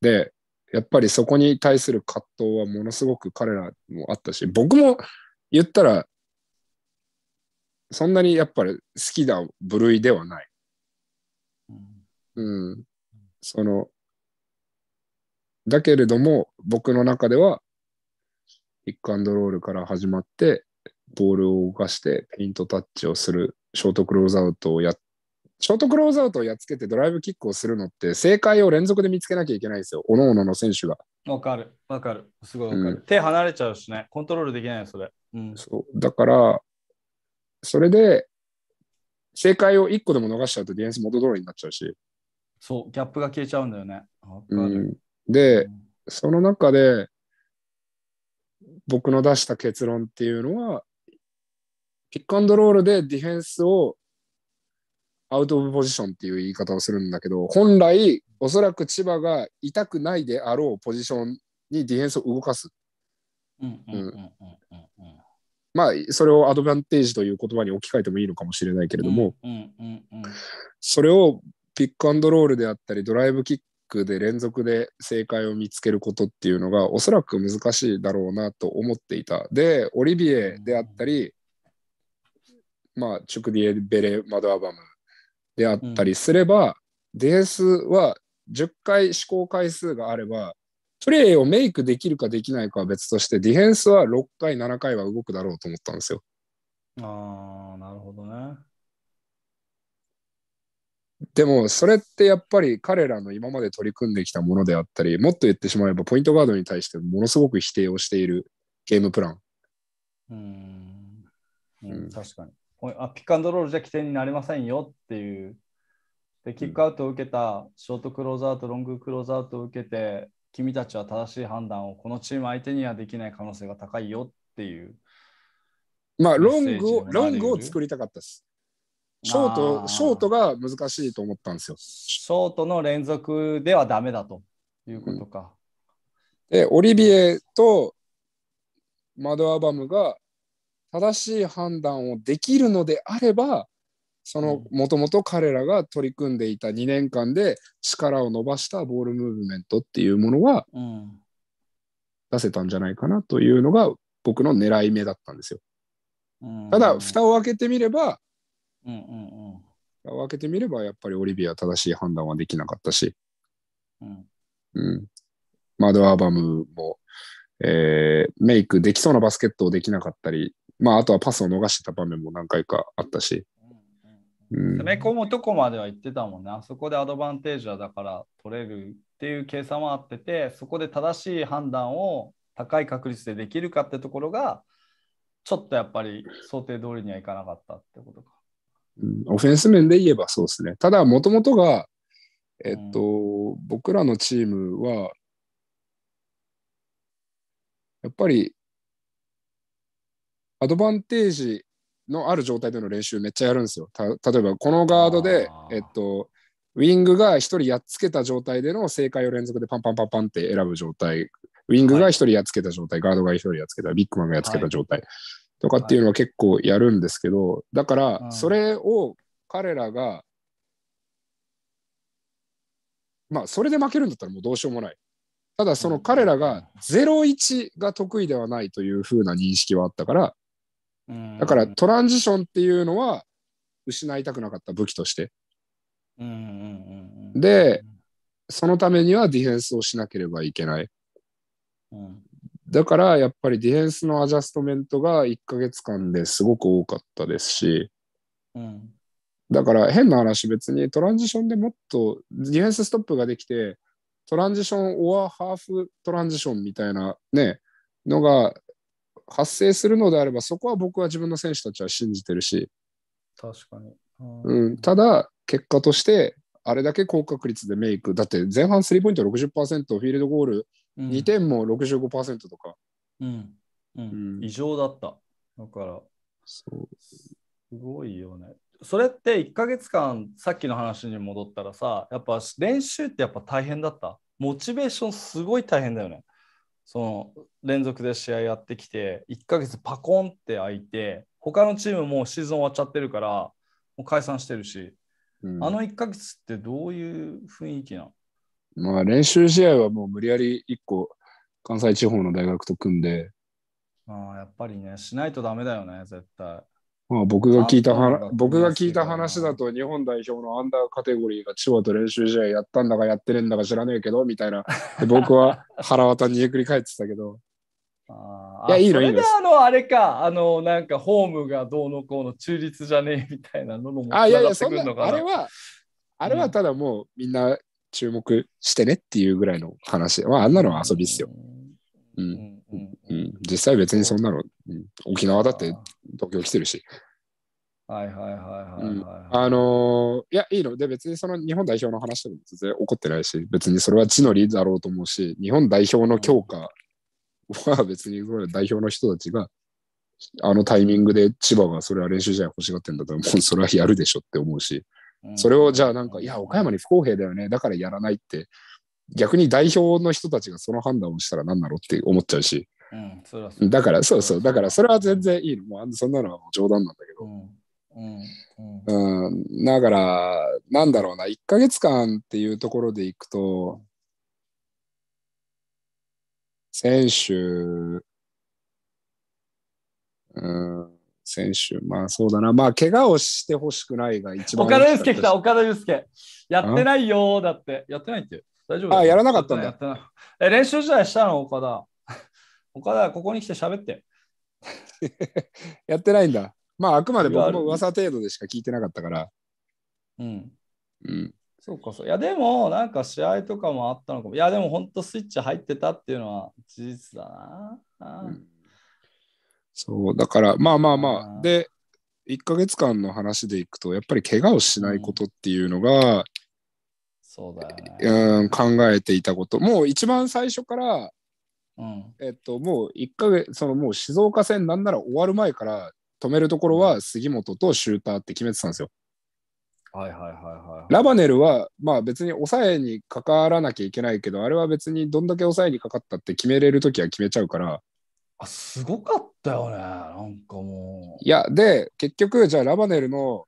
で、やっぱりそこに対する葛藤はものすごく彼らもあったし、僕も言ったら、そんなにやっぱり好きな部類ではない。うん。その、だけれども、僕の中ではピックアンドロールから始まって、ボールを動かして、ペイントタッチをする、ショートクローズアウトをやショートクローズアウトをやっつけてドライブキックをするのって、正解を連続で見つけなきゃいけないですよ、おのおのの選手が。わかる、わかる、すごいわかる、うん、手離れちゃうしね、コントロールできないよ、それ。うん、そうだから、それで、正解を1個でも逃しちゃうとディフェンス元通りになっちゃうし。そう、ギャップが消えちゃうんだよね。うん、で、その中で、僕の出した結論っていうのは、ピックアンドロールでディフェンスをアウト・オブ・ポジションっていう言い方をするんだけど、本来、おそらく千葉が痛くないであろうポジションにディフェンスを動かす。まあ、それをアドバンテージという言葉に置き換えてもいいのかもしれないけれども、それをピックアンドロールであったり、ドライブキックで連続で正解を見つけることっていうのがおそらく難しいだろうなと思っていた。で、オリビエであったり、まあ、チュクディエ・ベレ・マドアバムであったりすれば、うん、デースは10回試行回数があれば、プレーをメイクできるかできないかは別として、ディフェンスは6回、7回は動くだろうと思ったんですよ。ああ、なるほどね。でもそれってやっぱり彼らの今まで取り組んできたものであったりもっと言ってしまえばポイントガードに対してものすごく否定をしているゲームプラン。うんうん、確かにあピックアンドロールじゃ起点になりませんよっていうでキックアウトを受けたショートクローズアウトロングクローズアウトを受けて君たちは正しい判断をこのチーム相手にはできない可能性が高いよっていうまあロングをロングを作りたかったですショート、ショートが難しいと思ったんですよ。ショートの連続ではダメだということか。うん、で、オリビエとマドアバムが正しい判断をできるのであれば、そのもともと彼らが取り組んでいた2年間で力を伸ばしたボールムーブメントっていうものは出せたんじゃないかなというのが僕の狙い目だったんですよ。ただ蓋を開けてみればうんうんうん、分けてみればやっぱりオリビア正しい判断はできなかったし、うんうん、マドアバムも、えー、メイクできそうなバスケットをできなかったり、まあ、あとはパスを逃してた場面も何回かあったし。攻め込むとこまでは行ってたもんね、あそこでアドバンテージャーだから取れるっていう計算もあってて、そこで正しい判断を高い確率でできるかってところが、ちょっとやっぱり想定通りにはいかなかったってことか。オフェンス面で言えばそうですね。ただ、もともとが、えっと、僕らのチームは、やっぱり、アドバンテージのある状態での練習めっちゃやるんですよ。例えば、このガードで、えっと、ウィングが1人やっつけた状態での正解を連続でパンパンパンパンって選ぶ状態、ウィングが1人やっつけた状態、はい、ガードが1人やっつけた、ビッグマンがやっつけた状態、はい、とかっていうのは結構やるんですけど、だからそれを彼らが、まあそれで負けるんだったらもうどうしようもない。ただその彼らが01が得意ではないというふうな認識はあったから、だからトランジションっていうのは失いたくなかった武器として。で、そのためにはディフェンスをしなければいけない。だからやっぱりディフェンスのアジャストメントが1ヶ月間ですごく多かったですし、うん、だから変な話別にトランジションでもっとディフェンスストップができてトランジションオアハーフトランジションみたいなねのが発生するのであればそこは僕は自分の選手たちは信じてるし確かに、うん、ただ結果としてあれだけ高確率でメイクだって前半スリーポイント60%フィールドゴールうん、2点も65%とか。うん。うん。異常だった。だから、そうすごいよね。それって1か月間さっきの話に戻ったらさやっぱ練習ってやっぱ大変だったモチベーションすごい大変だよねその連続で試合やってきて1か月パコンって開いて他のチームもうシーズン終わっちゃってるからもう解散してるし、うん、あの1か月ってどういう雰囲気なのまあ練習試合はもう無理やり1個関西地方の大学と組んで。あやっぱりね、しないとダメだよね、絶対。まあ、僕が聞いた話、僕が聞いた話だと、日本代表のアンダーカテゴリーが千葉と練習試合やったんだかやってねんだか知らねえけど、みたいな。僕は腹渡にえくり返ってたけど。[laughs] あいや、いいの、いいの。あの、あれか、あの、なんか、ホームがどうのこうの中立じゃねえみたいなのも。あ、いやいや、そんな、あれは、あれはただもう、みんな注目してねっていうぐらいの話。まあ、あんなのは遊びっすよ。うん。うん。うん、実際別にそんなの、うん、沖縄だって東京来てるし。はいはいはいはい、うん、あのー、いや、いいの。で、別にその日本代表の話でも全然怒ってないし、別にそれは地の利だろうと思うし、日本代表の強化は別に代表の人たちが、あのタイミングで千葉がそれは練習試合欲しがってんだと思う、それはやるでしょって思うし。それをじゃあなんか、いや、岡山に不公平だよね、だからやらないって、逆に代表の人たちがその判断をしたら何だろうって思っちゃうし、うん、だから、そうそう、だからそれは全然いいの、もうそんなのは冗談なんだけど。うん、だから、なんだろうな、1か月間っていうところでいくと、選手、うん、選手、まあそうだな、まあ怪我をしてほしくないが一番岡田祐介来た、岡田祐介。やってないよ、だって。やってないって。大丈夫あ、やらなかったんだ。え練習試合したの、岡田。岡田、ここに来て喋って。[laughs] やってないんだ。まああくまで僕も噂程度でしか聞いてなかったから。うん。うん。そうかそう。いや、でも、なんか試合とかもあったのかも。いや、でも本当スイッチ入ってたっていうのは事実だな。うん、そう、だから、まあまあまあ、で、1ヶ月間の話でいくと、やっぱり怪我をしないことっていうのが、うん、そうだね、うん、考えていたこと。もう一番最初から、うん、えっと、もう1ヶ月、そのもう静岡戦なんなら終わる前から止めるところは杉本とシューターって決めてたんですよ。はいはいはいはい。ラバネルは、まあ別に抑えにかからなきゃいけないけど、あれは別にどんだけ抑えにかかったって決めれるときは決めちゃうから、あすごかったよねなんかもういやで結局じゃあラバネルの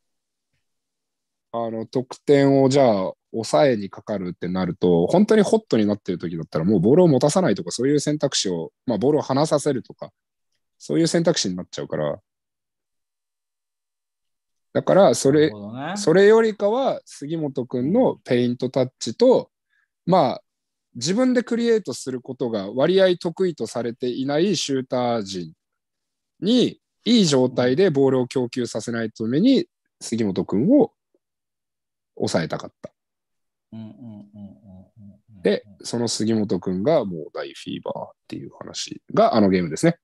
あの得点をじゃあ抑えにかかるってなると本当にホットになってる時だったらもうボールを持たさないとかそういう選択肢を、まあ、ボールを離させるとかそういう選択肢になっちゃうからだからそれ、ね、それよりかは杉本君のペイントタッチとまあ自分でクリエイトすることが割合得意とされていないシューター陣にいい状態でボールを供給させないために杉本君を抑えたかった。で、その杉本君がもう大フィーバーっていう話があのゲームですね。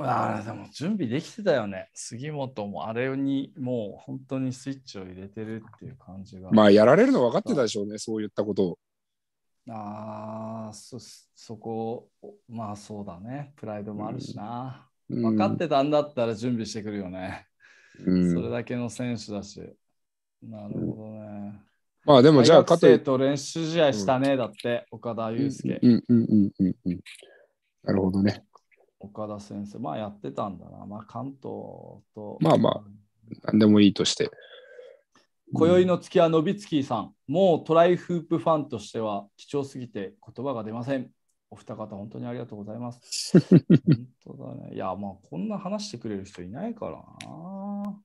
あでも準備できてたよね。杉本もあれにもう本当にスイッチを入れてるっていう感じが。まあやられるの分かってたでしょうね、そういったことを。ああ、そ、そこ、まあそうだね。プライドもあるしな。うん、分かってたんだったら準備してくるよね。うん、それだけの選手だし。なるほどね。うん、まあでもじゃあ、かとと練習試合したね、だって、岡田祐介。うんうんうんうんうん。なるほどね。岡田先生、まあやってたんだな。まあ関東と。まあまあ、なんでもいいとして。今宵の月はノビツキーさん、もうトライフープファンとしては貴重すぎて言葉が出ません。お二方、本当にありがとうございます。本当だね。いや、まあ、こんな話してくれる人いないからな。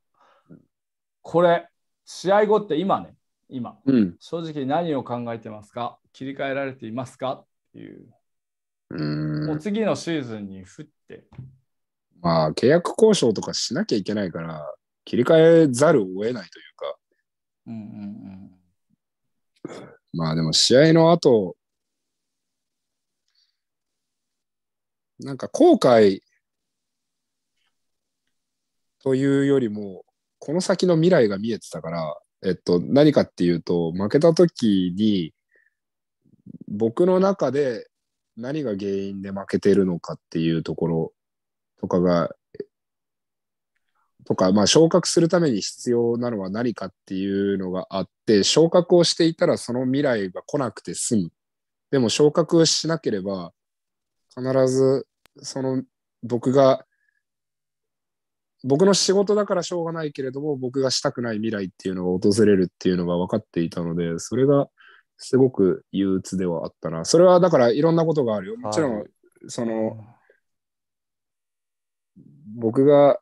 これ、試合後って今ね、今、うん、正直何を考えてますか切り替えられていますかっていう。うん次のシーズンに振って。まあ、契約交渉とかしなきゃいけないから、切り替えざるを得ないというか。うんうんうん、まあでも試合の後なんか後悔というよりもこの先の未来が見えてたから、えっと、何かっていうと負けた時に僕の中で何が原因で負けてるのかっていうところとかがとか、まあ、昇格するために必要なのは何かっていうのがあって、昇格をしていたらその未来が来なくて済む。でも昇格しなければ、必ずその僕が、僕の仕事だからしょうがないけれども、僕がしたくない未来っていうのが訪れるっていうのが分かっていたので、それがすごく憂鬱ではあったな。それはだからいろんなことがあるよ。もちろん、その、僕が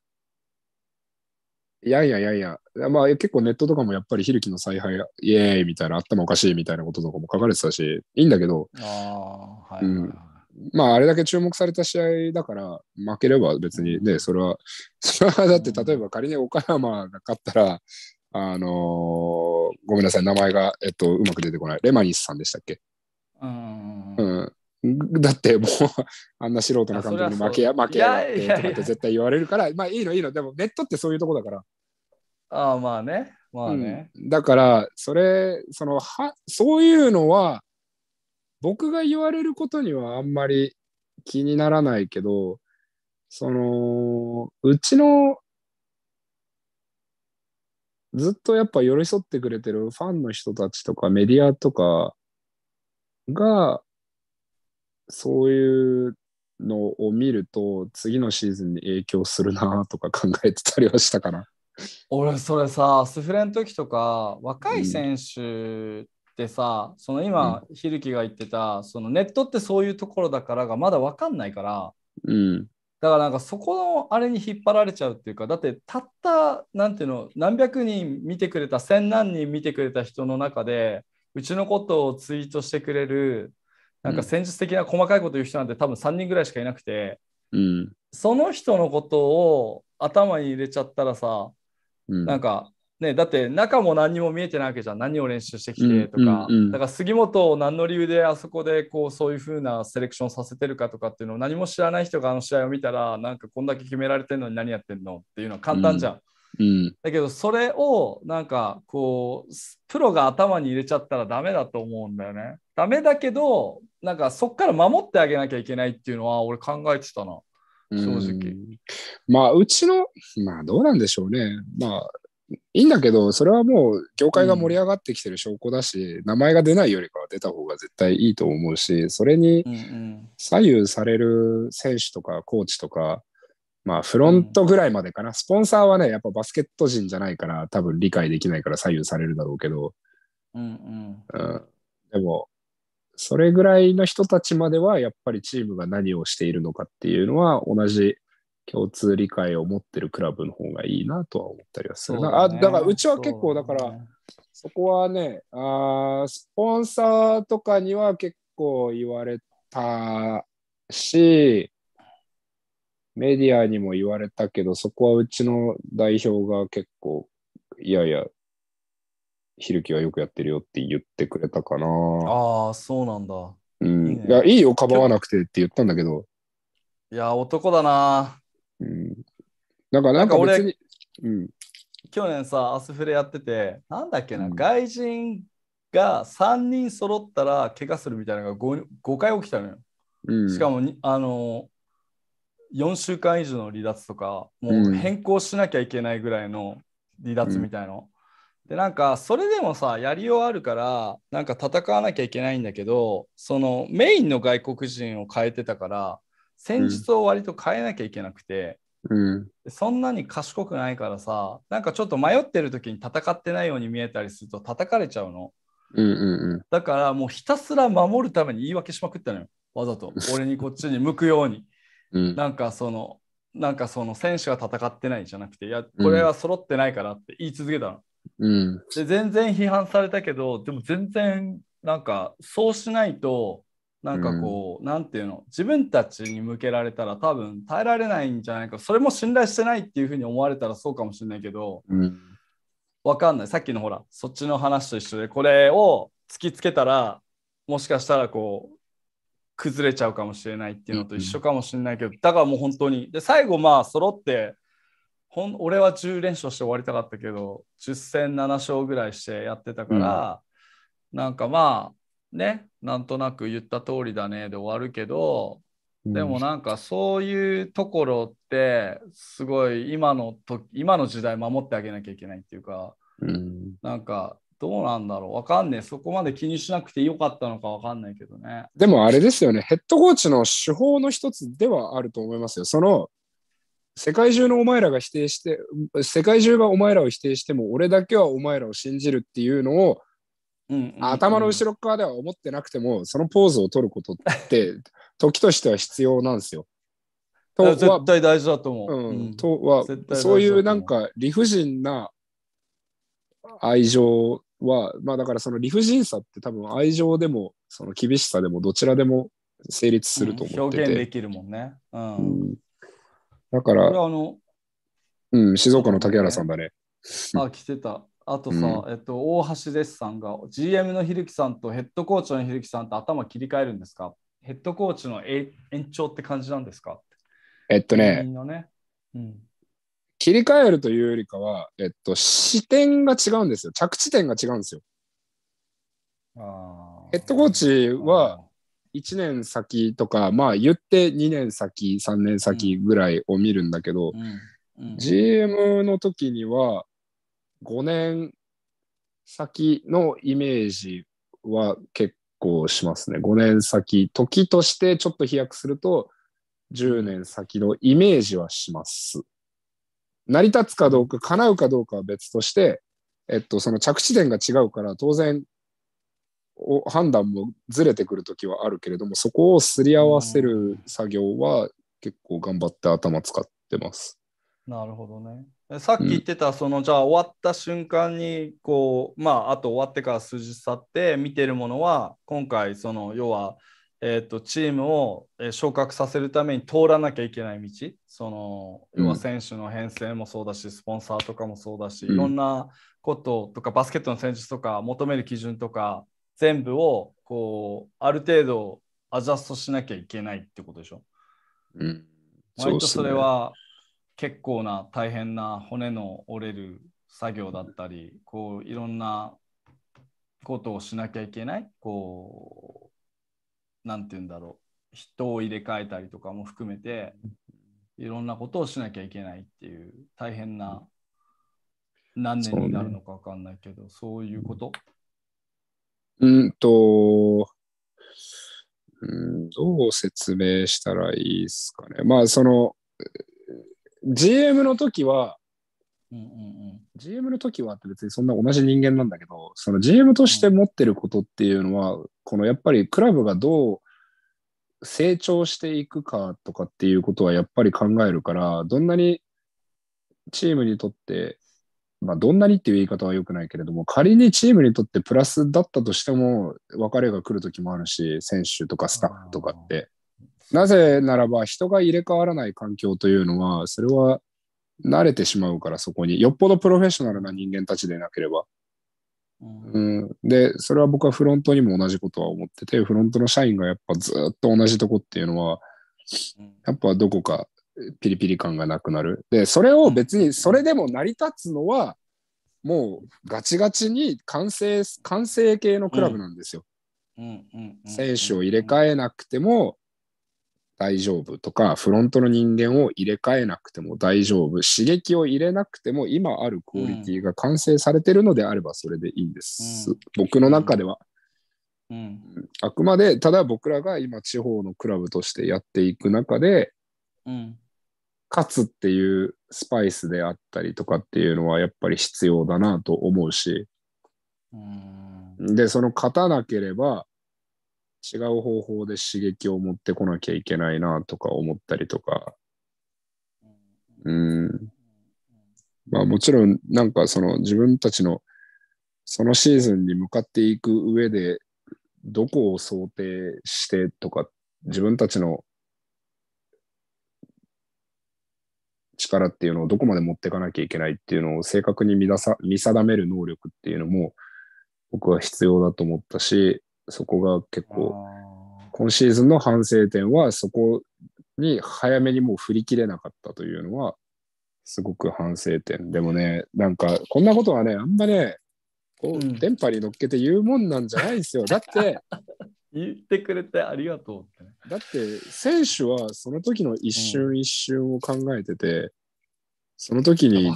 いやいやいやいや、まあ結構ネットとかもやっぱりひるきの采配、イエーイみたいな、頭おかしいみたいなこととかも書かれてたし、いいんだけど、ああ、はい、まああれだけ注目された試合だから、負ければ別にね、それは、[laughs] それはだって例えば仮に岡山が勝ったら、あのー、ごめんなさい、名前が、えっと、うまく出てこない。レマニスさんでしたっけうん、だってもうあんな素人の監督に負けや負けやってって絶対言われるからまあいいのいいのでもネットってそういうとこだからああまあねまあね、うん、だからそれそのはそういうのは僕が言われることにはあんまり気にならないけどそのうちのずっとやっぱ寄り添ってくれてるファンの人たちとかメディアとかがそういうのを見ると次のシーズンに影響するなとか考えてたりはしたかな。俺それさスフレの時とか若い選手ってさ、うん、その今、うん、ひるきが言ってたそのネットってそういうところだからがまだ分かんないから、うん、だからなんかそこのあれに引っ張られちゃうっていうかだってたった何ていうの何百人見てくれた千何人見てくれた人の中でうちのことをツイートしてくれるなんか戦術的な細かいこと言う人なんて多分3人ぐらいしかいなくて、うん、その人のことを頭に入れちゃったらさ、うん、なんかね、だって中も何も見えてないわけじゃん何を練習してきてとか、うんうんうん、だから杉本を何の理由であそこでこうそういうふうなセレクションさせてるかとかっていうのを何も知らない人があの試合を見たらなんかこんだけ決められてるのに何やってんのっていうのは簡単じゃん。うん、うん、だけどそれをなんかこうプロが頭に入れちゃったらダメだと思うんだよね。ダメだけどなんかそっから守ってあげなきゃいけないっていうのは俺考えてたな正直まあうちのまあどうなんでしょうねまあいいんだけどそれはもう業界が盛り上がってきてる証拠だし、うん、名前が出ないよりかは出た方が絶対いいと思うしそれに左右される選手とかコーチとかまあフロントぐらいまでかな、スポンサーはねやっぱバスケット人じゃないから多分理解できないから左右されるだろうけど、うんうん、うん、でもそれぐらいの人たちまではやっぱりチームが何をしているのかっていうのは同じ共通理解を持ってるクラブの方がいいなとは思ったりはする、ね、あだからうちは結構だからそこはねあスポンサーとかには結構言われたしメディアにも言われたけどそこはうちの代表が結構いやいやひるきはよくやってるよって言ってくれたかな。ああ、そうなんだ。うん。いい,、ね、いやいいよ、かばわなくてって言ったんだけど。いや、男だな。うん。なんか、なんか別に。うん、去年さ、アスフレやってて、なんだっけな、うん、外人が3人揃ったら怪我するみたいなのが 5, 5回起きたのよ。うん、しかもあの4週間以上の離脱とか、もう変更しなきゃいけないぐらいの離脱みたいのでなんかそれでもさやりようあるからなんか戦わなきゃいけないんだけどそのメインの外国人を変えてたから戦術を割と変えなきゃいけなくて、うん、そんなに賢くないからさなんかちょっと迷ってる時に戦ってないように見えたりすると叩かれちゃうの、うんうんうん、だからもうひたすら守るために言い訳しまくったのよわざと [laughs] 俺にこっちに向くように、うん、なんかそのなんかその選手が戦ってないじゃなくていやこれは揃ってないからって言い続けたの。うん、で全然批判されたけどでも全然なんかそうしないとなんかこう、うん、なんていうの自分たちに向けられたら多分耐えられないんじゃないかそれも信頼してないっていうふうに思われたらそうかもしれないけど、うん、わかんないさっきのほらそっちの話と一緒でこれを突きつけたらもしかしたらこう崩れちゃうかもしれないっていうのと一緒かもしれないけど、だからもう本当にで最後まあ揃ってほん俺は10連勝して終わりたかったけど10戦7勝ぐらいしてやってたから、うん、なんかまあねなんとなく言った通りだねで終わるけど、でもなんかそういうところってすごい今のと今の時代守ってあげなきゃいけないっていうか、うん、なんかどうなんだろうわかんねえそこまで気にしなくてよかったのかわかんないけどねでもあれですよねヘッドコーチの手法の一つではあると思いますよその世界中のお前らが否定して、世界中がお前らを否定しても、俺だけはお前らを信じるっていうのを、うんうんうん、頭の後ろ側では思ってなくても、そのポーズを取ることって、[laughs] 時としては必要なんですよ。とは絶対大事だと思う。うん、とはそういうなんか理不尽な愛情は、まあだからその理不尽さって多分愛情でもその厳しさでもどちらでも成立すると思ってて、うん、表現できるもんね。うん、うんだから、これあの、うん、静岡の竹原さんだね。あ、来てた。あとさ、うん、えっと、大橋ですさんが GM のひるきさんとヘッドコーチのひるきさんと頭切り替えるんですかヘッドコーチの延長って感じなんですかえっとね、ねうん、切り替えるというよりかは、えっと、視点が違うんですよ。着地点が違うんですよ。ヘッドコーチは1年先とかまあ言って2年先3年先ぐらいを見るんだけど、うんうん、GM の時には5年先のイメージは結構しますね5年先時としてちょっと飛躍すると10年先のイメージはします成り立つかどうか叶うかどうかは別としてえっと、その着地点が違うから当然判断もずれてくる時はあるけれどもそこをすり合わせる作業は結構頑張って頭使ってます。なるほどね。さっき言ってた、そのじゃあ終わった瞬間にこうまああと終わってから数日経って見てるものは今回その要は、えー、とチームを昇格させるために通らなきゃいけない道その要は選手の編成もそうだし、スポンサーとかもそうだし、いろんなこととかバスケットの選手とか求める基準とか全部をこうある程度アジャストしなきゃいけないってことでしょ。うん、割とそれは結構な大変な骨の折れる作業だったり、こういろんなことをしなきゃいけない、こう、なんて言うんだろう、人を入れ替えたりとかも含めて、いろんなことをしなきゃいけないっていう大変な何年になるのか分かんないけど、そうね、そういうことうんと、うん、どう説明したらいいですかね。まあ、その、GM の時は、うんうんうん、GM の時はって別にそんな同じ人間なんだけど、その GM として持ってることっていうのは、うん、このやっぱりクラブがどう成長していくかとかっていうことはやっぱり考えるから、どんなにチームにとってまあ、どんなにっていう言い方は良くないけれども、仮にチームにとってプラスだったとしても、別れが来る時もあるし、選手とかスタッフとかって。なぜならば、人が入れ替わらない環境というのは、それは慣れてしまうから、そこに。よっぽどプロフェッショナルな人間たちでなければ。うん、で、それは僕はフロントにも同じことは思ってて、フロントの社員がやっぱずっと同じとこっていうのは、やっぱどこかピリピリ感がなくなる。で、それを別に、それでも成り立つのは、もうガチガチに完成、完成系のクラブなんですよ。うん選手を入れ替えなくても大丈夫とか、フロントの人間を入れ替えなくても大丈夫、刺激を入れなくても今あるクオリティが完成されてるのであればそれでいいんです。うん、僕の中では。うん、あくまでただ僕らが今地方のクラブとしてやっていく中で、うん、勝つっていうスパイスであったりとかっていうのはやっぱり必要だなと思うし、で、その勝たなければ違う方法で刺激を持ってこなきゃいけないなとか思ったりとか、うん。まあもちろんなんかその自分たちのそのシーズンに向かっていく上でどこを想定してとか自分たちの力っていうのをどこまで持っていかなきゃいけないっていうのを正確に見さ見定める能力っていうのも僕は必要だと思ったし、そこが結構、今シーズンの反省点はそこに早めにもう振り切れなかったというのは、すごく反省点。でもね、なんかこんなことはね、あんまね、こう電波に乗っけて言うもんなんじゃないですよ。だって、[laughs] 言ってくれてありがとうって、だって選手はその時の一瞬一瞬を考えてて、うん、その時に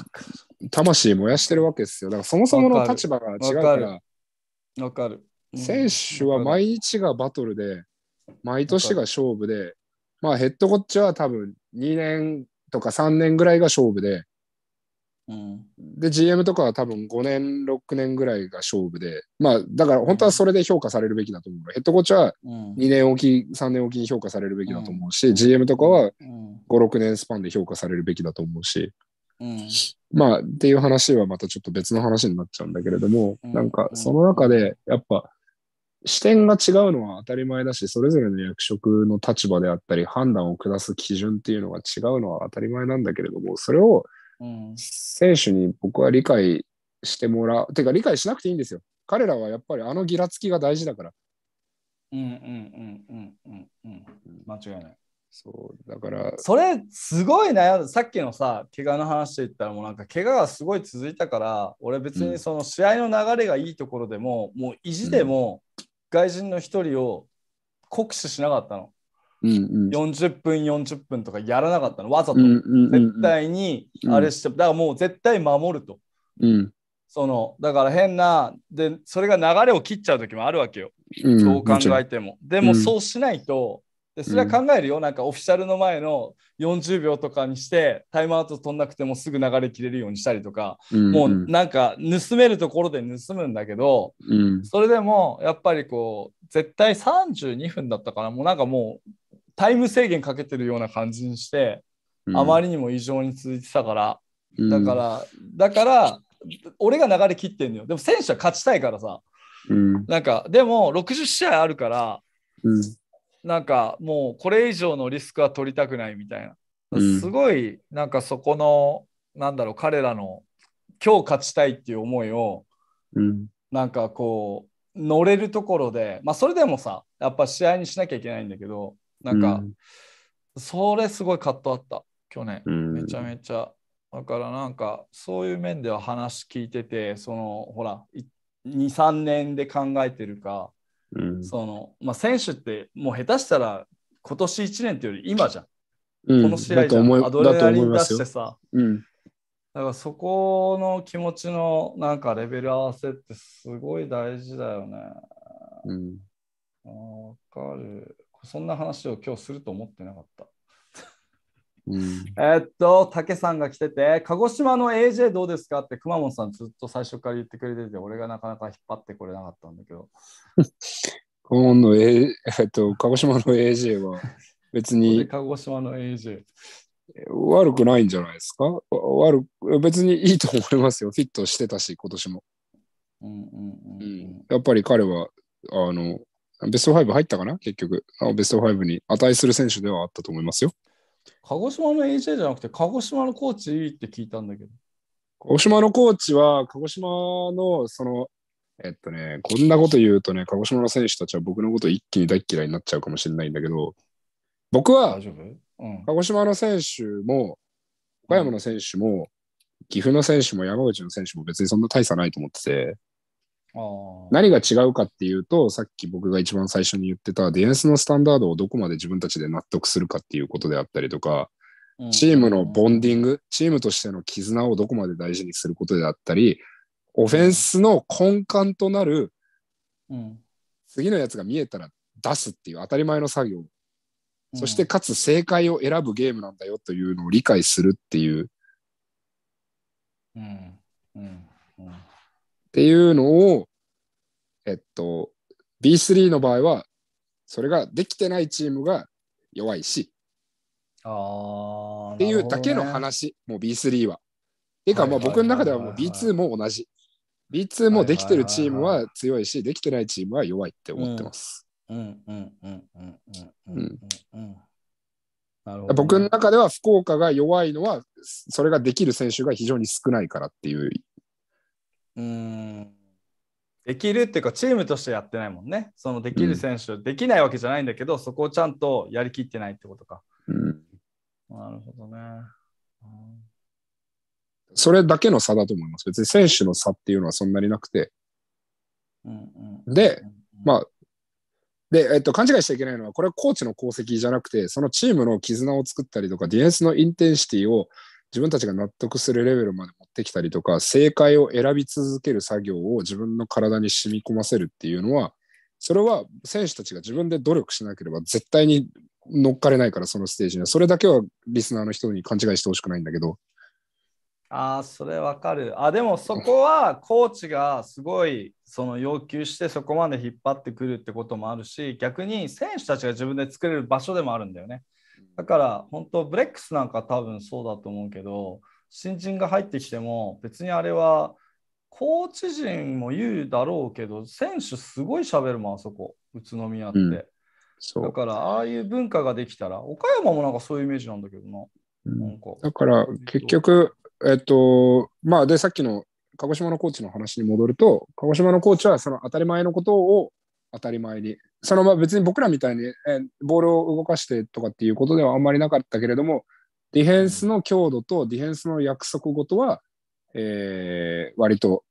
魂燃やしてるわけですよ。だからそもそもの立場が違うから。わかる。選手は毎日がバトルで、毎年が勝負で、まあヘッドコッチは多分2年とか3年ぐらいが勝負で、で GM とかは多分5年6年ぐらいが勝負でまあだから本当はそれで評価されるべきだと思う、うん、ヘッドコーチは2年おき3年おきに評価されるべきだと思うし、うん、GM とかは56年スパンで評価されるべきだと思うし、うん、まあっていう話はまたちょっと別の話になっちゃうんだけれども、うん、なんかその中でやっぱ視点が違うのは当たり前だしそれぞれの役職の立場であったり判断を下す基準っていうのが違うのは当たり前なんだけれどもそれをうん、選手に僕は理解してもらう、ていうか理解しなくていいんですよ。彼らはやっぱりあのギラつきが大事だから。うんうんうんうんうんうん。間違いない。そうだからそれすごい悩んでさっきのさ怪我の話で言ったらもうなんか怪我がすごい続いたから俺別にその試合の流れがいいところでも、うん、もう意地でも外人の一人を酷使しなかったの、うん40分40分とかやらなかったのわざと、絶対にあれして、だからもう絶対守ると、うん、そのだから変なでそれが流れを切っちゃう時もあるわけよ、うん、どう考えてもでもそうしないと、でそれは考えるよ、なんかオフィシャルの前の40秒とかにしてタイムアウト取んなくてもすぐ流れ切れるようにしたりとか、うんうん、もうなんか盗めるところで盗むんだけど、うん、それでもやっぱりこう絶対32分だったからもうなんかもうタイム制限かけてるような感じにして、あまりにも異常に続いてたから、だから、だから、俺が流れ切ってんのよ。でも選手は勝ちたいからさ、なんか、でも60試合あるから、なんかもうこれ以上のリスクは取りたくないみたいな、すごいなんかそこのなんだろう彼らの今日勝ちたいっていう思いを、うん、なんかこう乗れるところでまあそれでもさやっぱ試合にしなきゃいけないんだけど、なんか、それすごいカットあった去年、めちゃめちゃだからなんかそういう面では話聞いててそのほら23年で考えてるか、うん、そのまあ、選手ってもう下手したら今年1年っていうより今じゃん、うん、この試合じゃんアドレナリン出してさだ,、うん、だからそこの気持ちのなんかレベル合わせってすごい大事だよね。うん、わかる。そんな話を今日すると思ってなかった。うん、えっと、竹さんが来てて、鹿児島の AJ どうですかって、熊本さんずっと最初から言ってくれてて、俺がなかなか引っ張ってこれなかったんだけど。今 [laughs] の、A えっと、鹿児島の AJ は別に。[laughs] 鹿児島の AJ。悪くないんじゃないですか悪別にいいと思いますよ。フィットしてたし、今年も。うんうんうん、やっぱり彼は、あの、ベスト5入ったかな結局。ベスト5に値する選手ではあったと思いますよ。鹿児島の AJ じゃなくて、鹿児島のコーチいいって聞いたんだけど。鹿児島のコーチは、鹿児島の、その、えっとね、こんなこと言うとね、鹿児島の選手たちは僕のこと一気に大嫌いになっちゃうかもしれないんだけど、僕は、うん、鹿児島の選手も、岡山の選手も、岐阜の選手も山口の選手も別にそんな大差ないと思ってて、何が違うかっていうと、さっき僕が一番最初に言ってたディフェンスのスタンダードをどこまで自分たちで納得するかっていうことであったりとか、チームのボンディング、チームとしての絆をどこまで大事にすることであったり、オフェンスの根幹となる、うん、次のやつが見えたら出すっていう当たり前の作業、そしてかつ正解を選ぶゲームなんだよというのを理解するっていう。うん、うん、うんっていうのを、えっと、B3 の場合は、それができてないチームが弱いし、あっていうだけの話、ね、もう B3 は。ていうか、まあ僕の中ではもう B2 も同じ。B2 もできてるチームは強いし、できてないチームは弱いって思ってます。僕の中では福岡が弱いのは、それができる選手が非常に少ないからっていううんできるっていうかチームとしてやってないもんねそのできる選手、うん、できないわけじゃないんだけどそこをちゃんとやりきってないってことか、うん、なるほどね、うん、それだけの差だと思います別に選手の差っていうのはそんなになくて、うんうん、でまあで、えっと、勘違いしちゃいけないのは、これはコーチの功績じゃなくて、そのチームの絆を作ったりとか、ディフェンスのインテンシティを自分たちが納得するレベルまで持ってきたりとか、正解を選び続ける作業を自分の体に染み込ませるっていうのは、それは選手たちが自分で努力しなければ絶対に乗っかれないから、そのステージには。それだけはリスナーの人に勘違いしてほしくないんだけど。ああ、それわかる。あ、でもそこはコーチがすごいその要求してそこまで引っ張ってくるってこともあるし、逆に選手たちが自分で作れる場所でもあるんだよね。だから本当ブレックスなんか多分そうだと思うけど新人が入ってきても別にあれはコーチ陣も言うだろうけど選手すごい喋るもんあそこ宇都宮って、うん、だからああいう文化ができたら岡山もなんかそういうイメージなんだけどなうん、なんかだから結局えっとまあでさっきの鹿児島のコーチの話に戻ると鹿児島のコーチはその当たり前のことを当たり前にそのまあ別に僕らみたいに、えボールを動かしてとかっていうことではあんまりなかったけれども、ディフェンスの強度とディフェンスの約束ごとは、えー、割と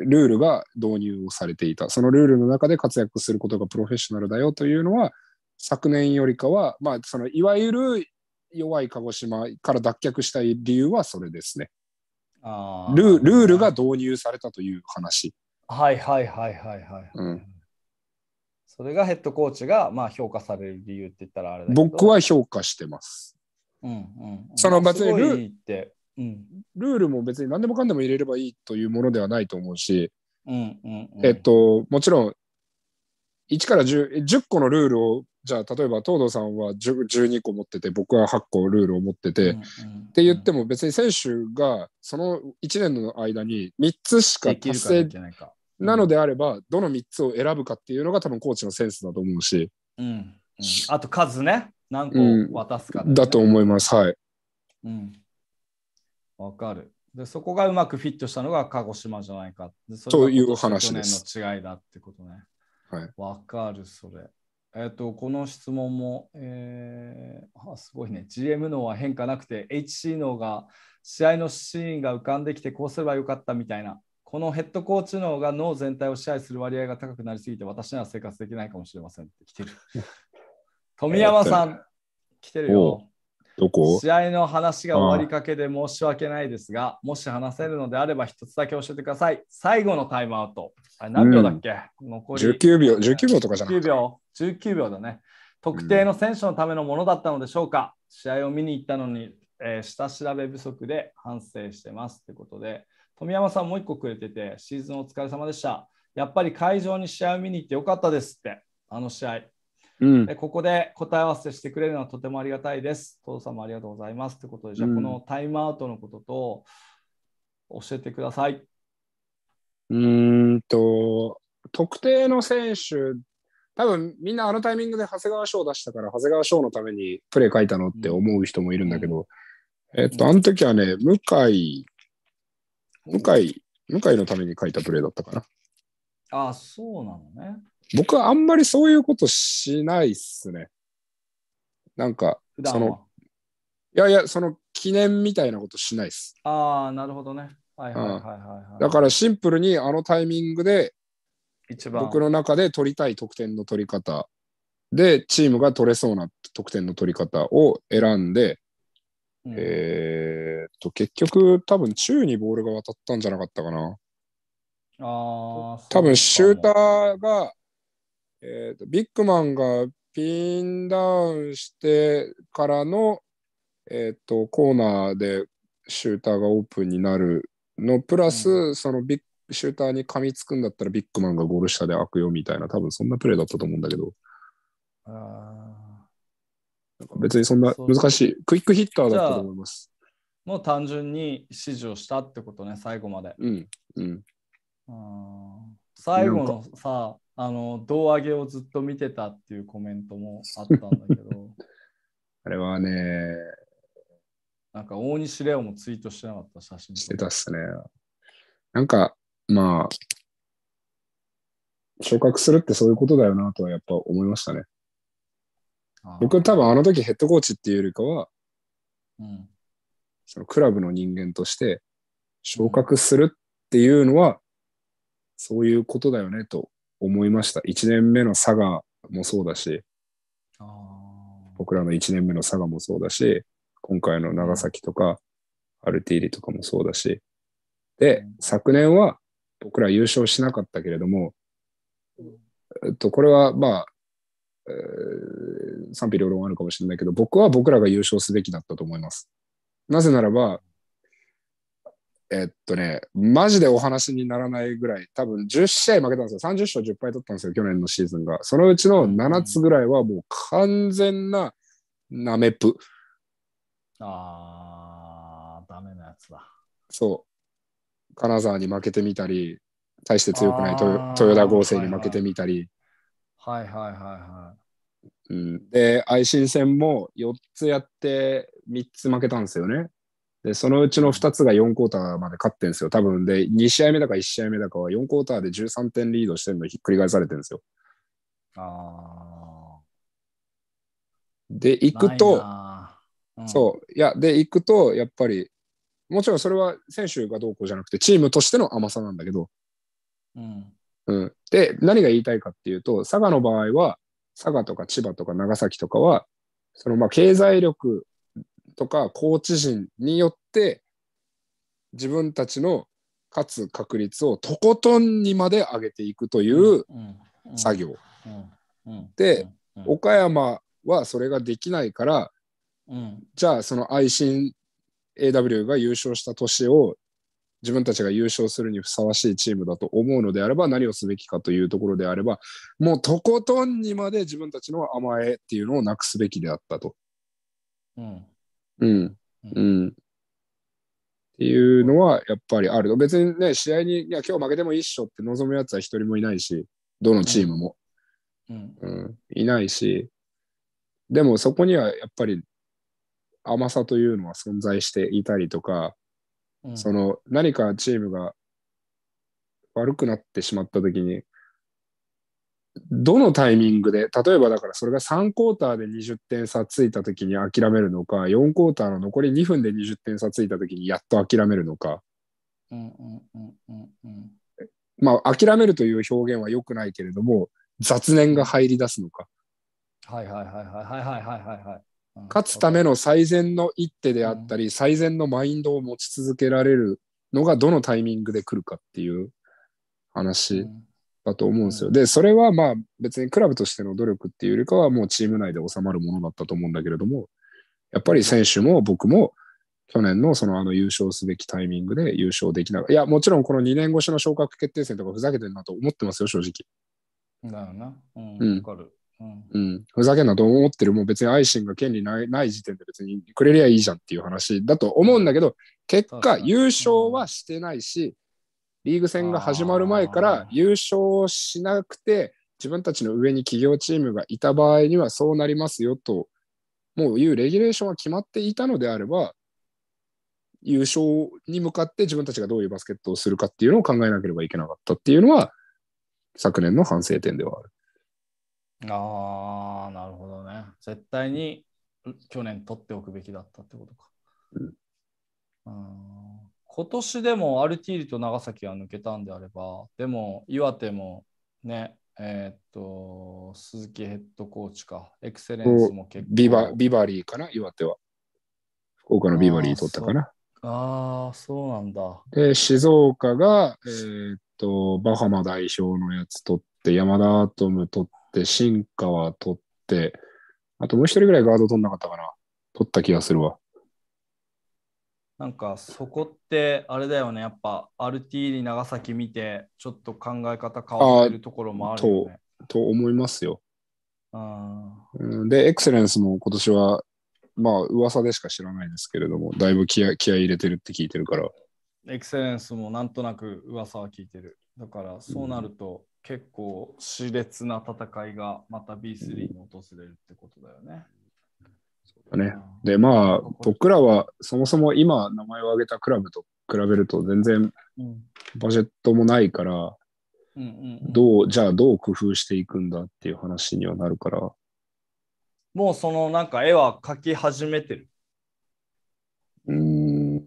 ルールが導入をされていた。そのルールの中で活躍することがプロフェッショナルだよというのは、昨年よりかは、まあ、そのいわゆる弱い鹿児島から脱却したい理由はそれですね。あルルールが導入されたという話。はいはいはいはいはい。うんそれがヘッドコーチがまあ評価される理由って言ったらあれだけど僕は評価してます。うんうんその別にルー,、うん、ルールも別に何でもかんでも入れればいいというものではないと思うし、うんうんえっと、もちろん1から 10, 10個のルールをじゃあ例えば東堂さんは12個持ってて僕は8個ルールを持ってて、って言っても別に選手がその1年の間に3つしか達成なのであれば、どの3つを選ぶかっていうのが多分コーチのセンスだと思うし。うん、うん、あと数ね、何個渡すかだ、ねうん、だと思います。はい。うん、わかるで。そこがうまくフィットしたのが鹿児島じゃないか。という話です。去年の違いだってことね。はい、わかる、それ。えっ、ー、と、この質問も、えー、あすごいね。GM 脳は変化なくて、HC 脳が試合のシーンが浮かんできて、こうすればよかったみたいな。このヘッドコーチ脳が脳全体を支配する割合が高くなりすぎて私には生活できないかもしれませんって来てる。[laughs] 富山さん、来てるよ。どこ試合の話が終わりかけで申し訳ないですが、もし話せるのであれば一つだけ教えてください。最後のタイムアウト。あれ何秒だっけ、うん、残り19秒、19秒とかじゃな19秒、19秒だね。特定の選手のためのものだったのでしょうか、うん、試合を見に行ったのに、えー、下調べ不足で反省してますということで、富山さんもう1個くれてて、シーズンお疲れ様でした。やっぱり会場に試合を見に行ってよかったですって、あの試合。うん、でここで答え合わせしてくれるのはとてもありがたいです。父さんもありがとうございます。ってことで、じゃあこのタイムアウトのことと教えてください。うんと、特定の選手、多分みんなあのタイミングで長谷川賞を出したから、長谷川賞のためにプレー書いたのって思う人もいるんだけど、うん、えっと、あの時はね、向井向井、向井のために書いたプレーだったかな。ああ、そうなのね。僕はあんまりそういうことしないっすね。なんか、その、いやいや、その記念みたいなことしないっす。ああ、なるほどね。はいはいはいはい、はい、だからシンプルにあのタイミングで、僕の中で取りたい得点の取り方で、チームが取れそうな得点の取り方を選んで、えー、っと、結局、多分宙にボールが渡ったんじゃなかったかな。あ多分シューターが、えーっと、ビッグマンがピンダウンしてからの、えーっと、コーナーでシューターがオープンになるのプラス、うん、そのビッシューターに噛みつくんだったらビッグマンがゴール下で開くよみたいな多分そんなプレーだったと思うんだけど。あなんか別にそんな難しい、クイックヒッターだったと思います。もう単純に指示をしたってことね、最後まで。うん。うん、最後のさ、あの、胴上げをずっと見てたっていうコメントもあったんだけど。[laughs] あれはね、なんか大西レオもツイートしてなかった写真。してたっすね。なんか、まあ、昇格するってそういうことだよなとはやっぱ思いましたね。僕は多分あの時ヘッドコーチっていうよりかは、うん、そのクラブの人間として昇格するっていうのは、そういうことだよねと思いました。1年目の佐賀もそうだし、僕らの1年目の佐賀もそうだし、今回の長崎とか、アルティーリとかもそうだし。で、昨年は僕ら優勝しなかったけれども、えっと、これはまあ、え賛否両論あるかもしれないけど、僕は僕らが優勝すべきだったと思います。なぜならば、えっとね、マジでお話にならないぐらい、多分10試合負けたんですよ。30勝10敗取ったんですよ、去年のシーズンが。そのうちの7つぐらいはもう完全なナメプ。あー、ダメなやつだ。そう。金沢に負けてみたり、大して強くない豊田合成に負けてみたり、はいはいはいはい。うん、で、愛心戦も4つやって3つ負けたんですよね。で、そのうちの2つが4クォーターまで勝ってんですよ。多分で、2試合目だか1試合目だかは4クォーターで13点リードしてるのひっくり返されてるんですよ。ああ。で、行くと、うん、そう、いや、で、行くと、やっぱり、もちろんそれは選手がどうこうじゃなくて、チームとしての甘さなんだけど、うん、うん。で、何が言いたいかっていうと、佐賀の場合は、佐賀とか千葉とか長崎とかは、そのまあ経済力とか高知人によって、自分たちの勝つ確率をとことんにまで上げていくという作業。で、岡山はそれができないから、じゃあその愛心 AW が優勝した年を自分たちが優勝するにふさわしいチームだと思うのであれば何をすべきかというところであればもうとことんにまで自分たちの甘えっていうのをなくすべきであったと。うん、うん、うん、っていうのはやっぱりある別にね試合にいや今日負けてもいいっしょって望むやつは一人もいないしどのチームも、うん、うん、いないしでもそこにはやっぱり甘さというのは存在していたりとかその何かチームが悪くなってしまった時に、どのタイミングで、例えばだからそれが3クォーターで20点差ついた時に諦めるのか、4クォーターの残り2分で20点差ついた時にやっと諦めるのか。まあ、諦めるという表現は良くないけれども、雑念が入り出すのか。はいはいはいはいはいはいはいはい。勝つための最善の一手であったり、最善のマインドを持ち続けられるのがどのタイミングで来るかっていう話だと思うんですよ。で、それはまあ別にクラブとしての努力っていうよりかはもうチーム内で収まるものだったと思うんだけれども、やっぱり選手も僕も去年のそのあの優勝すべきタイミングで優勝できなかった。いや、もちろんこの2年越しの昇格決定戦とかふざけてるなと思ってますよ、正直。だよな。うん、わ、うん、かる。うん、ふざけんなと思ってる、もう別にアイシンが権利ないない時点で別にくれりゃいいじゃんっていう話だと思うんだけど、結果、優勝はしてないし、リーグ戦が始まる前から優勝しなくて、自分たちの上に企業チームがいた場合にはそうなりますよと、もういうレギュレーションが決まっていたのであれば、優勝に向かって自分たちがどういうバスケットをするかっていうのを考えなければいけなかったっていうのは、昨年の反省点ではある。ああ、なるほどね。絶対に去年取っておくべきだったってことか。うん、今年でもアルティーリと長崎は抜けたんであれば、でも岩手もね、えー、っと、鈴木ヘッドコーチか、エクセレンスも結構。ビバビバリーかな、岩手は。福岡のビバリー取ったかな。ああ、そうなんだ。で、静岡が、えー、っと、バハマ代表のやつ取って、山田アトム取って、、進化は取って、あともう一人ぐらいガード取んなかったかな。取った気がするわ。なんかそこってあれだよね、やっぱ RT に長崎見て、ちょっと考え方変わってるところもあるよね、と思いますよ。で、エクセレンスも今年は、まあ噂でしか知らないですけれども、だいぶ気合気合入れてるって聞いてるから。エクセレンスもなんとなく噂は聞いてる。だからそうなると、結構熾烈な戦いがまた B3 に訪れるってことだよね。そうだねでまあ僕らはそもそも今名前を挙げたクラブと比べると全然バジェットもないから、どうじゃあどう工夫していくんだっていう話にはなるから。もうそのなんか絵は描き始めてる。うん。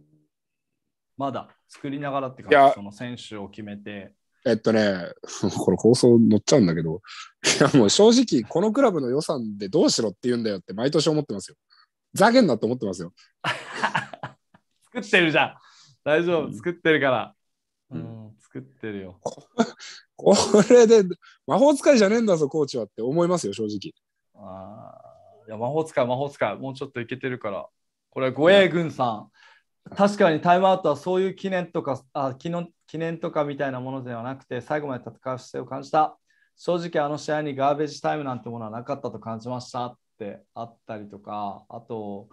まだ作りながらって感じ、その選手を決めて。えっとね、[laughs] これ放送載っちゃうんだけど、いやもう正直、このクラブの予算でどうしろって言うんだよって毎年思ってますよ。ざけんなって思ってますよ。[laughs] 作ってるじゃん。大丈夫、作ってるから。うん、うん、作ってるよ。[laughs] これで、魔法使いじゃねえんだぞ、コーチはって思いますよ、正直。ああ、いや、魔法使い、魔法使い、もうちょっといけてるから。これ、護衛軍さん。確かにタイムアウトはそういう記念とかあ記の記念とかみたいなものではなくて最後まで戦う姿勢を感じた正直あの試合にガーベージタイムなんてものはなかったと感じましたってあったりとかあと,、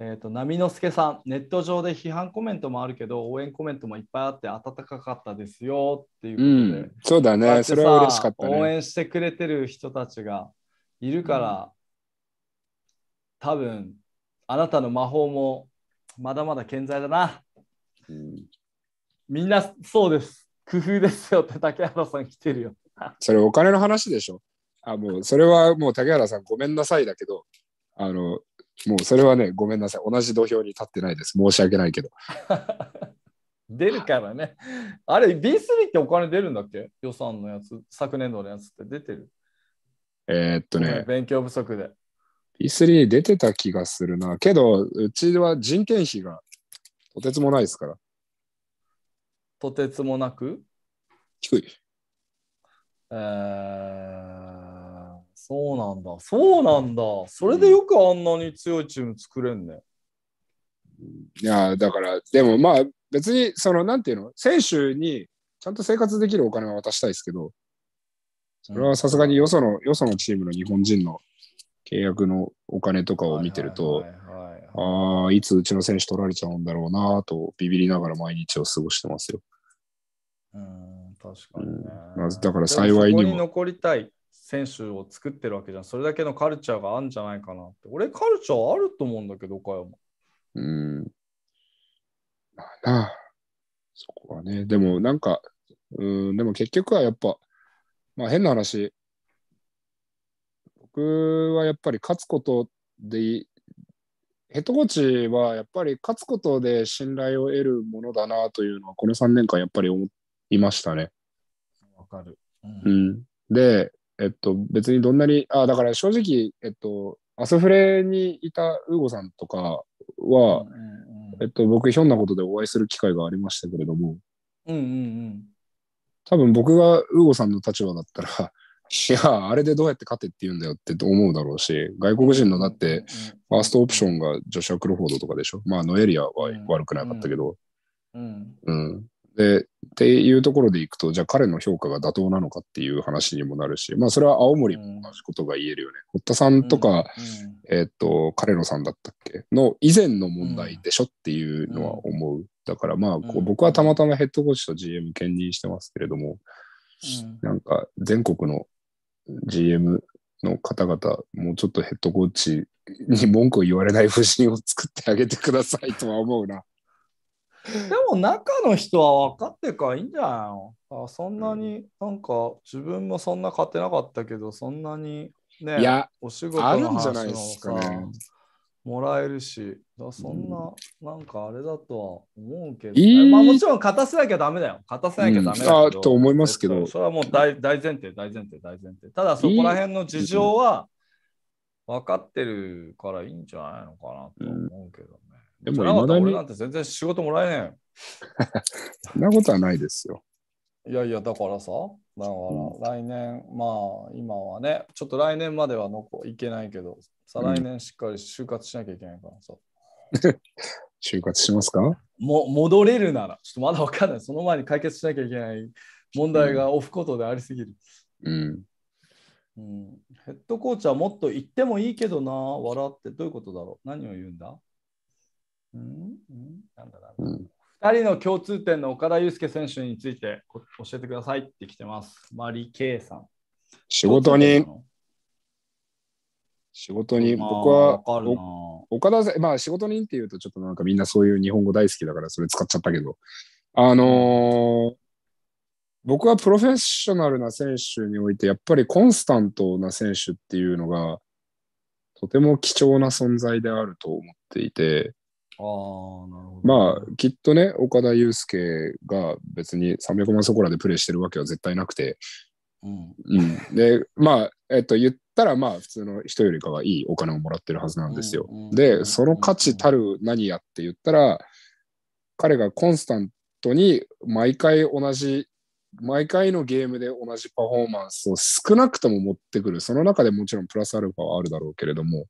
えーと、波之助さんネット上で批判コメントもあるけど応援コメントもいっぱいあって温かかったですよっていうことで、うん、そうだねそれは嬉しかった、ね、応援してくれてる人たちがいるから、うん、多分あなたの魔法もまだまだ健在だな。みんなそうです。工夫ですよって竹原さん来てるよ。それお金の話でしょ。あもうそれはもう竹原さんごめんなさいだけど、あのもうそれはねごめんなさい。同じ土俵に立ってないです。申し訳ないけど。[laughs] 出るからね。あれ B3 ってお金出るんだっけ予算のやつ、昨年度のやつって出てる。えー、っとね。勉強不足で。E3 出てた気がするな。けど、うちは人件費がとてつもないですから。とてつもなく低い。えー、そうなんだ。そうなんだ。それでよくあんなに強いチーム作れんね。いや、だから、でもまあ、別に、その、なんていうの、選手にちゃんと生活できるお金は渡したいですけど、それはさすがによその、よそのチームの日本人の契約のお金とかを見てると、ああ、いつうちの選手取られちゃうんだろうなと、ビビりながら毎日を過ごしてますよ。うん、確かに、ね、うん。だから幸いにも。残りたい選手を作ってるわけじゃん。それだけのカルチャーがあるんじゃないかなって。俺、カルチャーあると思うんだけど、岡山。うん。まあなあ、そこはね。でも、なんか、うん、でも結局はやっぱ、まあ変な話、僕はやっぱり勝つことでヘッドコーチはやっぱり勝つことで信頼を得るものだなというのはこの3年間やっぱり思いましたね。わかる、うん、うん、で、えっと、別にどんなにあだから正直、えっと、アスフレにいたウーゴさんとかは、えっと、僕ひょんなことでお会いする機会がありましたけれども、うんうんうん、多分僕がウーゴさんの立場だったらいや、あれでどうやって勝てって言うんだよって思うだろうし、外国人のだって、ファーストオプションがジョシュア・クロフォードとかでしょ。まあ、ノエリアは悪くなかったけど。うん。うん、で、っていうところでいくと、じゃあ彼の評価が妥当なのかっていう話にもなるし、まあ、それは青森も同じことが言えるよね。堀、うん、田さんとか、うん、えっ、と、彼のさんだったっけの以前の問題でしょっていうのは思う。だから、まあ、僕はたまたまヘッドコーチと GM 兼任してますけれども、なんか全国の GM の方々、もうちょっとヘッドコーチに文句を言われない不信を作ってあげてくださいとは思うな。でも中の人は分かってからいいんじゃないのあそんなになんか自分もそんな勝てなかったけどそんなにねいやお仕事の話のさあるんじゃないですか、ね、もらえるし、だそんな、なんかあれだとは思うけど、ね、まあ、もちろん勝たせなきゃだめだよ。勝たせなきゃだめだうん、と思いますけど。それはもう大大前提、大前提、大前提。ただそこら辺の事情は分かってるからいいんじゃないのかなと思うけどね。うん、でも、俺なんて全然仕事もらえないよ。[laughs] そんなことはないですよ。いやいや、だからさ、だから来年、まあ今はね、ちょっと来年まではのこいけないけど、再来年しっかり就活しなきゃいけないからさ。[laughs] 就活しますかも戻れるなら、ちょっとまだわかんない。その前に解決しなきゃいけない問題がオフことでありすぎる。うん。うん、ヘッドコーチはもっと言ってもいいけどな、笑ってどういうことだろう何を言うんだうん、うん、なんだなんだ、うん2人の共通点の岡田祐介選手について教えてくださいって来てます。マリケイさん。仕事に、仕事に、僕は、岡田さん、まあ仕事人っていうとちょっとなんかみんなそういう日本語大好きだからそれ使っちゃったけど、あのー、僕はプロフェッショナルな選手においてやっぱりコンスタントな選手っていうのがとても貴重な存在であると思っていて、あなるほどまあ、きっとね、岡田祐介が別に300万そこらでプレーしてるわけは絶対なくて、うん、うん、で、まあ、えっと、言ったら、まあ、普通の人よりかはいいお金をもらってるはずなんですよ。うんうん、で、その価値たる何やって言ったら、彼がコンスタントに毎回同じ毎回のゲームで同じパフォーマンスを少なくとも持ってくる、その中でもちろんプラスアルファはあるだろうけれども、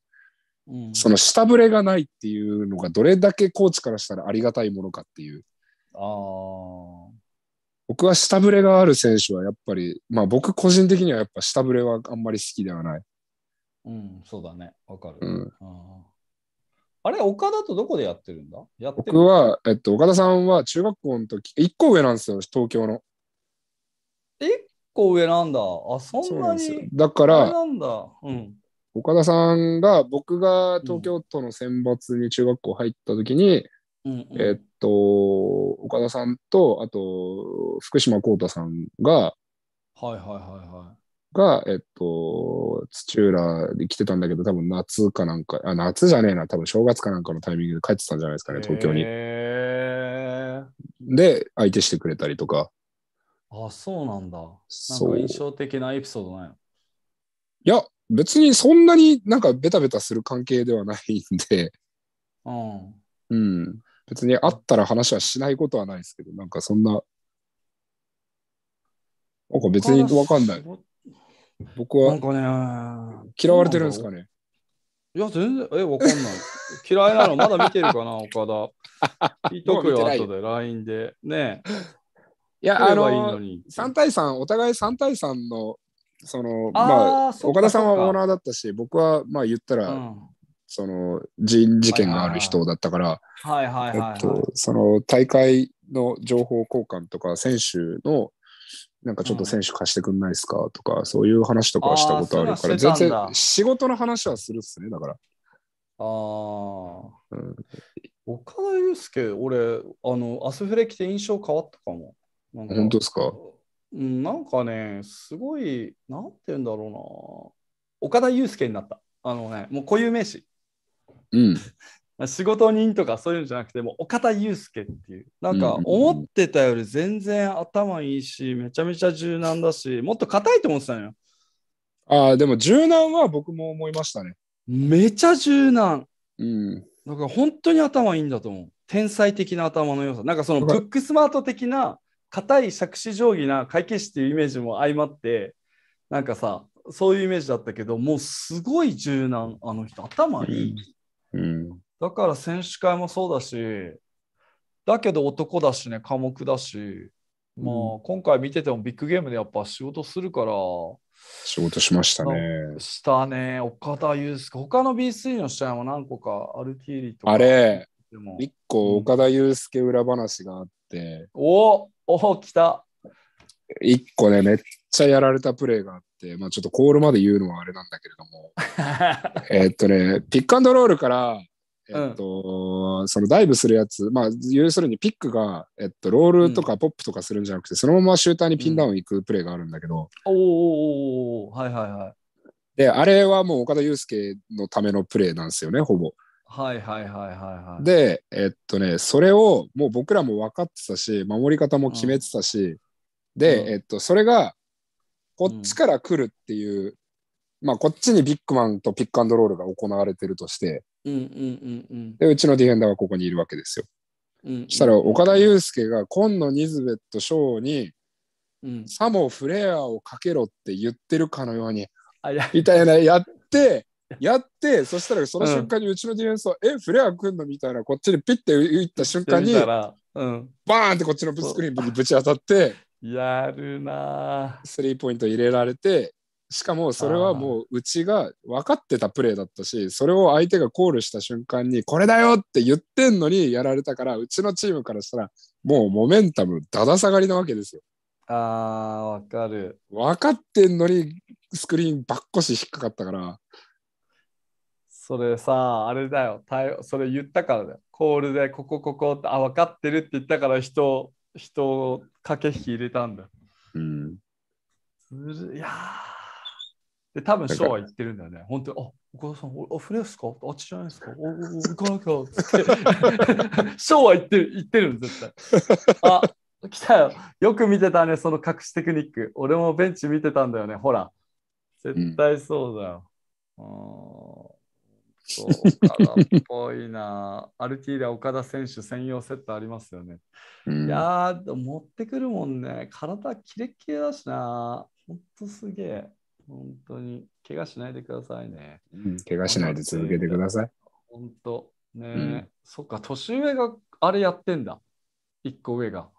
その下振れがないっていうのがどれだけコーチからしたらありがたいものかっていう。あ僕は下振れがある選手はやっぱり、まあ僕個人的にはやっぱ下振れはあんまり好きではない。うん、そうだね。わかる。うん、ああれ、岡田とどこでやってるんだやって僕は、えっと、岡田さんは中学校の時、1個上なんですよ、東京の。1個上なんだ。あ、そんなに。なだから、うん、岡田さんが僕が東京都の選抜に中学校入った時に、うんうん、えっと岡田さんとあと福島幸太さんがはいはいはいはいが、えっと、土浦で来てたんだけど、多分夏かなんか、あ夏じゃねえな、多分正月かなんかのタイミングで帰ってたんじゃないですかね、東京に。で、相手してくれたりとか。あ、そうなんだ。なんか印象的なエピソードないやいや、別にそんなになんかベタベタする関係ではないんで、うん。うん。別に会ったら話はしないことはないですけど、なんかそんな、なんか別にわかんない。僕は、なんかね、嫌われてるんですかね。いや、全然、え、わかんない。[laughs] 嫌いなの、まだ見てるかな、岡田。言いとくよ、後で、LINE で。ねえ。いや、いいあの、3対3、お互い3対3のそのまあ岡田さんはオーナーだったし僕はまあ言ったら、うん、その人事件がある人だったから、はいはい、えっと、その大会の情報交換とか選手のなんかちょっと選手貸してくんないですかとか、うん、そういう話とかしたことあるから全然仕事の話はするっすねだから。ああ、うん、岡田祐介俺あのアスフレ来て印象変わったかも。本当ですかなんかね、すごい、なんて言うんだろうな。岡田祐介になった。あのね、もう固有名詞。うん。[laughs] 仕事人とかそういうのじゃなくて、もう岡田祐介っていう。なんか、思ってたより全然頭いいし、めちゃめちゃ柔軟だし、もっと硬いと思ってたのよ。ああ、でも柔軟は僕も思いましたね。めちゃ柔軟。うん。だから本当に頭いいんだと思う。天才的な頭の良さ。なんかそのブックスマート的な硬い杓子定規な会計士っていうイメージも相まってなんかさそういうイメージだったけどもうすごい柔軟あの人頭いい、うん、うん、だから選手会もそうだしだけど男だしね科目だし、うん、まあ今回見ててもビッグゲームでやっぱ仕事するから仕事しましたねしたね岡田裕介他の B3 の試合も何個かアルティーリとかあれ1個岡田裕介裏話があって、おおお、来た。一個ね、めっちゃやられたプレーがあって、まあ、ちょっとコールまで言うのはあれなんだけれども、[laughs] えっとね、ピックアンドロールから、えっと、うん、そのダイブするやつ、まあ、要するにピックが、えっと、ロールとかポップとかするんじゃなくて、うん、そのままシューターにピンダウン行くプレーがあるんだけど。うん、おおはいはいはい。で、あれはもう岡田祐介のためのプレーなんですよね、ほぼ。はいはいはいはい、で、えっとね、それをもう僕らも分かってたし、守り方も決めてたし、で、えっと、それが、こっちから来るっていう、まあ、こっちにビッグマンとピックアンドロールが行われてるとして、うんうんうんで、うちのディフェンダーはここにいるわけですよ。うんしたら、岡田祐介が今野ニズベット翔に、さもフレアをかけろって言ってるかのように、みたいなやって、[laughs] やって、そしたらその瞬間にうちのディフェンスは、うん、え、フレア来んのみたいな、こっちにピッて打った瞬間に、うん、バーンってこっちのスクリーンにぶち当たって、やるなスリーポイント入れられて、しかもそれはもううちが分かってたプレーだったし、それを相手がコールした瞬間に、これだよって言ってんのにやられたから、うちのチームからしたら、もうモメンタム、だだ下がりなわけですよ。あー、分かる。分かってんのに、スクリーンばっこし引っかかったから、それさ、あれだよ、それ言ったからだよ。コールでここここって、あ、分かってるって言ったから人、人を駆け引き入れたんだうん。いやで、多分ショーは言ってるんだよね。本当に、あ、お母さん、おフレスかあっちじゃないですかおお行かなきゃ [laughs] ショーは言ってる、言ってるん絶対。あ、来たよ。よく見てたね、その隠しテクニック。俺もベンチ見てたんだよね、ほら。絶対そうだよ。うんそう岡田っぽいな。[laughs] アルティーで岡田選手専用セットありますよね。うん、いやー、持ってくるもんね。体キレッキレだしな。ほんとすげえ。本当に。怪我しないでくださいね。うん、怪我しないで続けてください。本当ね、うん、そっか、年上があれやってんだ。一個上が。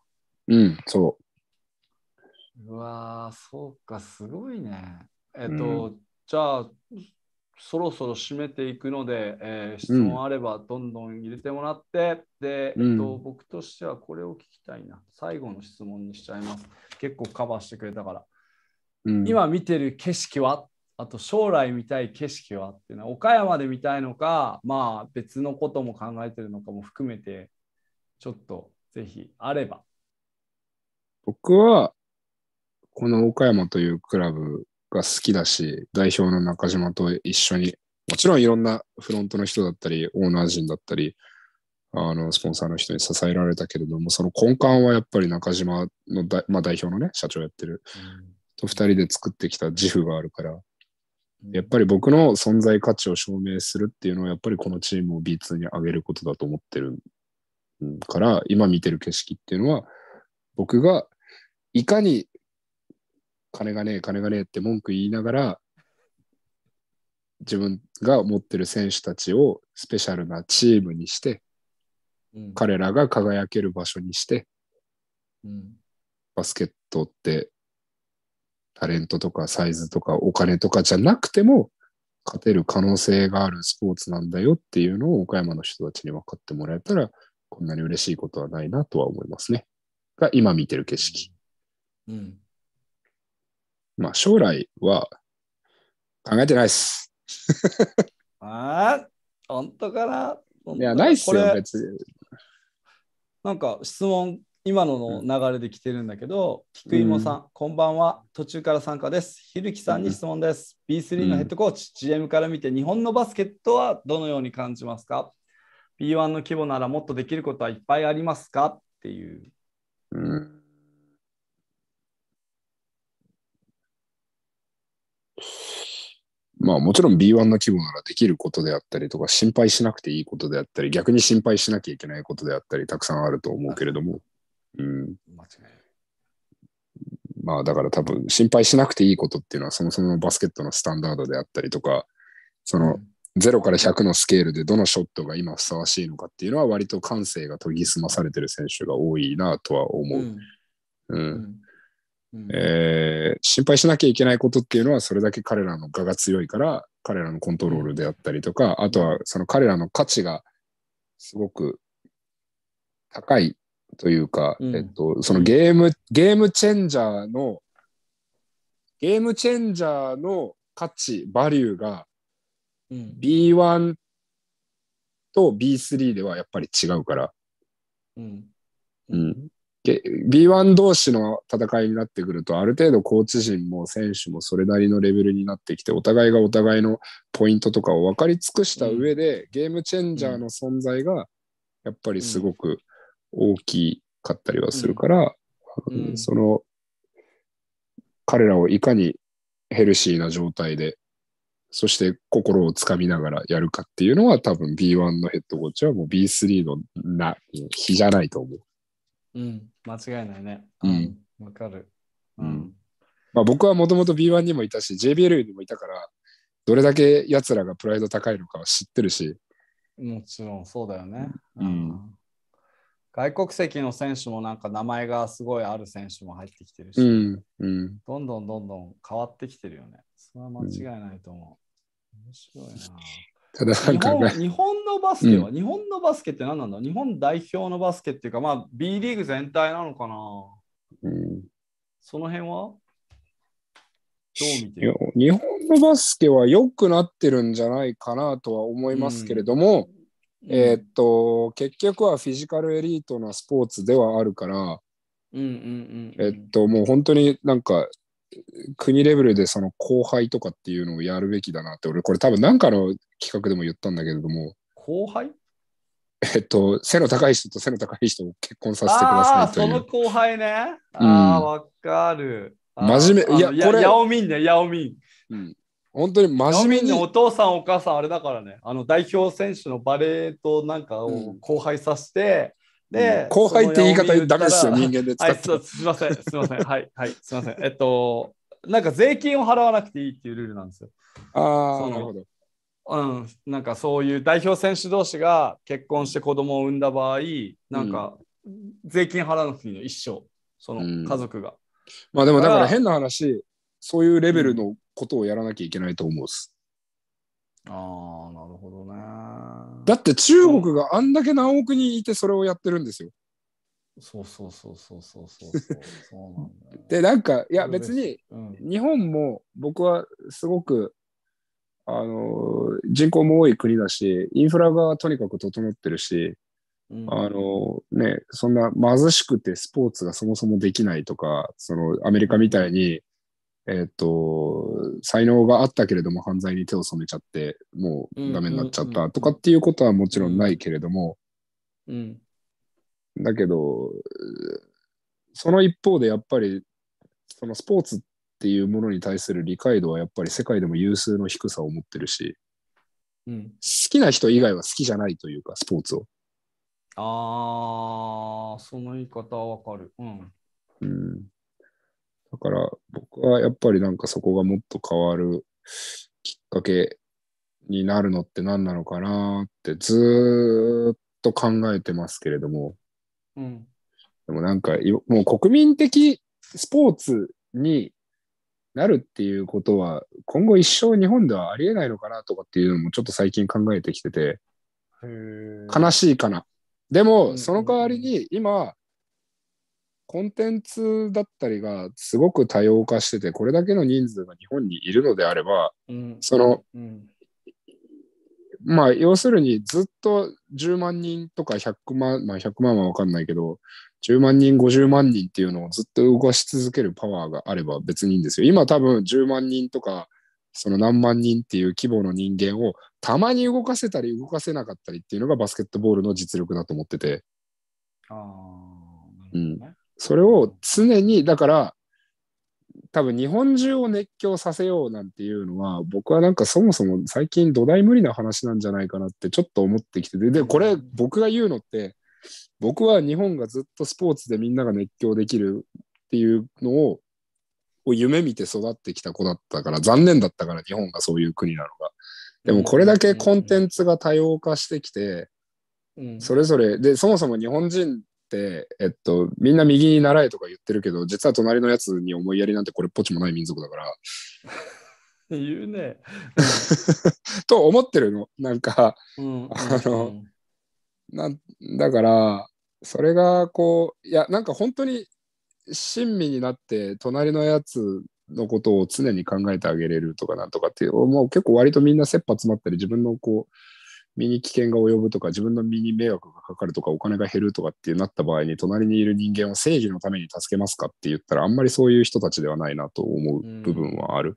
うん、そう。うわー、そっか、すごいね。えっと、うん、じゃあ、そろそろ締めていくので、えー、質問あればどんどん入れてもらって、うん、で、えっと、僕としてはこれを聞きたいな。最後の質問にしちゃいます。結構カバーしてくれたから。うん、今見てる景色はあと将来見たい景色はっていうのは岡山で見たいのか、まあ別のことも考えてるのかも含めて、ちょっとぜひあれば。僕は、この岡山というクラブが好きだし、代表の中島と一緒に、もちろんいろんなフロントの人だったり、オーナー陣だったり、あの、スポンサーの人に支えられたけれども、その根幹はやっぱり中島のだ、まあ、代表のね、社長やってる、うん、と二人で作ってきた自負があるから、やっぱり僕の存在価値を証明するっていうのは、やっぱりこのチームを B2 に上げることだと思ってるから、今見てる景色っていうのは、僕がいかに金がねえ、金がねえって文句言いながら、自分が持ってる選手たちをスペシャルなチームにして、うん、彼らが輝ける場所にして、うん、バスケットってタレントとかサイズとかお金とかじゃなくても勝てる可能性があるスポーツなんだよっていうのを岡山の人たちに分かってもらえたらこんなに嬉しいことはないなとは思いますね。が今見てる景色。うん、うんまあ、将来は考えてないです。[laughs] ああ、本当かないや、ないっすよ、別に。なんか質問、今のの流れで来てるんだけど、菊、う、芋、ん、さん、こんばんは。途中から参加です。ひるきさんに質問です。うん、B3 のヘッドコーチ、GM から見て、日本のバスケットはどのように感じますか ?B1 の規模ならもっとできることはいっぱいありますかっていう。うんまあもちろん B1 の規模ならできることであったりとか、心配しなくていいことであったり、逆に心配しなきゃいけないことであったり、たくさんあると思うけれども、うん。まあだから多分心配しなくていいことっていうのは、そもそもバスケットのスタンダードであったりとか、その0から100のスケールでどのショットが今ふさわしいのかっていうのは割と感性が研ぎ澄まされてる選手が多いなとは思う。うん、うんえー、心配しなきゃいけないことっていうのはそれだけ彼らの我が強いから彼らのコントロールであったりとか、あとはその彼らの価値がすごく高いというか、うん、えっと、そのゲーム、ゲームチェンジャーの、ゲームチェンジャーの価値、バリューが、B1 と B3 ではやっぱり違うから、うん、うん、B1 同士の戦いになってくると、ある程度コーチ陣も選手もそれなりのレベルになってきて、お互いがお互いのポイントとかを分かり尽くした上で、ゲームチェンジャーの存在がやっぱりすごく大きかったりはするから、うんうん、その彼らをいかにヘルシーな状態で、そして心をつかみながらやるかっていうのは、多分 B1 のヘッドコーチはもう B3 のな、比じゃないと思う。うん、間違いないね。うん。わかる。うん。まあ僕はもともと B1 にもいたし、JBL にもいたから、どれだけ奴らがプライド高いのかは知ってるし。もちろんそうだよね。うん。外国籍の選手もなんか名前がすごいある選手も入ってきてるし、うんうん、どんどんどんどん変わってきてるよね。それは間違いないと思う。面白いな。ただなんか、日本のバスケは、うん、日本のバスケって何なんだ日本代表のバスケっていうか、まあ、B リーグ全体なのかな、うん、その辺はどう見てる日本のバスケは良くなってるんじゃないかなとは思いますけれども、うん、えー、っと結局はフィジカルエリートなスポーツではあるから、うんうん、うん、えっともう本当になんか国レベルでその後輩とかっていうのをやるべきだなって俺これ多分なんかの企画でも言ったんだけれども、後輩えっと、背の高い人と背の高い人を結婚させてくださいという。その後輩ね。ああ、わ、うん、かる。真面目。いや、これ。ヤオミンね、ヤオミン。うん。本当に真面目に。お父さん、お母さん、あれだからね。あの、代表選手のバレーとなんかを後輩させて、うん、で、後輩って言い方ダメですよ、人間で使って。はい、すみません、すみません。はい、はい、すみません。えっと、なんか税金を払わなくていいっていうルールなんですよ。ああ、なるほど。うん、なんかそういう代表選手同士が結婚して子供を産んだ場合なんか税金払わなくていいの一生その家族が、うん、まあでもだから変な話そういうレベルのことをやらなきゃいけないと思うっす、うん、ああなるほどねだって中国があんだけ何億人いてそれをやってるんですよそうそうそうそうそうそうそうそうなんだ、ね、でなんかいや別に日本も僕はすごくあの人口も多い国だし、インフラがとにかく整ってるし、うん、あのね、そんな貧しくてスポーツがそもそもできないとか、そのアメリカみたいに、うん、えっ、ー、と、才能があったけれども犯罪に手を染めちゃって、もうダメになっちゃったとかっていうことはもちろんないけれども、うん、だけど、その一方でやっぱり、そのスポーツっっていうものに対する理解度はやっぱり世界でも有数の低さを持ってるし、うん、好きな人以外は好きじゃないというか、スポーツを。ああ、その言い方はわかる。うん。うん、だから僕はやっぱりなんかそこがもっと変わるきっかけになるのって何なのかなってずっと考えてますけれども、うん、でもなんかもう国民的スポーツになるっていうことは、今後一生日本ではありえないのかなとかっていうのもちょっと最近考えてきてて、悲しいかな。でも、その代わりに今、コンテンツだったりがすごく多様化してて、これだけの人数が日本にいるのであれば、その、まあ、要するにずっと10万人とか100万、まあ100万は分かんないけど、10万人、50万人っていうのをずっと動かし続けるパワーがあれば別にいいんですよ。今多分10万人とか、その何万人っていう規模の人間をたまに動かせたり動かせなかったりっていうのがバスケットボールの実力だと思ってて。あね、うん、それを常に、だから多分日本中を熱狂させようなんていうのは僕はなんかそもそも最近土台無理な話なんじゃないかなってちょっと思ってきててでこれ僕が言うのって僕は日本がずっとスポーツでみんなが熱狂できるっていうのを夢見て育ってきた子だったから残念だったから日本がそういう国なのが。でもこれだけコンテンツが多様化してきて、それぞれでそもそも日本人ってえっとみんな右に習えとか言ってるけど実は隣のやつに思いやりなんてこれっぽっちもない民族だから。[laughs] 言うね。[laughs] と思ってるのなんか、うんうんうん、あのなだからそれがこういやなんか本当に親身になって隣のやつのことを常に考えてあげれるとかなんとかっていうもう結構割とみんな切羽詰まったり自分のこう身に危険が及ぶとか自分の身に迷惑がかかるとかお金が減るとかってなった場合に隣にいる人間を正義のために助けますかって言ったらあんまりそういう人たちではないなと思う部分はある。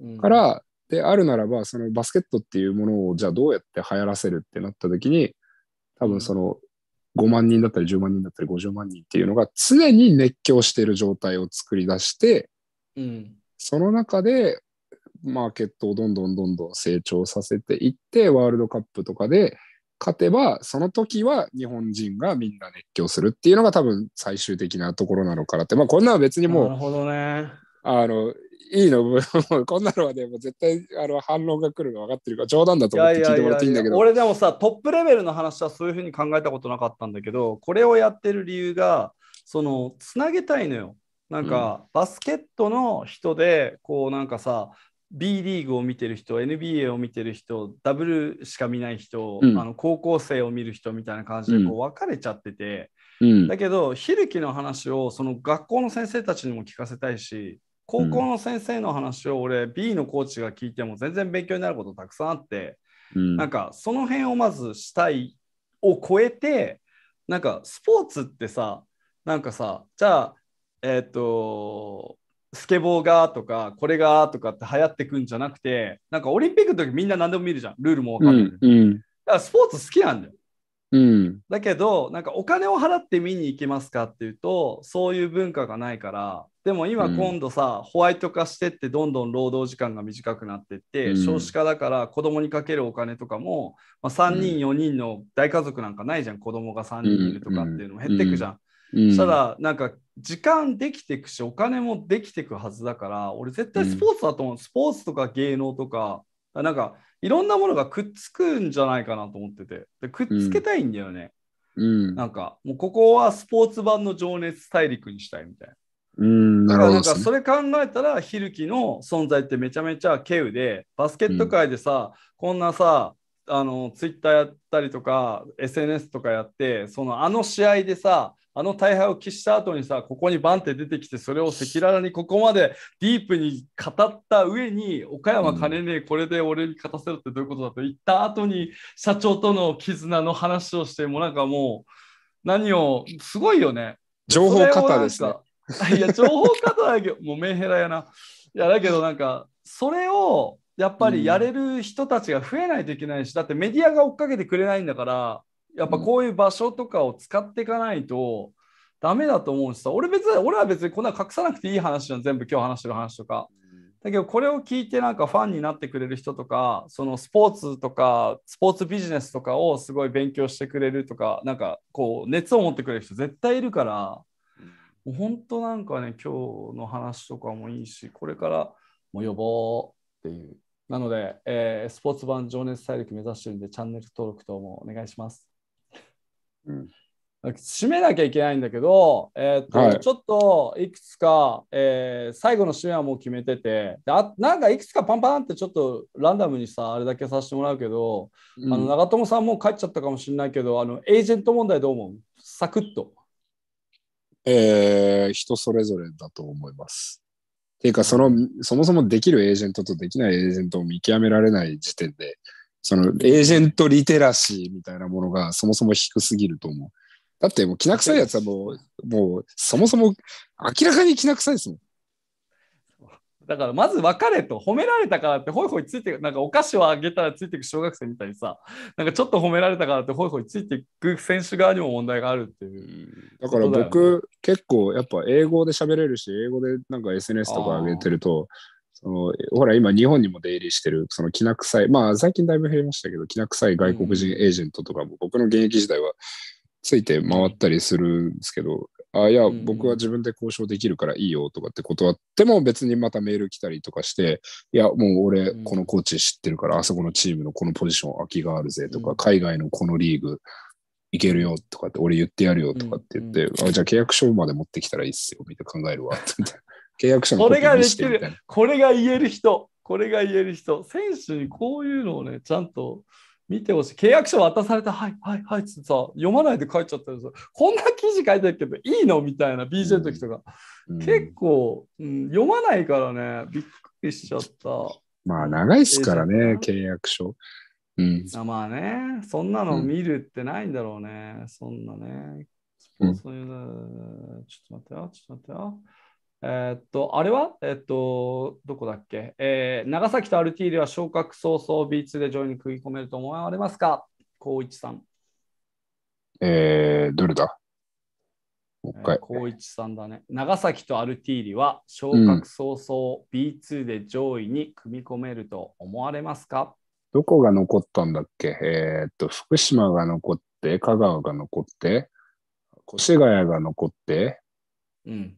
うんうん、からであるならばそのバスケットっていうものをじゃあどうやって流行らせるってなった時に多分その5万人だったり10万人だったり50万人っていうのが常に熱狂している状態を作り出して、うん、その中でマーケットをどんどんどんどん成長させていってワールドカップとかで勝てばその時は日本人がみんな熱狂するっていうのが多分最終的なところなのかなってまあこんなの別にもう、ね、あのいいの [laughs] もうこんなのはでも絶対あの反論が来るの分かってるから冗談だと思って聞いてもらっていいんだけど俺でもさトップレベルの話はそういうふうに考えたことなかったんだけどこれをやってる理由がそのつなげたいのよなんか、うん、バスケットの人でこうなんかさ B リーグを見てる人 NBA を見てる人 W しか見ない人、うん、あの高校生を見る人みたいな感じでこう分かれちゃってて、うん、だけどひるきの話をその学校の先生たちにも聞かせたいし高校の先生の話を俺、うん、B のコーチが聞いても全然勉強になることたくさんあって、うん、なんかその辺をまずしたいを超えてなんかスポーツってさなんかさじゃあえっ、ー、とスケボーがとかこれがとかって流行ってくんじゃなくてなんかオリンピックの時みんな何でも見るじゃんルールも分かる、うんうん、だからスポーツ好きなんだようん、だけどなんかお金を払って見に行きますかっていうとそういう文化がないからでも今今度さ、うん、ホワイト化してってどんどん労働時間が短くなってって、うん、少子化だから子供にかけるお金とかも、まあ、3人4人の大家族なんかないじゃん子供が3人いるとかっていうのも減ってくじゃん。そしたらなんか時間できてくしお金もできてくはずだから俺絶対スポーツだと思う、スポーツとか芸能とかなんかいろんなものがくっつくんじゃないかなと思ってて、でくっつけたいんだよね。うん、なんか、もうここはスポーツ版の情熱大陸にしたいみたいな。うん、だからなんかそれ考えたら、ひるきの存在ってめちゃめちゃ稀有で、バスケット界でさ、うん、こんなさ、あのツイッターやったりとか、SNS とかやって、そのあの試合でさ、あの大敗を喫した後にさ、ここにバンって出てきて、それを赤裸々にここまでディープに語った上に、岡山金ねえ、これで俺に勝たせろってどういうことだと言った後に、社長との絆の話をして、もなんかもう、何を、すごいよね。情報型ですね。いや、情報型だけど、[laughs] もうメンヘラやな。いや、だけどなんか、それを、やっぱりやれる人たちが増えないといけないし、だってメディアが追っかけてくれないんだから、やっぱこういう場所とかを使っていかないとダメだと思うしさ、俺別に俺は別にこんな隠さなくていい話じゃん全部今日話してる話とか。だけどこれを聞いてなんかファンになってくれる人とかそのスポーツとかスポーツビジネスとかをすごい勉強してくれるとかなんかこう熱を持ってくれる人絶対いるからもう本当なんかね今日の話とかもいいしこれからも呼ぼうっていうなので、えー、スポーツ版情熱大陸目指してるんでチャンネル登録等もお願いします締めなきゃいけないんだけど、えーと、はい、ちょっといくつか、えー、最後の締めはもう決めててあなんかいくつかパンパンってちょっとランダムにさあれだけさせてもらうけど、うん、あの長友さんもう帰っちゃったかもしれないけどあのエージェント問題どう思うサクッと。えー、人それぞれだと思います。ていうかそのそもそもできるエージェントとできないエージェントを見極められない時点でそのエージェントリテラシーみたいなものがそもそも低すぎると思う。だってもうきな臭いやつはもう、もうそもそも明らかにきな臭いですもん。だからまず別れと褒められたからってホイホイついてなんかお菓子をあげたらついていく小学生みたいにさなんかちょっと褒められたからってホイホイついていく選手側にも問題があるっていう、だから僕、結構やっぱ英語で喋れるし英語でなんか SNS とか上げてるとそのほら、今、日本にも出入りしてる、そのきな臭い、まあ、最近だいぶ減りましたけど、きな臭い外国人エージェントとかも、僕の現役時代はついて回ったりするんですけど、あいや、僕は自分で交渉できるからいいよとかって断っても別にまたメール来たりとかして、いや、もう俺、このコーチ知ってるから、あそこのチームのこのポジション空きがあるぜとか、海外のこのリーグいけるよとかって、俺言ってやるよとかって言って、あじゃあ契約書まで持ってきたらいいっすよ、みたいな考えるわ、みたいな。契約書のこれができる、これが言える人、これが言える人、選手にこういうのをね、ちゃんと見てほしい。契約書渡された、はいはいはいってさ、読まないで書いちゃったんですこんな記事書いてるけど、いいのみたいな、BJ の時とか。うん、結構、うん、読まないからね、びっくりしちゃった。まあ、長いっすからね、契約書。うん、まあね、そんなの見るってないんだろうね、うん、そんなね。そういう、ちょっと待ってよ、ちょっと待ってよ。えー、っと、あれはえー、っと、どこだっけ、えー、長崎とアルティーリは昇格早々 B2 で上位に食い込めると思われますか高一さん。えー、どれだ高一さんだね。長崎とアルティーリは昇格早々 B2 で上位に組み込めると思われますか、うん、どこが残ったんだっけえー、っと、福島が残って、香川が残って、越谷が残って、うん、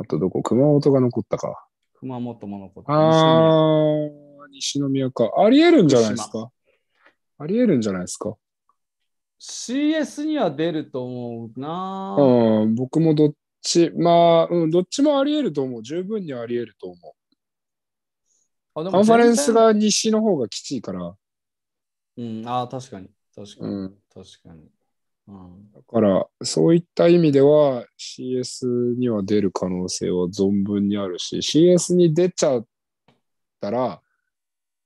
あとどこ熊本が残ったか。熊本も残った。ああ、西宮か。ありえるんじゃないですか。ありえるんじゃないですか。CS には出ると思うな。うん、僕もどっち、まあ、うん、どっちもありえると思う。十分にありえると思う。あカンファレンスが西の方がきついから。うん、ああ、確かに。確かに。うん、確かに。だからそういった意味では CS には出る可能性は存分にあるし CS に出ちゃったら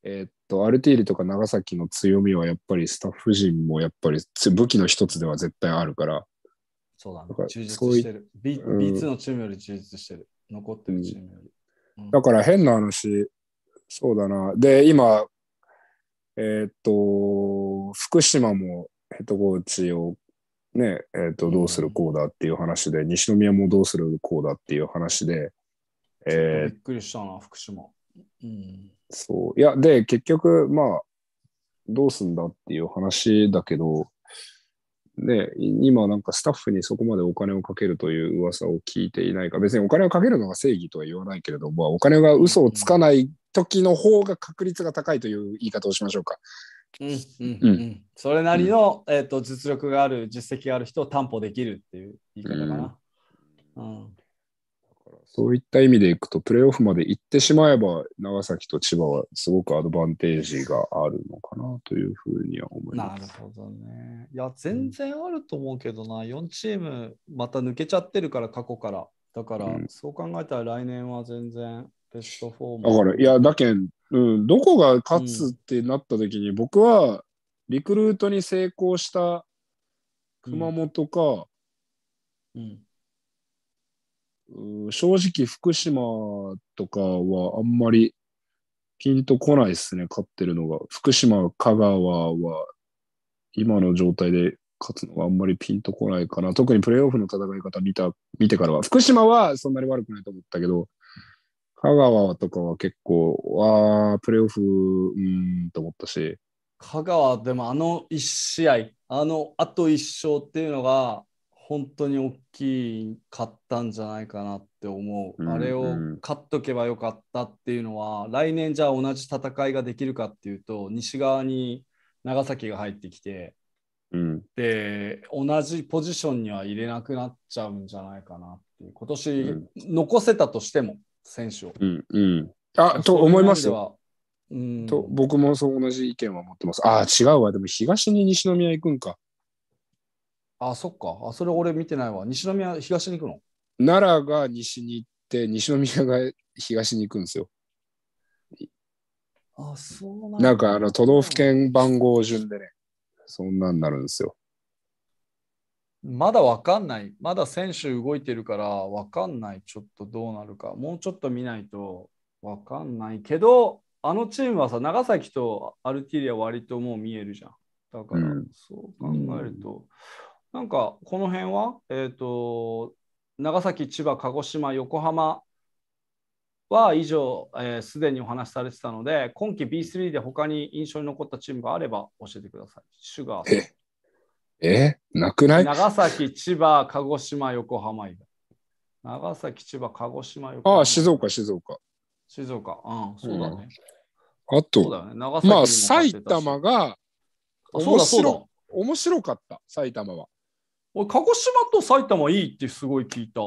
えー、っとアルティーリとか長崎の強みはやっぱりスタッフ陣もやっぱり武器の一つでは絶対あるからそうだね充実してる B、うん、b のチームより充実してる残ってるチームより、うん、だから変な話そうだなで今えー、っと福島もヘッドコーチをね、えー、とどうするこうだっていう話で、西宮もどうするこうだっていう話で。えー、びっくりしたな、福島。うん、そう。いや、で、結局、まあ、どうすんだっていう話だけど、ね、今なんかスタッフにそこまでお金をかけるという噂を聞いていないか、別にお金をかけるのが正義とは言わないけれども、お金が嘘をつかない時の方が確率が高いという言い方をしましょうか。うんうんうん、それなりの、えーと、実力がある、実績がある人を担保できるっていう言い方かな。うんそういった意味でいくと、プレーオフまで行ってしまえば、長崎と千葉はすごくアドバンテージがあるのかなというふうには思います。なるほどね。いや、全然あると思うけどな、うん、4チームまた抜けちゃってるから、過去から。だから、うん、そう考えたら来年は全然ベスト4だから、いや、だけん、うん、どこが勝つってなった時に、うん、僕はリクルートに成功した熊本か、うん、うん、正直福島とかはあんまりピンとこないっすね、勝ってるのが。福島、香川は今の状態で勝つのがあんまりピンとこないかな。特にプレーオフの戦い方見た見てからは。福島はそんなに悪くないと思ったけど、香川とかは結構、わあ、プレーオフ、うーんと思ったし。香川、でもあの1試合、あのあと1勝っていうのが、本当に大きかったんじゃないかなって思う。うんうん、あれを勝っとけばよかったっていうのは、来年じゃあ同じ戦いができるかっていうと、西側に長崎が入ってきて、うん、で同じポジションには入れなくなっちゃうんじゃないかなっていう今年、残せたとしても、選手を。うんうん、あと思いますよ。と僕もそう同じ意見は持ってます。ああ、違うわ。でも東に西宮行くんか。あそっか。あそれ俺見てないわ。西宮、東に行くの奈良が西に行って、西宮が東に行くんですよ。あそうなんなんかあの都道府県番号順でね、そんなんなるんですよ。まだ分かんない、まだ選手動いてるから分かんない、ちょっとどうなるか、もうちょっと見ないと分かんないけど、あのチームはさ、長崎とアルティリア割ともう見えるじゃん。だから、そう考えると、うん、なんかこの辺は、えっ、ー、と、長崎、千葉、鹿児島、横浜は以上、す、えー、で、にお話しされてたので、今季 B3 で他に印象に残ったチームがあれば教えてください。シュガーえなくない長崎、千葉、鹿児島、横浜長崎、千葉、鹿児島、横浜。ああ、静岡、静岡。静岡、うん、そうだね。うん、あと、ね、まあ、埼玉が面白面白かった、埼玉は。俺、鹿児島と埼玉いいってすごい聞いた。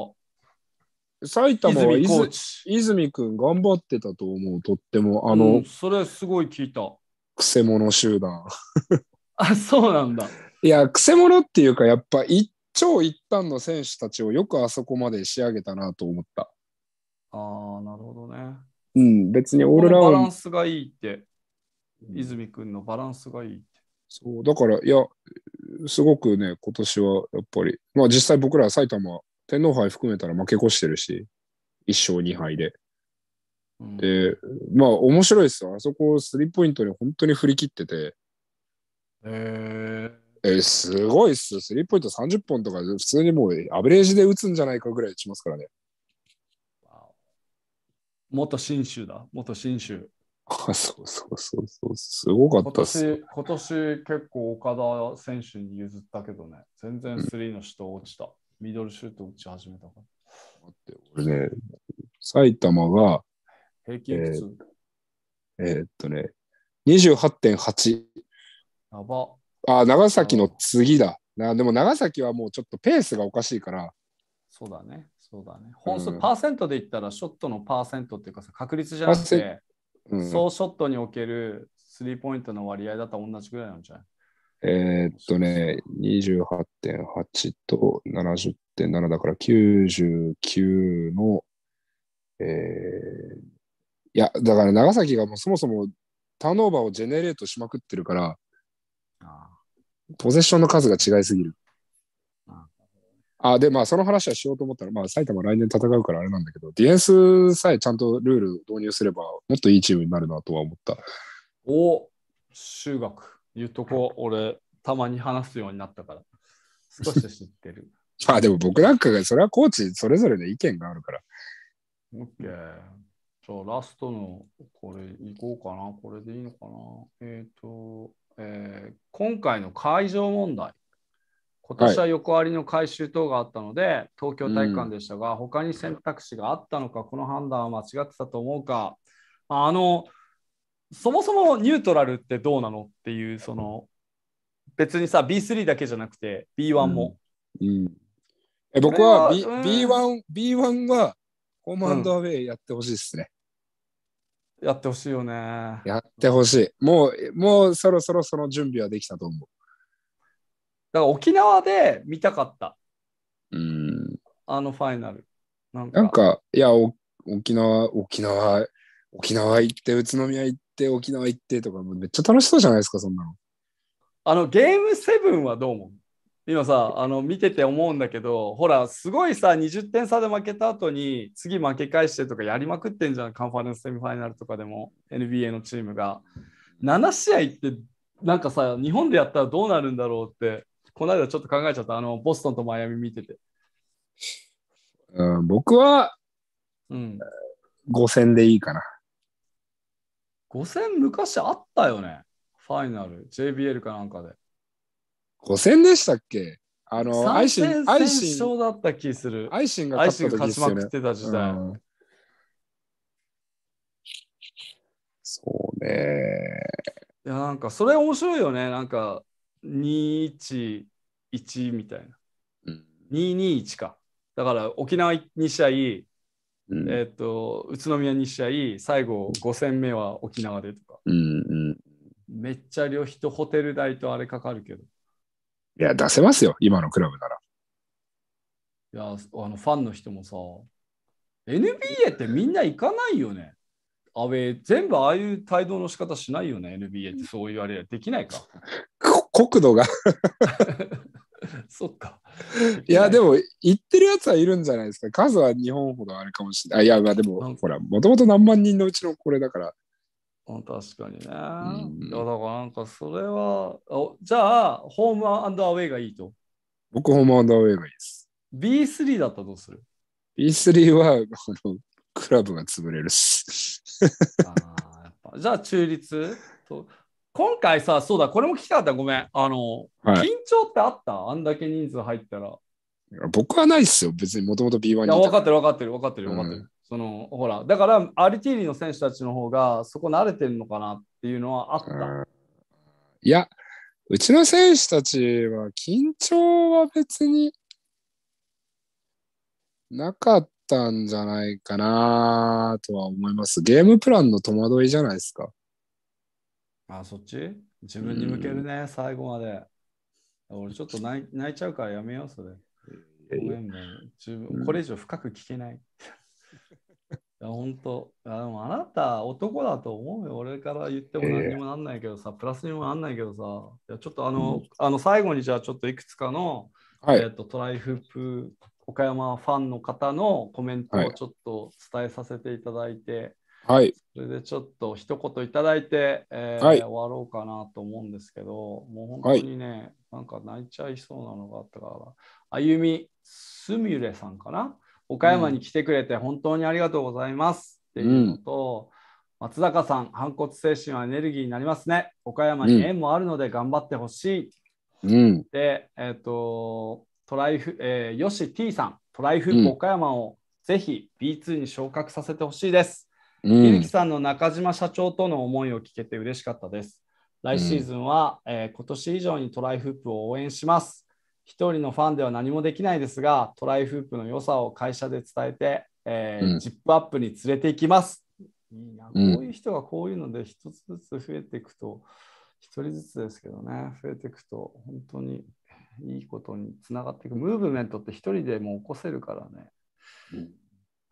埼玉は泉泉君頑張ってたと思う、とっても。あの、うん、それすごい聞いた。くせ者集団。[laughs] あ、そうなんだ。いや、くせ者っていうか、やっぱ一長一短の選手たちをよくあそこまで仕上げたなと思った。ああ、なるほどね。うん、別にオールラウンド。バランスがいいって。泉君のバランスがいいって。そう、だから、いや、すごくね、今年はやっぱり、まあ実際僕ら埼玉、天皇杯含めたら負け越してるし、1勝2敗で。うん、で、まあ面白いですよ。あそこをスリーポイントに本当に振り切ってて。えーえー、すごいっす。スリーポイント30本とか、普通にもうアベレージで打つんじゃないかぐらいしますからね。元新州だ、元新州。[laughs] そうそうそうそう、すごかったっす。今年、今年結構岡田選手に譲ったけどね、全然スリーの人落ちた、うん。ミドルシュート打ち始めたから。待って、俺ね、埼玉が、平均普通。えー、えー、っとね、28.8。やば。あ長崎の次だ。なでも長崎はもうちょっとペースがおかしいから。そうだね。そうだね。本数、うん、パーセントで言ったら、ショットのパーセントっていうかさ、確率じゃなくて、うん、ショットにおけるスリーポイントの割合だと同じぐらいなんじゃないえっとね、28.8と70.7だから99の、えー、いや、だから長崎がもうそもそもターンオーバーをジェネレートしまくってるから、あポゼッションの数が違いすぎる。あ、で、まあ、その話はしようと思ったら、まあ、埼玉来年戦うからあれなんだけど、ディエンスさえちゃんとルール導入すれば、もっといいチームになるなとは思った。お修学。言うとこ、俺、たまに話すようになったから、少し知ってる。[laughs] まあ、でも僕なんかが、それはコーチそれぞれで意見があるから。OK。じゃあ、ラストの、これ、いこうかな。これでいいのかな。えっ、ー、と、えー、今回の会場問題、今年は横割りの改修等があったので、はい、東京体育館でしたが、うん、他に選択肢があったのか、この判断は間違ってたと思うか、あの、そもそもニュートラルってどうなのっていう、その、別にさ、B3 だけじゃなくて、B1 も。うん、うんえ僕は B、うん、B1, B1 はホームアンドウェイやってほしいですね。やってほしいよね。やってほしい。もう、もうそろそろその準備はできたと思う。だから沖縄で見たかった。うん。あのファイナル。なんか、んかいや沖縄、沖縄、沖縄行って、宇都宮行って、沖縄行ってとか、めっちゃ楽しそうじゃないですか、そんなの。あの、ゲームセブンはどう思う今さあの見てて思うんだけどほらすごいさ20点差で負けた後に次負け返してとかやりまくってんじゃんカンファレンスセミファイナルとかでも NBA のチームが7試合ってなんかさ日本でやったらどうなるんだろうってこの間ちょっと考えちゃったあのボストンとマイアミ見てて、うん、僕は、うん、5戦でいいかな5戦昔あったよねファイナル JBL かなんかで5千でしたっけあの、アイシン、アイシン。だった気する。アイシンが勝っ勝ちまくってた時代、うん。そうね。いや、なんか、それ面白いよね。なんか、211みたいな。221か。だから、沖縄2試合、うん、えっ、ー、と、宇都宮2試合、最後5戦目は沖縄でとか。うんうん、めっちゃ旅費とホテル代とあれかかるけど。いや、出せますよ、今のクラブなら。いや、あのファンの人もさ、NBA ってみんな行かないよね。アウェー、全部ああいう態度の仕方しないよね、NBA ってそう言われれできないか。国土が [laughs] そっか。いや、でも、行ってるやつはいるんじゃないですか。数は日本ほどあるかもしれない。いや、まあでも、ほら、もともと何万人のうちのこれだから、確かにね。いやだからなんかそれは、じゃあ、ホームアンドアウェイがいいと。僕、ホームアンドアウェイがいいです。B3 だったらどうする ?B3 はあのクラブが潰れるっぱじゃあ、中立と今回さ、そうだ、これも聞きたかった、ごめん。あの、はい、緊張ってあったあんだけ人数入ったら。僕はないっすよ、別にもともと B1 に。いや、分かってる分かってる分かってる分かってる。そのほらだからアルティーニの選手たちの方がそこ慣れてるのかなっていうのはあった。いや、うちの選手たちは緊張は別になかったんじゃないかなとは思います。ゲームプランの戸惑いじゃないですか。あ、そっち自分に向けるね、うん、最後まで。俺ちょっと泣いちゃうからやめよう、それ。ごめんね。これ以上深く聞けない。や、本当いや、でもあなた男だと思うよ。俺から言っても何にもなんないけどさ、プラスにもなんないけどさ、いやちょっとあの、うん、あの最後にじゃあちょっといくつかの、はい、えっ、と、トライフープ岡山ファンの方のコメントをちょっと伝えさせていただいて、はい、それでちょっと一言いただいて、えー、はい、終わろうかなと思うんですけど、もう本当にね、はい、なんか泣いちゃいそうなのがあったから、あゆみすみれさんかな岡山に来てくれて本当にありがとうございますっていうのと、松坂さん、反骨精神はエネルギーになりますね。岡山に縁もあるので頑張ってほしい。うん、で、えっ、ー、と、トライフ、えー、よし T さん、トライフープ岡山をぜひ B2 に昇格させてほしいです。うん、ゆきさんの中島社長との思いを聞けて嬉しかったです。来シーズンは、うん、えー、今年以上にトライフープを応援します。一人のファンでは何もできないですが、トライフープの良さを会社で伝えて、えー、うん、ジップアップに連れていきます。いいな、こういう人がこういうので一つずつ増えていくと、一人ずつですけどね、増えていくと、本当にいいことにつながっていく。ムーブメントって一人でも起こせるからね。うん、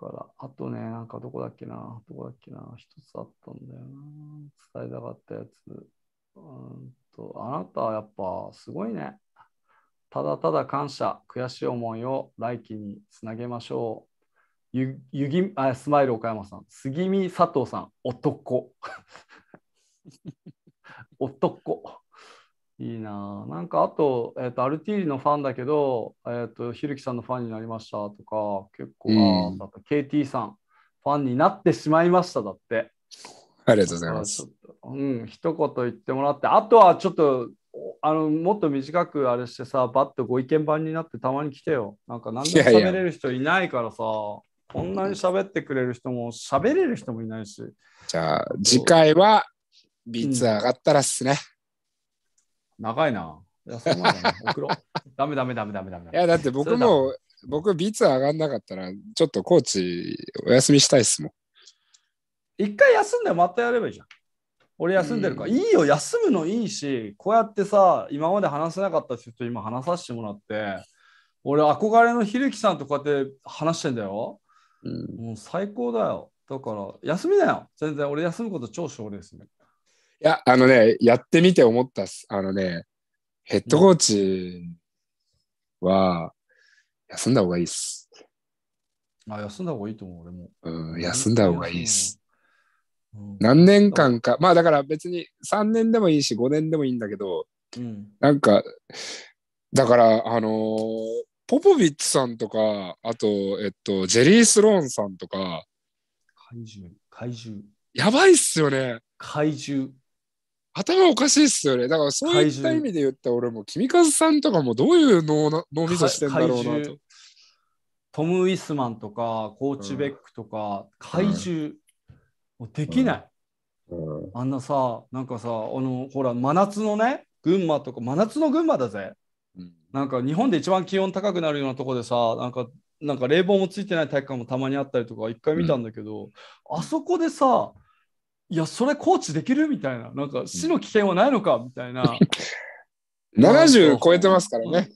からあとね、なんかどこだっけな、どこだっけな、一つあったんだよな、伝えたかったやつ。うんと、あなたはやっぱすごいね。ただただ感謝、悔しい思いを来季につなげましょう。ゆゆぎあスマイル岡山さん、杉見佐藤さん、男。[laughs] 男。いいななんかあと、えーと、アルティーリのファンだけど、えーと、ひるきさんのファンになりましたとか、結構、うん、KT さん、ファンになってしまいましただって。ありがとうございます。うん、一言言ってもらって、あとはちょっとあのもっと短くあれしてさ、バッとご意見番になってたまに来てよ。なんか何でも喋れる人いないからさ、いやいやこんなに喋ってくれる人も喋れる人もいないし。じゃあ次回はビーツ上がったらっすね。うん、長いな。いや、だ、[laughs] ダメダメダメダメダメ。いや、だって僕も、僕、ビーツ上がんなかったら、ちょっとコーチお休みしたいっすもん。一回休んでまたやればいいじゃん。俺休んでるから、うん、いいよ休むのいいしこうやってさ今まで話せなかった人と今話させてもらって俺憧れのひるきさんとこうやって話してんだよ、うん、もう最高だよだから休みだよ全然俺休むこと超省ですねいやあのねやってみて思ったっすあのねヘッドコーチは休んだ方がいいっす、あ休んだ方がいいと思う俺もうん休んだ方がいいっす何年間か、まあだから別に3年でもいいし5年でもいいんだけど、うん、なんか、だから、あのー、ポポビッチさんとか、あと、えっと、ジェリー・スローンさんとか、怪獣、怪獣。やばいっすよね。怪獣。頭おかしいっすよね。だからそういった意味で言った俺も、君和さんとかもどういう脳脳みそしてんだろうなと。トム・ウィスマンとか、コーチ・ベックとか、うん、怪獣。うんもうできない、うんうん、あんなさなんかさあのほら真夏のね群馬とか真夏の群馬だぜ、うん、なんか日本で一番気温高くなるようなとこでさなんかなんか冷房もついてない体育館もたまにあったりとか一回見たんだけど、あそこでさいやそれコーチできるみたいななんか死の危険はないのかみたいな70 [laughs] 超えてますからね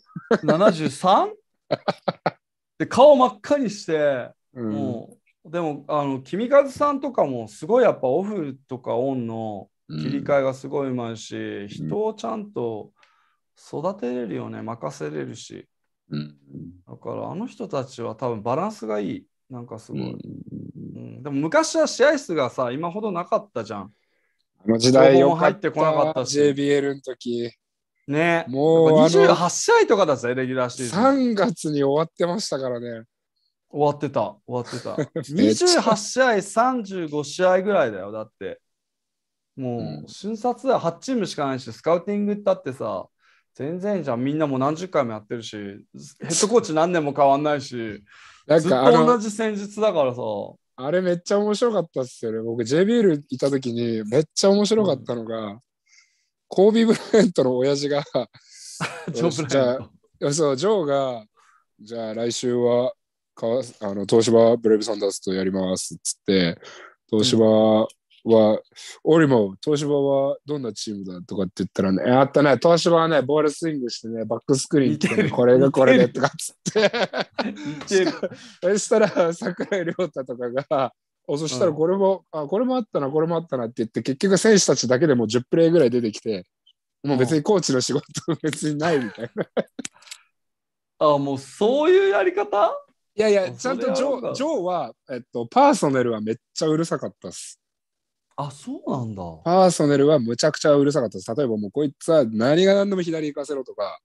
73? [laughs] で顔真っ赤にして、もうでもあの君和さんとかもすごいやっぱオフとかオンの切り替えがすごいうまいし、うん、人をちゃんと育てれるよね任せれるし、うん、だからあの人たちは多分バランスがいいなんかすごい、うん、うん、でも昔は試合数がさ今ほどなかったじゃんあの時代よ入ってこなかったし JBL の時ねもう28試合とかだぜレギュラーシーズン3月に終わってましたからね終わってた、終わってた。28 [laughs] 試合、35試合ぐらいだよ、だって。もう、瞬殺は8チームしかないし、スカウティングだってさ、全然じゃん、みんなもう何十回もやってるし、ヘッドコーチ何年も変わんないし、なんかずっと同じ戦術だからさ。あれめっちゃ面白かったっすよね。僕、J ビールいた時にめっちゃ面白かったのが、うん、コービー・ブライアントの親父が、[laughs] ジョー・ブライアント。そう、ジョーが、じゃあ来週はあの東芝ブレイブサンダースとやりますっつって東芝は、うん、俺も東芝はどんなチームだとかって言ったらね、あったね、東芝はね、ボールスイングしてね、バックスクリーンって、ね、これがこれでとかっつってそしたら櫻井亮太とかが、おそしたらこれも、うん、あ、これもあったな、これもあったなって言って、結局選手たちだけでも10プレーぐらい出てきて、もう別にコーチの仕事別にないみたいな。あ、もうそういうやり方いやいや、ちゃんとジョージョーは、えっと、パーソナルはめっちゃうるさかったっす。あ、そうなんだ。パーソナルはむちゃくちゃうるさかったっす。例えばもうこいつは何が何でも左行かせろとか、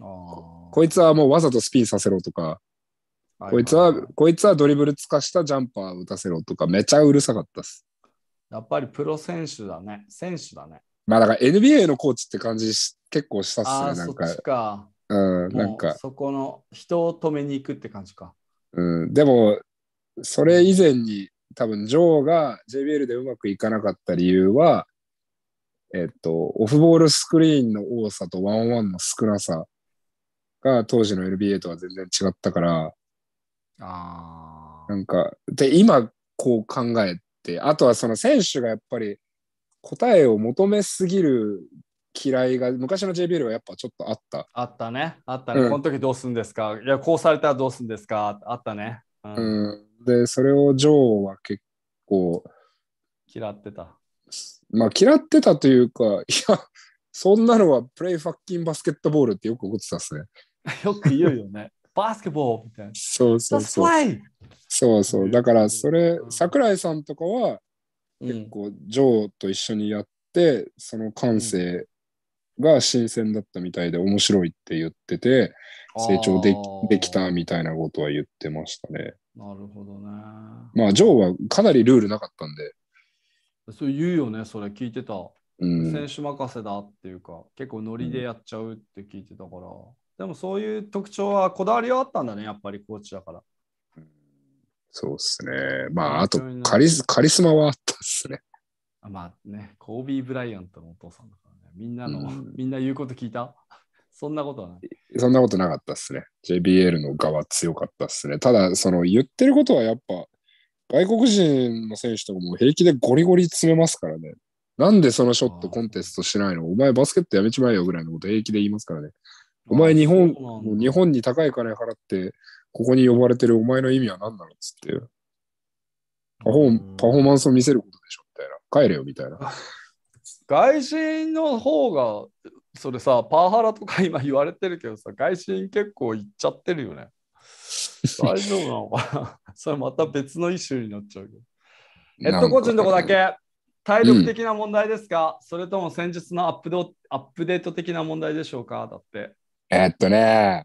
あこいつはもうわざとスピンさせろとか、こいつは、こいつはドリブルつかしたジャンパー打たせろとか、めちゃうるさかったっす。やっぱりプロ選手だね。選手だね。まあだから NBA のコーチって感じ結構したっすね。なんか。うん、なんか。そこの人を止めに行くって感じか。うん、でも、それ以前に多分、ジョーが JBL でうまくいかなかった理由は、えっと、オフボールスクリーンの多さとワンワンの少なさが当時の NBA とは全然違ったから、あなんか、で、今こう考えて、あとはその選手がやっぱり答えを求めすぎる嫌いが昔の JBL はやっぱちょっとあった。あったね。あったね。うん、この時どうするんですかいや、こうされたらどうするんですかあったね、うん、うん。で、それを女王は結構。嫌ってた。まあ、嫌ってたというか、いや、そんなのはプレイファッキンバスケットボールってよく思ってたっすね。[laughs] よく言うよね。バスケボールみたいな。そうそうそう。そうそう。だから、それ、桜井さんとかは結構、女王と一緒にやって、その感性、うんが新鮮だったみたいで面白いって言ってて、成長でできたみたいなことは言ってましたね。なるほどね。まあ、ジョーはかなりルールなかったんで。そう言うよね、それ聞いてた。うん、選手任せだっていうか、結構ノリでやっちゃうって聞いてたから。うん、でもそういう特徴はこだわりはあったんだね、やっぱりコーチだから。そうっすね。まあ、あとカリスカリスマはあったっすね。まあね、コービー・ブライアントのお父さんだ。みんなの、うん、みんな言うこと聞いたそんなことはない。そんなことなかったっすね。JBL の側強かったっすね。ただ、その言ってることはやっぱ、外国人の選手とかも平気でゴリゴリ詰めますからね。なんでそのショットコンテストしないのお前バスケットやめちまえよぐらいのこと平気で言いますからね。お前日本、日本に高い金払って、ここに呼ばれてるお前の意味は何なのっつって。パフォーマンスを見せることでしょみたいな。帰れよみたいな。[laughs] 外人の方がそれさパワハラとか今言われてるけどさ外人結構行っちゃってるよね [laughs] 大丈夫なのかな [laughs] それまた別のイシューになっちゃうけどヘッドコーチのとこだけ体力的な問題ですか、うん、それとも戦術のアップドアップデート的な問題でしょうかだってえっとね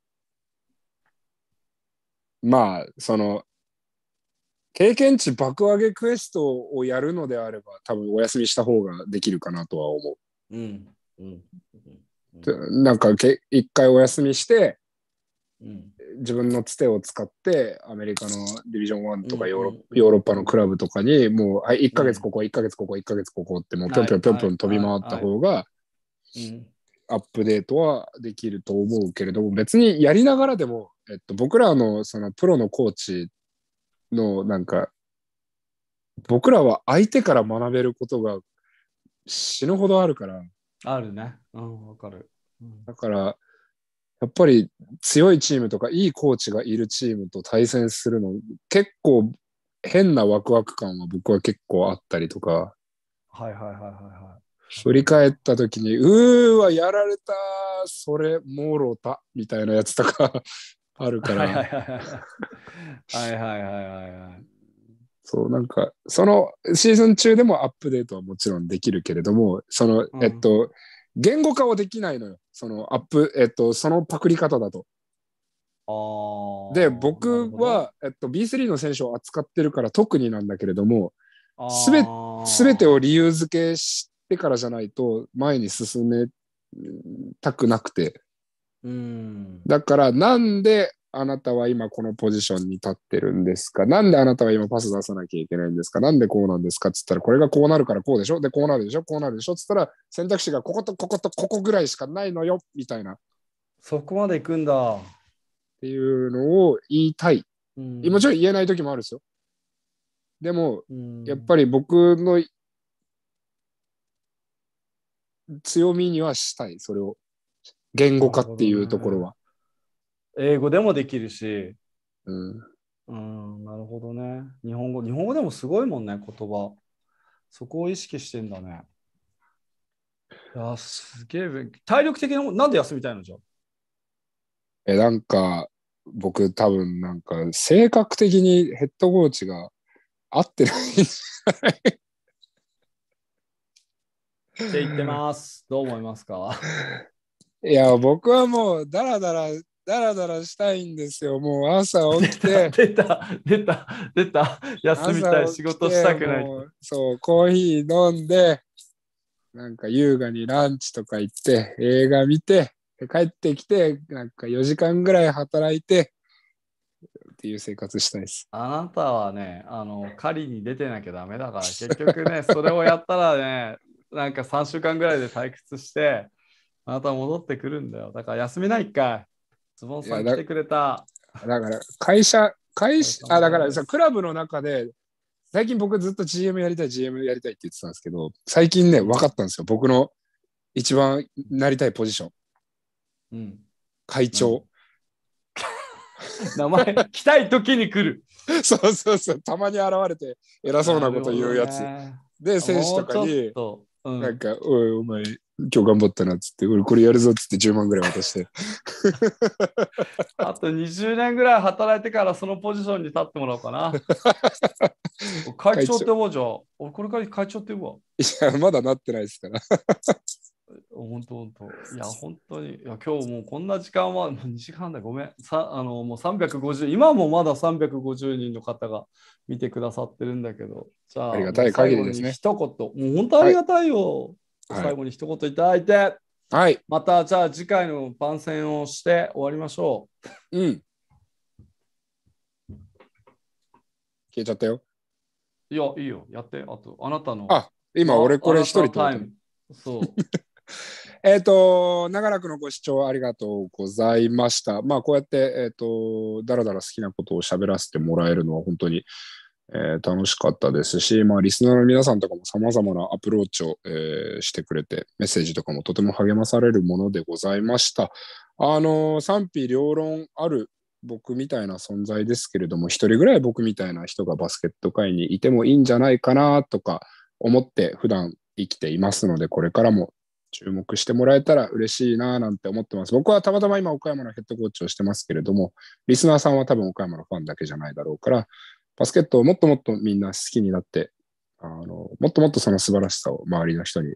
まあその経験値爆上げクエストをやるのであれば、多分お休みした方ができるかなとは思う。うん。うん。うん、なんかけ、一回お休みして、うん、自分のつてを使ってアメリカのディビジョン1とかヨーロ,、ヨーロッパのクラブとかにもう、はい、1ヶ月ここ1ヶ月ここ1ヶ月ここってもうぴょんぴょんぴょん飛び回った方がアップデートはできると思うけれども別にやりながらでも、えっと、僕らのそのプロのコーチのなんか僕らは相手から学べることが死ぬほどあるからあるねうんわかる、うん、だからやっぱり強いチームとかいいコーチがいるチームと対戦するの結構変なワクワク感は僕は結構あったりとかはいはいはいはいはい振り返った時に、うーわ、やられた、それ、もろた、みたいなやつとかあるから。はいはいはいはいはいはい。そう、なんか、そのシーズン中でもアップデートはもちろんできるけれども、その、うん、えっと、言語化はできないのよ。そのアップ、えっと、そのパクリ方だと。で、僕は、えっと、B3 の選手を扱ってるから特になんだけれども、すべすべてを理由付けしてからじゃないと前に進めたくなくて。うんだからなんであなたは今このポジションに立ってるんですかなんであなたは今パス出さなきゃいけないんですかなんでこうなんですかっつったらこれがこうなるからこうでしょでこうなるでしょこうなるでしょっつったら選択肢がこことこことここぐらいしかないのよみたいなそこまでいくんだっていうのを言いたい、うん、もちろん言えない時もあるんですよでも、やっぱり僕の強みにはしたいそれを言語化っていうところは。ね、英語でもできるし、うん、うん、なるほどね。日本語、日本語でもすごいもんね、言葉。そこを意識してんだね。いや、すげえ、体力的なもん、なんで休みたいのじゃえ、なんか、僕多分なんか、性格的にヘッドコーチが合ってないんじゃないって言ってます。どう思いますかいや、僕はもう、だらだら、だらだらしたいんですよ。もう朝起きて。[laughs] 出た、出た、出た。休みたい、仕事したくない。そう、コーヒー飲んで、なんか優雅にランチとか行って、映画見て、帰ってきて、なんか4時間ぐらい働いて、っていう生活したいです。あなたはね、あの、狩りに出てなきゃダメだから、結局ね、それをやったらね、なんか3週間ぐらいで退屈して、また戻ってくるんだよ。だから休めないかスポンサー来てくれた。だから会社、会社、[laughs] あ、だからさ、クラブの中で、最近僕ずっと GM やりたい、GM やりたいって言ってたんですけど、最近ね、分かったんですよ。僕の一番なりたいポジション。うん。会長。うん、[laughs] 名前、来たい時に来る。[laughs] そうそうそう、たまに現れて偉そうなこと言うやつ。で、選手とかに、うなんか、おい、お前、今日頑張ったなっつって、俺これやるぞっつって10万ぐらい渡して。あと20年ぐらい働いてからそのポジションに立ってもらおうかな。会長ってもうじゃん。俺これから会長って言うう。いや、まだなってないですから。本当本当。いや、本当に。いや、今日もうこんな時間は、2時間だ、ごめん。さあのもう350、今もまだ350人の方が見てくださってるんだけど、じゃあ、ありがたい限りですね。一言、もう本当ありがたいよ。はい最後に一言いただいて、はい、またじゃあ次回の番宣をして終わりましょう。うん。消えちゃったよ。いや、いいよ。やって。あと、あなたの。あ、今俺これ一人と。そう。[laughs] えっと、長らくのご視聴ありがとうございました。まあ、こうやって、えっ、ー、と、だらだら好きなことを喋らせてもらえるのは本当にえー、楽しかったですし、まあ、リスナーの皆さんとかもさまざまなアプローチを、えー、してくれて、メッセージとかもとても励まされるものでございました。あのー、賛否両論ある僕みたいな存在ですけれども、一人ぐらい僕みたいな人がバスケット界にいてもいいんじゃないかなとか思って普段生きていますので、これからも注目してもらえたら嬉しいななんて思ってます。僕はたまたま今岡山のヘッドコーチをしてますけれども、リスナーさんは多分岡山のファンだけじゃないだろうから、バスケットをもっともっとみんな好きになって、あの、もっともっとその素晴らしさを周りの人に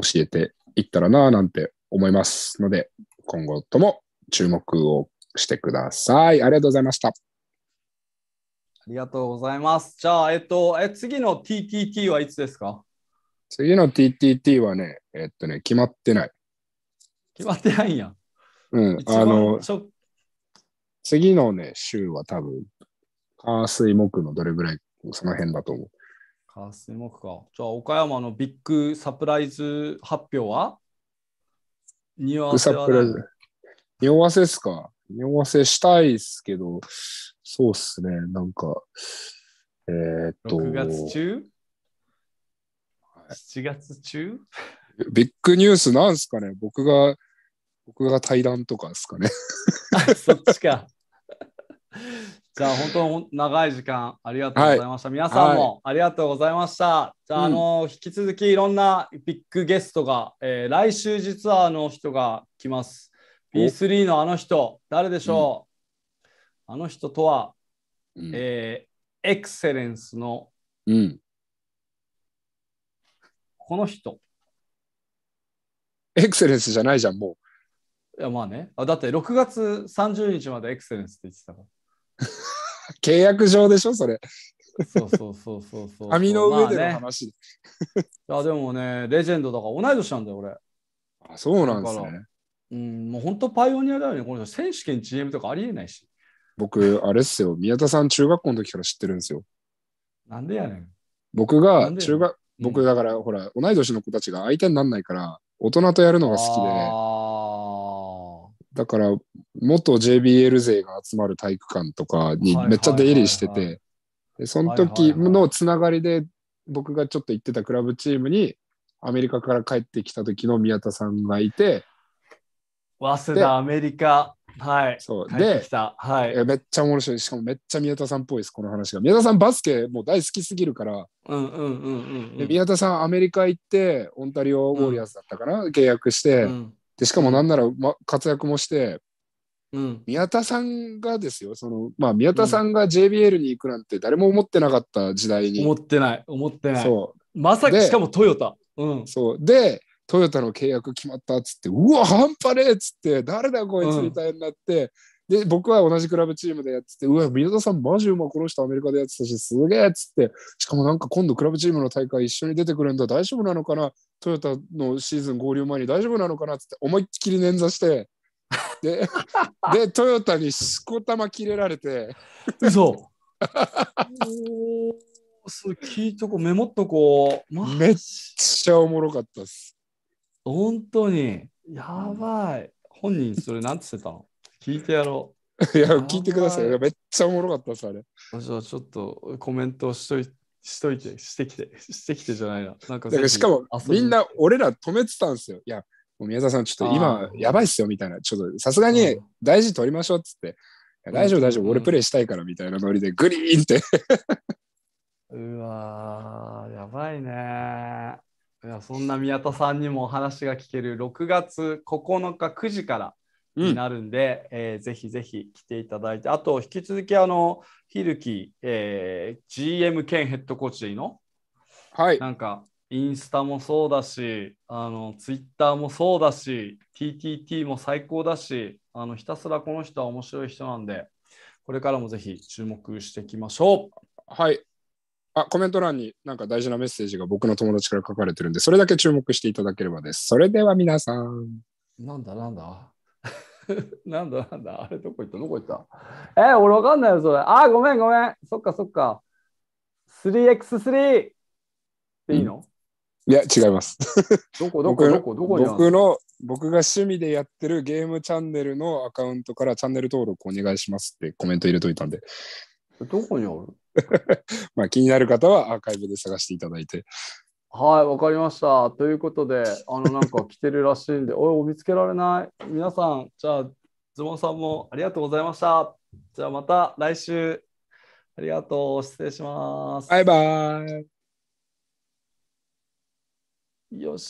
教えていったらなぁなんて思いますので、今後とも注目をしてください。ありがとうございました。ありがとうございます。じゃあ、えっと、え次の TTT はいつですか次の TTT はね、えっとね、決まってない。決まってないんや。うん、あの、次のね、週は多分火水木のどれぐらい、その辺だと思う。火水木か。じゃあ、岡山のビッグサプライズ発表はアわせは匂わせですか匂わせしたいっすけど、そうっすね、なんか、えー、っと。6月中 ?7 月中ビッグニュースなんすかね僕が、僕が対談とかですかね。あ、そっちか。じゃあ本当長い時間ありがとうございました。はい、皆さんもありがとうございました。はい、じゃあ、あの、引き続きいろんなビッグゲストが、えー、来週実はあの人が来ます。B3 のあの人、誰でしょう、うん、あの人とは、うん、えー、エクセレンスの、うん、この人。エクセレンスじゃないじゃん、もう。いやまあねあ。だって6月30日までエクセレンスって言ってたから。契約上でしょ、それ。そうそうそうそうそう。網の上での話。ね、でもね、レジェンドだから同い年なんだよ、俺。あ、そうなんですね。うん、もう本当パイオニアだよね、この選手権 GM とかありえないし。僕、あれっすよ、宮田さん、中学校の時から知ってるんですよ。なんでやねん。僕が、中学、僕だから、ほら、同い年の子たちが相手にならないから、大人とやるのが好きで。だから、元 JBL 勢が集まる体育館とかにめっちゃ出入りしてて、でその時のつながりで、僕がちょっと行ってたクラブチームに、アメリカから帰ってきた時の宮田さんがいて、早稲田、アメリカ、はい。そう。で、はい、めっちゃ面白い。しかもめっちゃ宮田さんっぽいです、この話が。宮田さん、バスケもう大好きすぎるから。うんうん宮田さん、アメリカ行って、オンタリオ・ウォリアーズだったかな、うん、契約して、うん、でしかもなんなら、ま、活躍もして、うん、宮田さんがですよその、まあ、宮田さんが JBL に行くなんて誰も思ってなかった時代に。うん、思ってない思ってない。そうまさかしかもトヨタ。うん、そうでトヨタの契約決まったっつってうわ半端ねえっつって誰だこいつみたいになって、で、僕は同じクラブチームでやってて、うわ、宮田さんマジうまこの人アメリカでやってたし、すげえっつって、しかもなんか今度クラブチームの大会一緒に出てくるんだ、大丈夫なのかなトヨタのシーズン合流前に大丈夫なのかなっつって思いっきり捻挫して、で、でトヨタにしこたま切れられて。嘘す聞いとこメモっとこう、ま、めっちゃおもろかったっす本当にやばい本人それなんつってたの聞いてやろう。[laughs] いや、聞いてください。めっちゃおもろかったです、あれ。じゃあ、ちょっとコメントしといて。しといて、してきて、してきてじゃないな。なんかしかも、みんな俺ら止めてたんですよ。いや、宮沢さん、ちょっと今、やばいっすよ、みたいな。ちょっと、さすがに大事取りましょうっつって。大丈夫、大丈夫、俺プレイしたいから、みたいなノリで、グリーンって。うわやばいねいや。そんな宮田さんにもお話が聞ける6月9日9時からになるんで、うん、えー、ぜひぜひ来ていただいて、あと引き続きあの、ひるき、えー、GM 兼ヘッドコーチでいいのはい。なんか、インスタもそうだし、あの、ツイッターもそうだし、TTT も最高だし、あの、ひたすらこの人は面白い人なんで、これからもぜひ注目していきましょう。はい。あ、コメント欄になんか大事なメッセージが僕の友達から書かれてるんで、それだけ注目していただければです。それでは皆さん。なんだなんだ [laughs] なんだなんだあれどこ行ったどこ行ったえー、俺わかんないよ、それ。あ、ごめんごめん。そっかそっか。3x3! っていいの、うん、いや、違います。[laughs] どこどこどこどこ僕の、僕が趣味でやってるゲームチャンネルのアカウントからチャンネル登録お願いしますってコメント入れといたんで。どこにあるまあ気になる方はアーカイブで探していただいて。はい、わかりました。ということで、[laughs] あの、なんか来てるらしいんで、おい、見つけられない。皆さん、じゃあ、ズボンさんもありがとうございました。じゃあ、また来週。ありがとう。失礼します。バイバイ。よし。